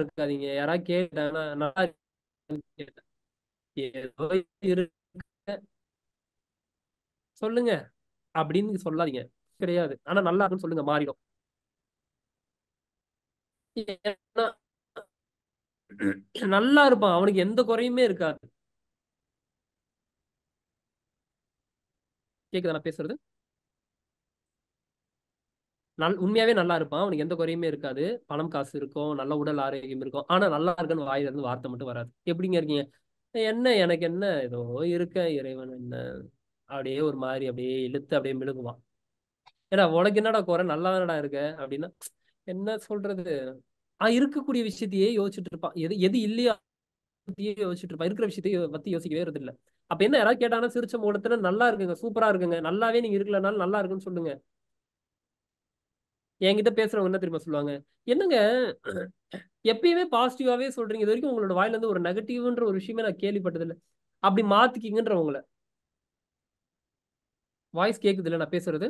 இருக்காதீங்க யாராவது கேட்டாங்கன்னா நல்லா ஏதோ இருக்க சொல்லுங்க அப்படின்னு சொல்லாதீங்க கிடையாது ஆனா நல்லா இருக்குன்னு சொல்லுங்க மாறிடும் நல்லா இருப்பான் அவனுக்கு எந்த குறையுமே இருக்காது கேக்குதா நான் பேசுறது நல் உண்மையாவே நல்லா இருப்பான் அவனுக்கு எந்த குறையுமே இருக்காது பணம் காசு இருக்கும் நல்ல உடல் ஆரோக்கியம் இருக்கும் ஆனா நல்லா இருக்குன்னு வாயில இருந்து வார்த்தை மட்டும் வராது எப்படிங்க இருக்கீங்க என்ன எனக்கு என்ன ஏதோ இருக்க இறைவன் என்ன அப்படியே ஒரு மாதிரி அப்படியே இழுத்து அப்படியே மிழுகுவான் ஏன்னா உனக்கு என்னடா குறை நல்லா தானடா இருக்க அப்படின்னா என்ன சொல்றது ஆஹ் இருக்கக்கூடிய விஷயத்தையே யோசிச்சுட்டு இருப்பான் எது எது இல்லையா யோசிச்சுட்டு இருப்பான் இருக்கிற விஷயத்தையும் பத்தி யோசிக்கவே இல்லை அப்ப என்ன யாராவது கேட்டாங்கன்னா சிரிச்ச மூலத்துல நல்லா இருக்குங்க சூப்பரா இருக்குங்க நல்லாவே நீங்க இருக்கலனாலும் நல்லா இருக்குன்னு சொல்லுங்க என்கிட்ட பேசுறவங்க என்ன தெரியுமா சொல்லுவாங்க என்னங்க எப்பயுமே பாசிட்டிவாவே சொல்றீங்க இது வரைக்கும் உங்களோட வாயிலிருந்து ஒரு நெகட்டிவ்ன்ற ஒரு விஷயமே நான் கேள்விப்பட்டதில்லை அப்படி மாத்திக்கிங்கன்றவங்கள வாய்ஸ் கேக்குது இல்லை நான் பேசுறது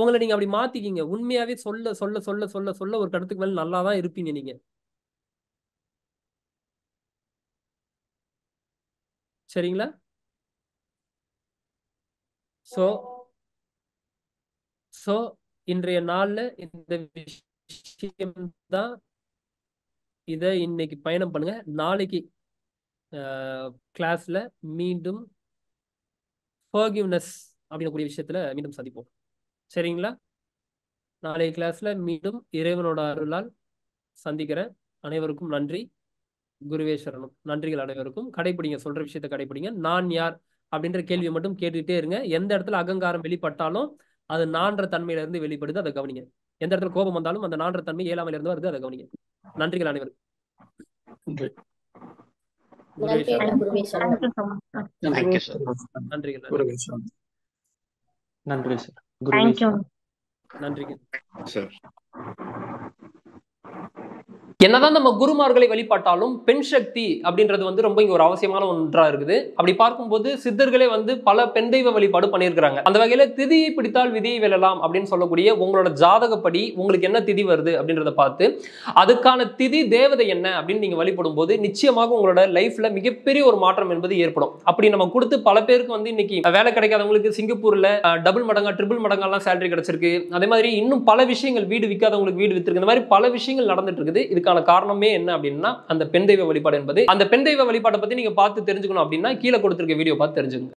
உங்களை நீங்க அப்படி மாத்திக்கிங்க உண்மையாவே சொல்ல சொல்ல சொல்ல சொல்ல சொல்ல ஒரு கருத்துக்கு மேல நல்லா தான் இருப்பீங்க நீங்க சரிங்களா சோ ஸோ இன்றைய நாளில் இந்த விஷயம் தான் இதை இன்னைக்கு பயணம் பண்ணுங்க நாளைக்கு கிளாஸ்ல மீண்டும் ஃபர்கிவ்னஸ் அப்படிங்கக்கூடிய விஷயத்துல மீண்டும் சந்திப்போம் சரிங்களா நாளைய கிளாஸ்ல மீண்டும் இறைவனோட அருளால் சந்திக்கிறேன் அனைவருக்கும் நன்றி குருவேஸ்வரனும் நன்றிகள் அனைவருக்கும் கடைபிடிங்க சொல்ற விஷயத்த கடைபிடிங்க நான் யார் அப்படின்ற கேள்வியை மட்டும் கேட்டுக்கிட்டே இருங்க எந்த இடத்துல அகங்காரம் வெளிப்பட்டாலும் அது நான்ற தன்மையில இருந்து வெளிப்படுது அதை கவனிங்க எந்த இடத்துல கோபம் வந்தாலும் அந்த நான்ற தன்மை ஏழாமையில இருந்து வருது அதை கவனிங்க நன்றிகள் அனைவருக்கும் நன்றிகள் நன்றி சார் நன்றிகள் சார் என்னதான் நம்ம குருமார்களை வழிபாட்டாலும் பெண் சக்தி அப்படின்றது வந்து ரொம்ப இங்கே ஒரு அவசியமான ஒன்றா இருக்குது அப்படி பார்க்கும்போது சித்தர்களே வந்து பல பெண் தெய்வ வழிபாடு பண்ணியிருக்கிறாங்க அந்த வகையில் திதியை பிடித்தால் விதியை வெல்லலாம் அப்படின்னு சொல்லக்கூடிய உங்களோட ஜாதகப்படி உங்களுக்கு என்ன திதி வருது அப்படின்றத பார்த்து அதுக்கான திதி தேவதை என்ன அப்படின்னு நீங்கள் வழிபடும் போது நிச்சயமாக உங்களோட லைஃப்ல மிகப்பெரிய ஒரு மாற்றம் என்பது ஏற்படும் அப்படி நம்ம கொடுத்து பல பேருக்கு வந்து இன்னைக்கு வேலை கிடைக்காதவங்களுக்கு சிங்கப்பூர்ல டபுள் மடங்கா ட்ரிபிள் மடங்காலாம் சேலரி கிடைச்சிருக்கு அதே மாதிரி இன்னும் பல விஷயங்கள் வீடு விற்காதவங்களுக்கு வீடு விற்றுருக்கு இந்த மாதிரி பல விஷயங்கள் நடந்துட்டு இருக்குது இதுக்கான அதுக்கான காரணமே என்ன அப்படின்னா அந்த பெண் தெய்வ வழிபாடு என்பது அந்த பெண் தெய்வ வழிபாட்டை பத்தி நீங்க பார்த்து தெரிஞ்சுக்கணும் அப்படின்னா கீழே கொடுத்துருக்க வீடியோ பார்த்து தெரிஞ்சுக்கோங்க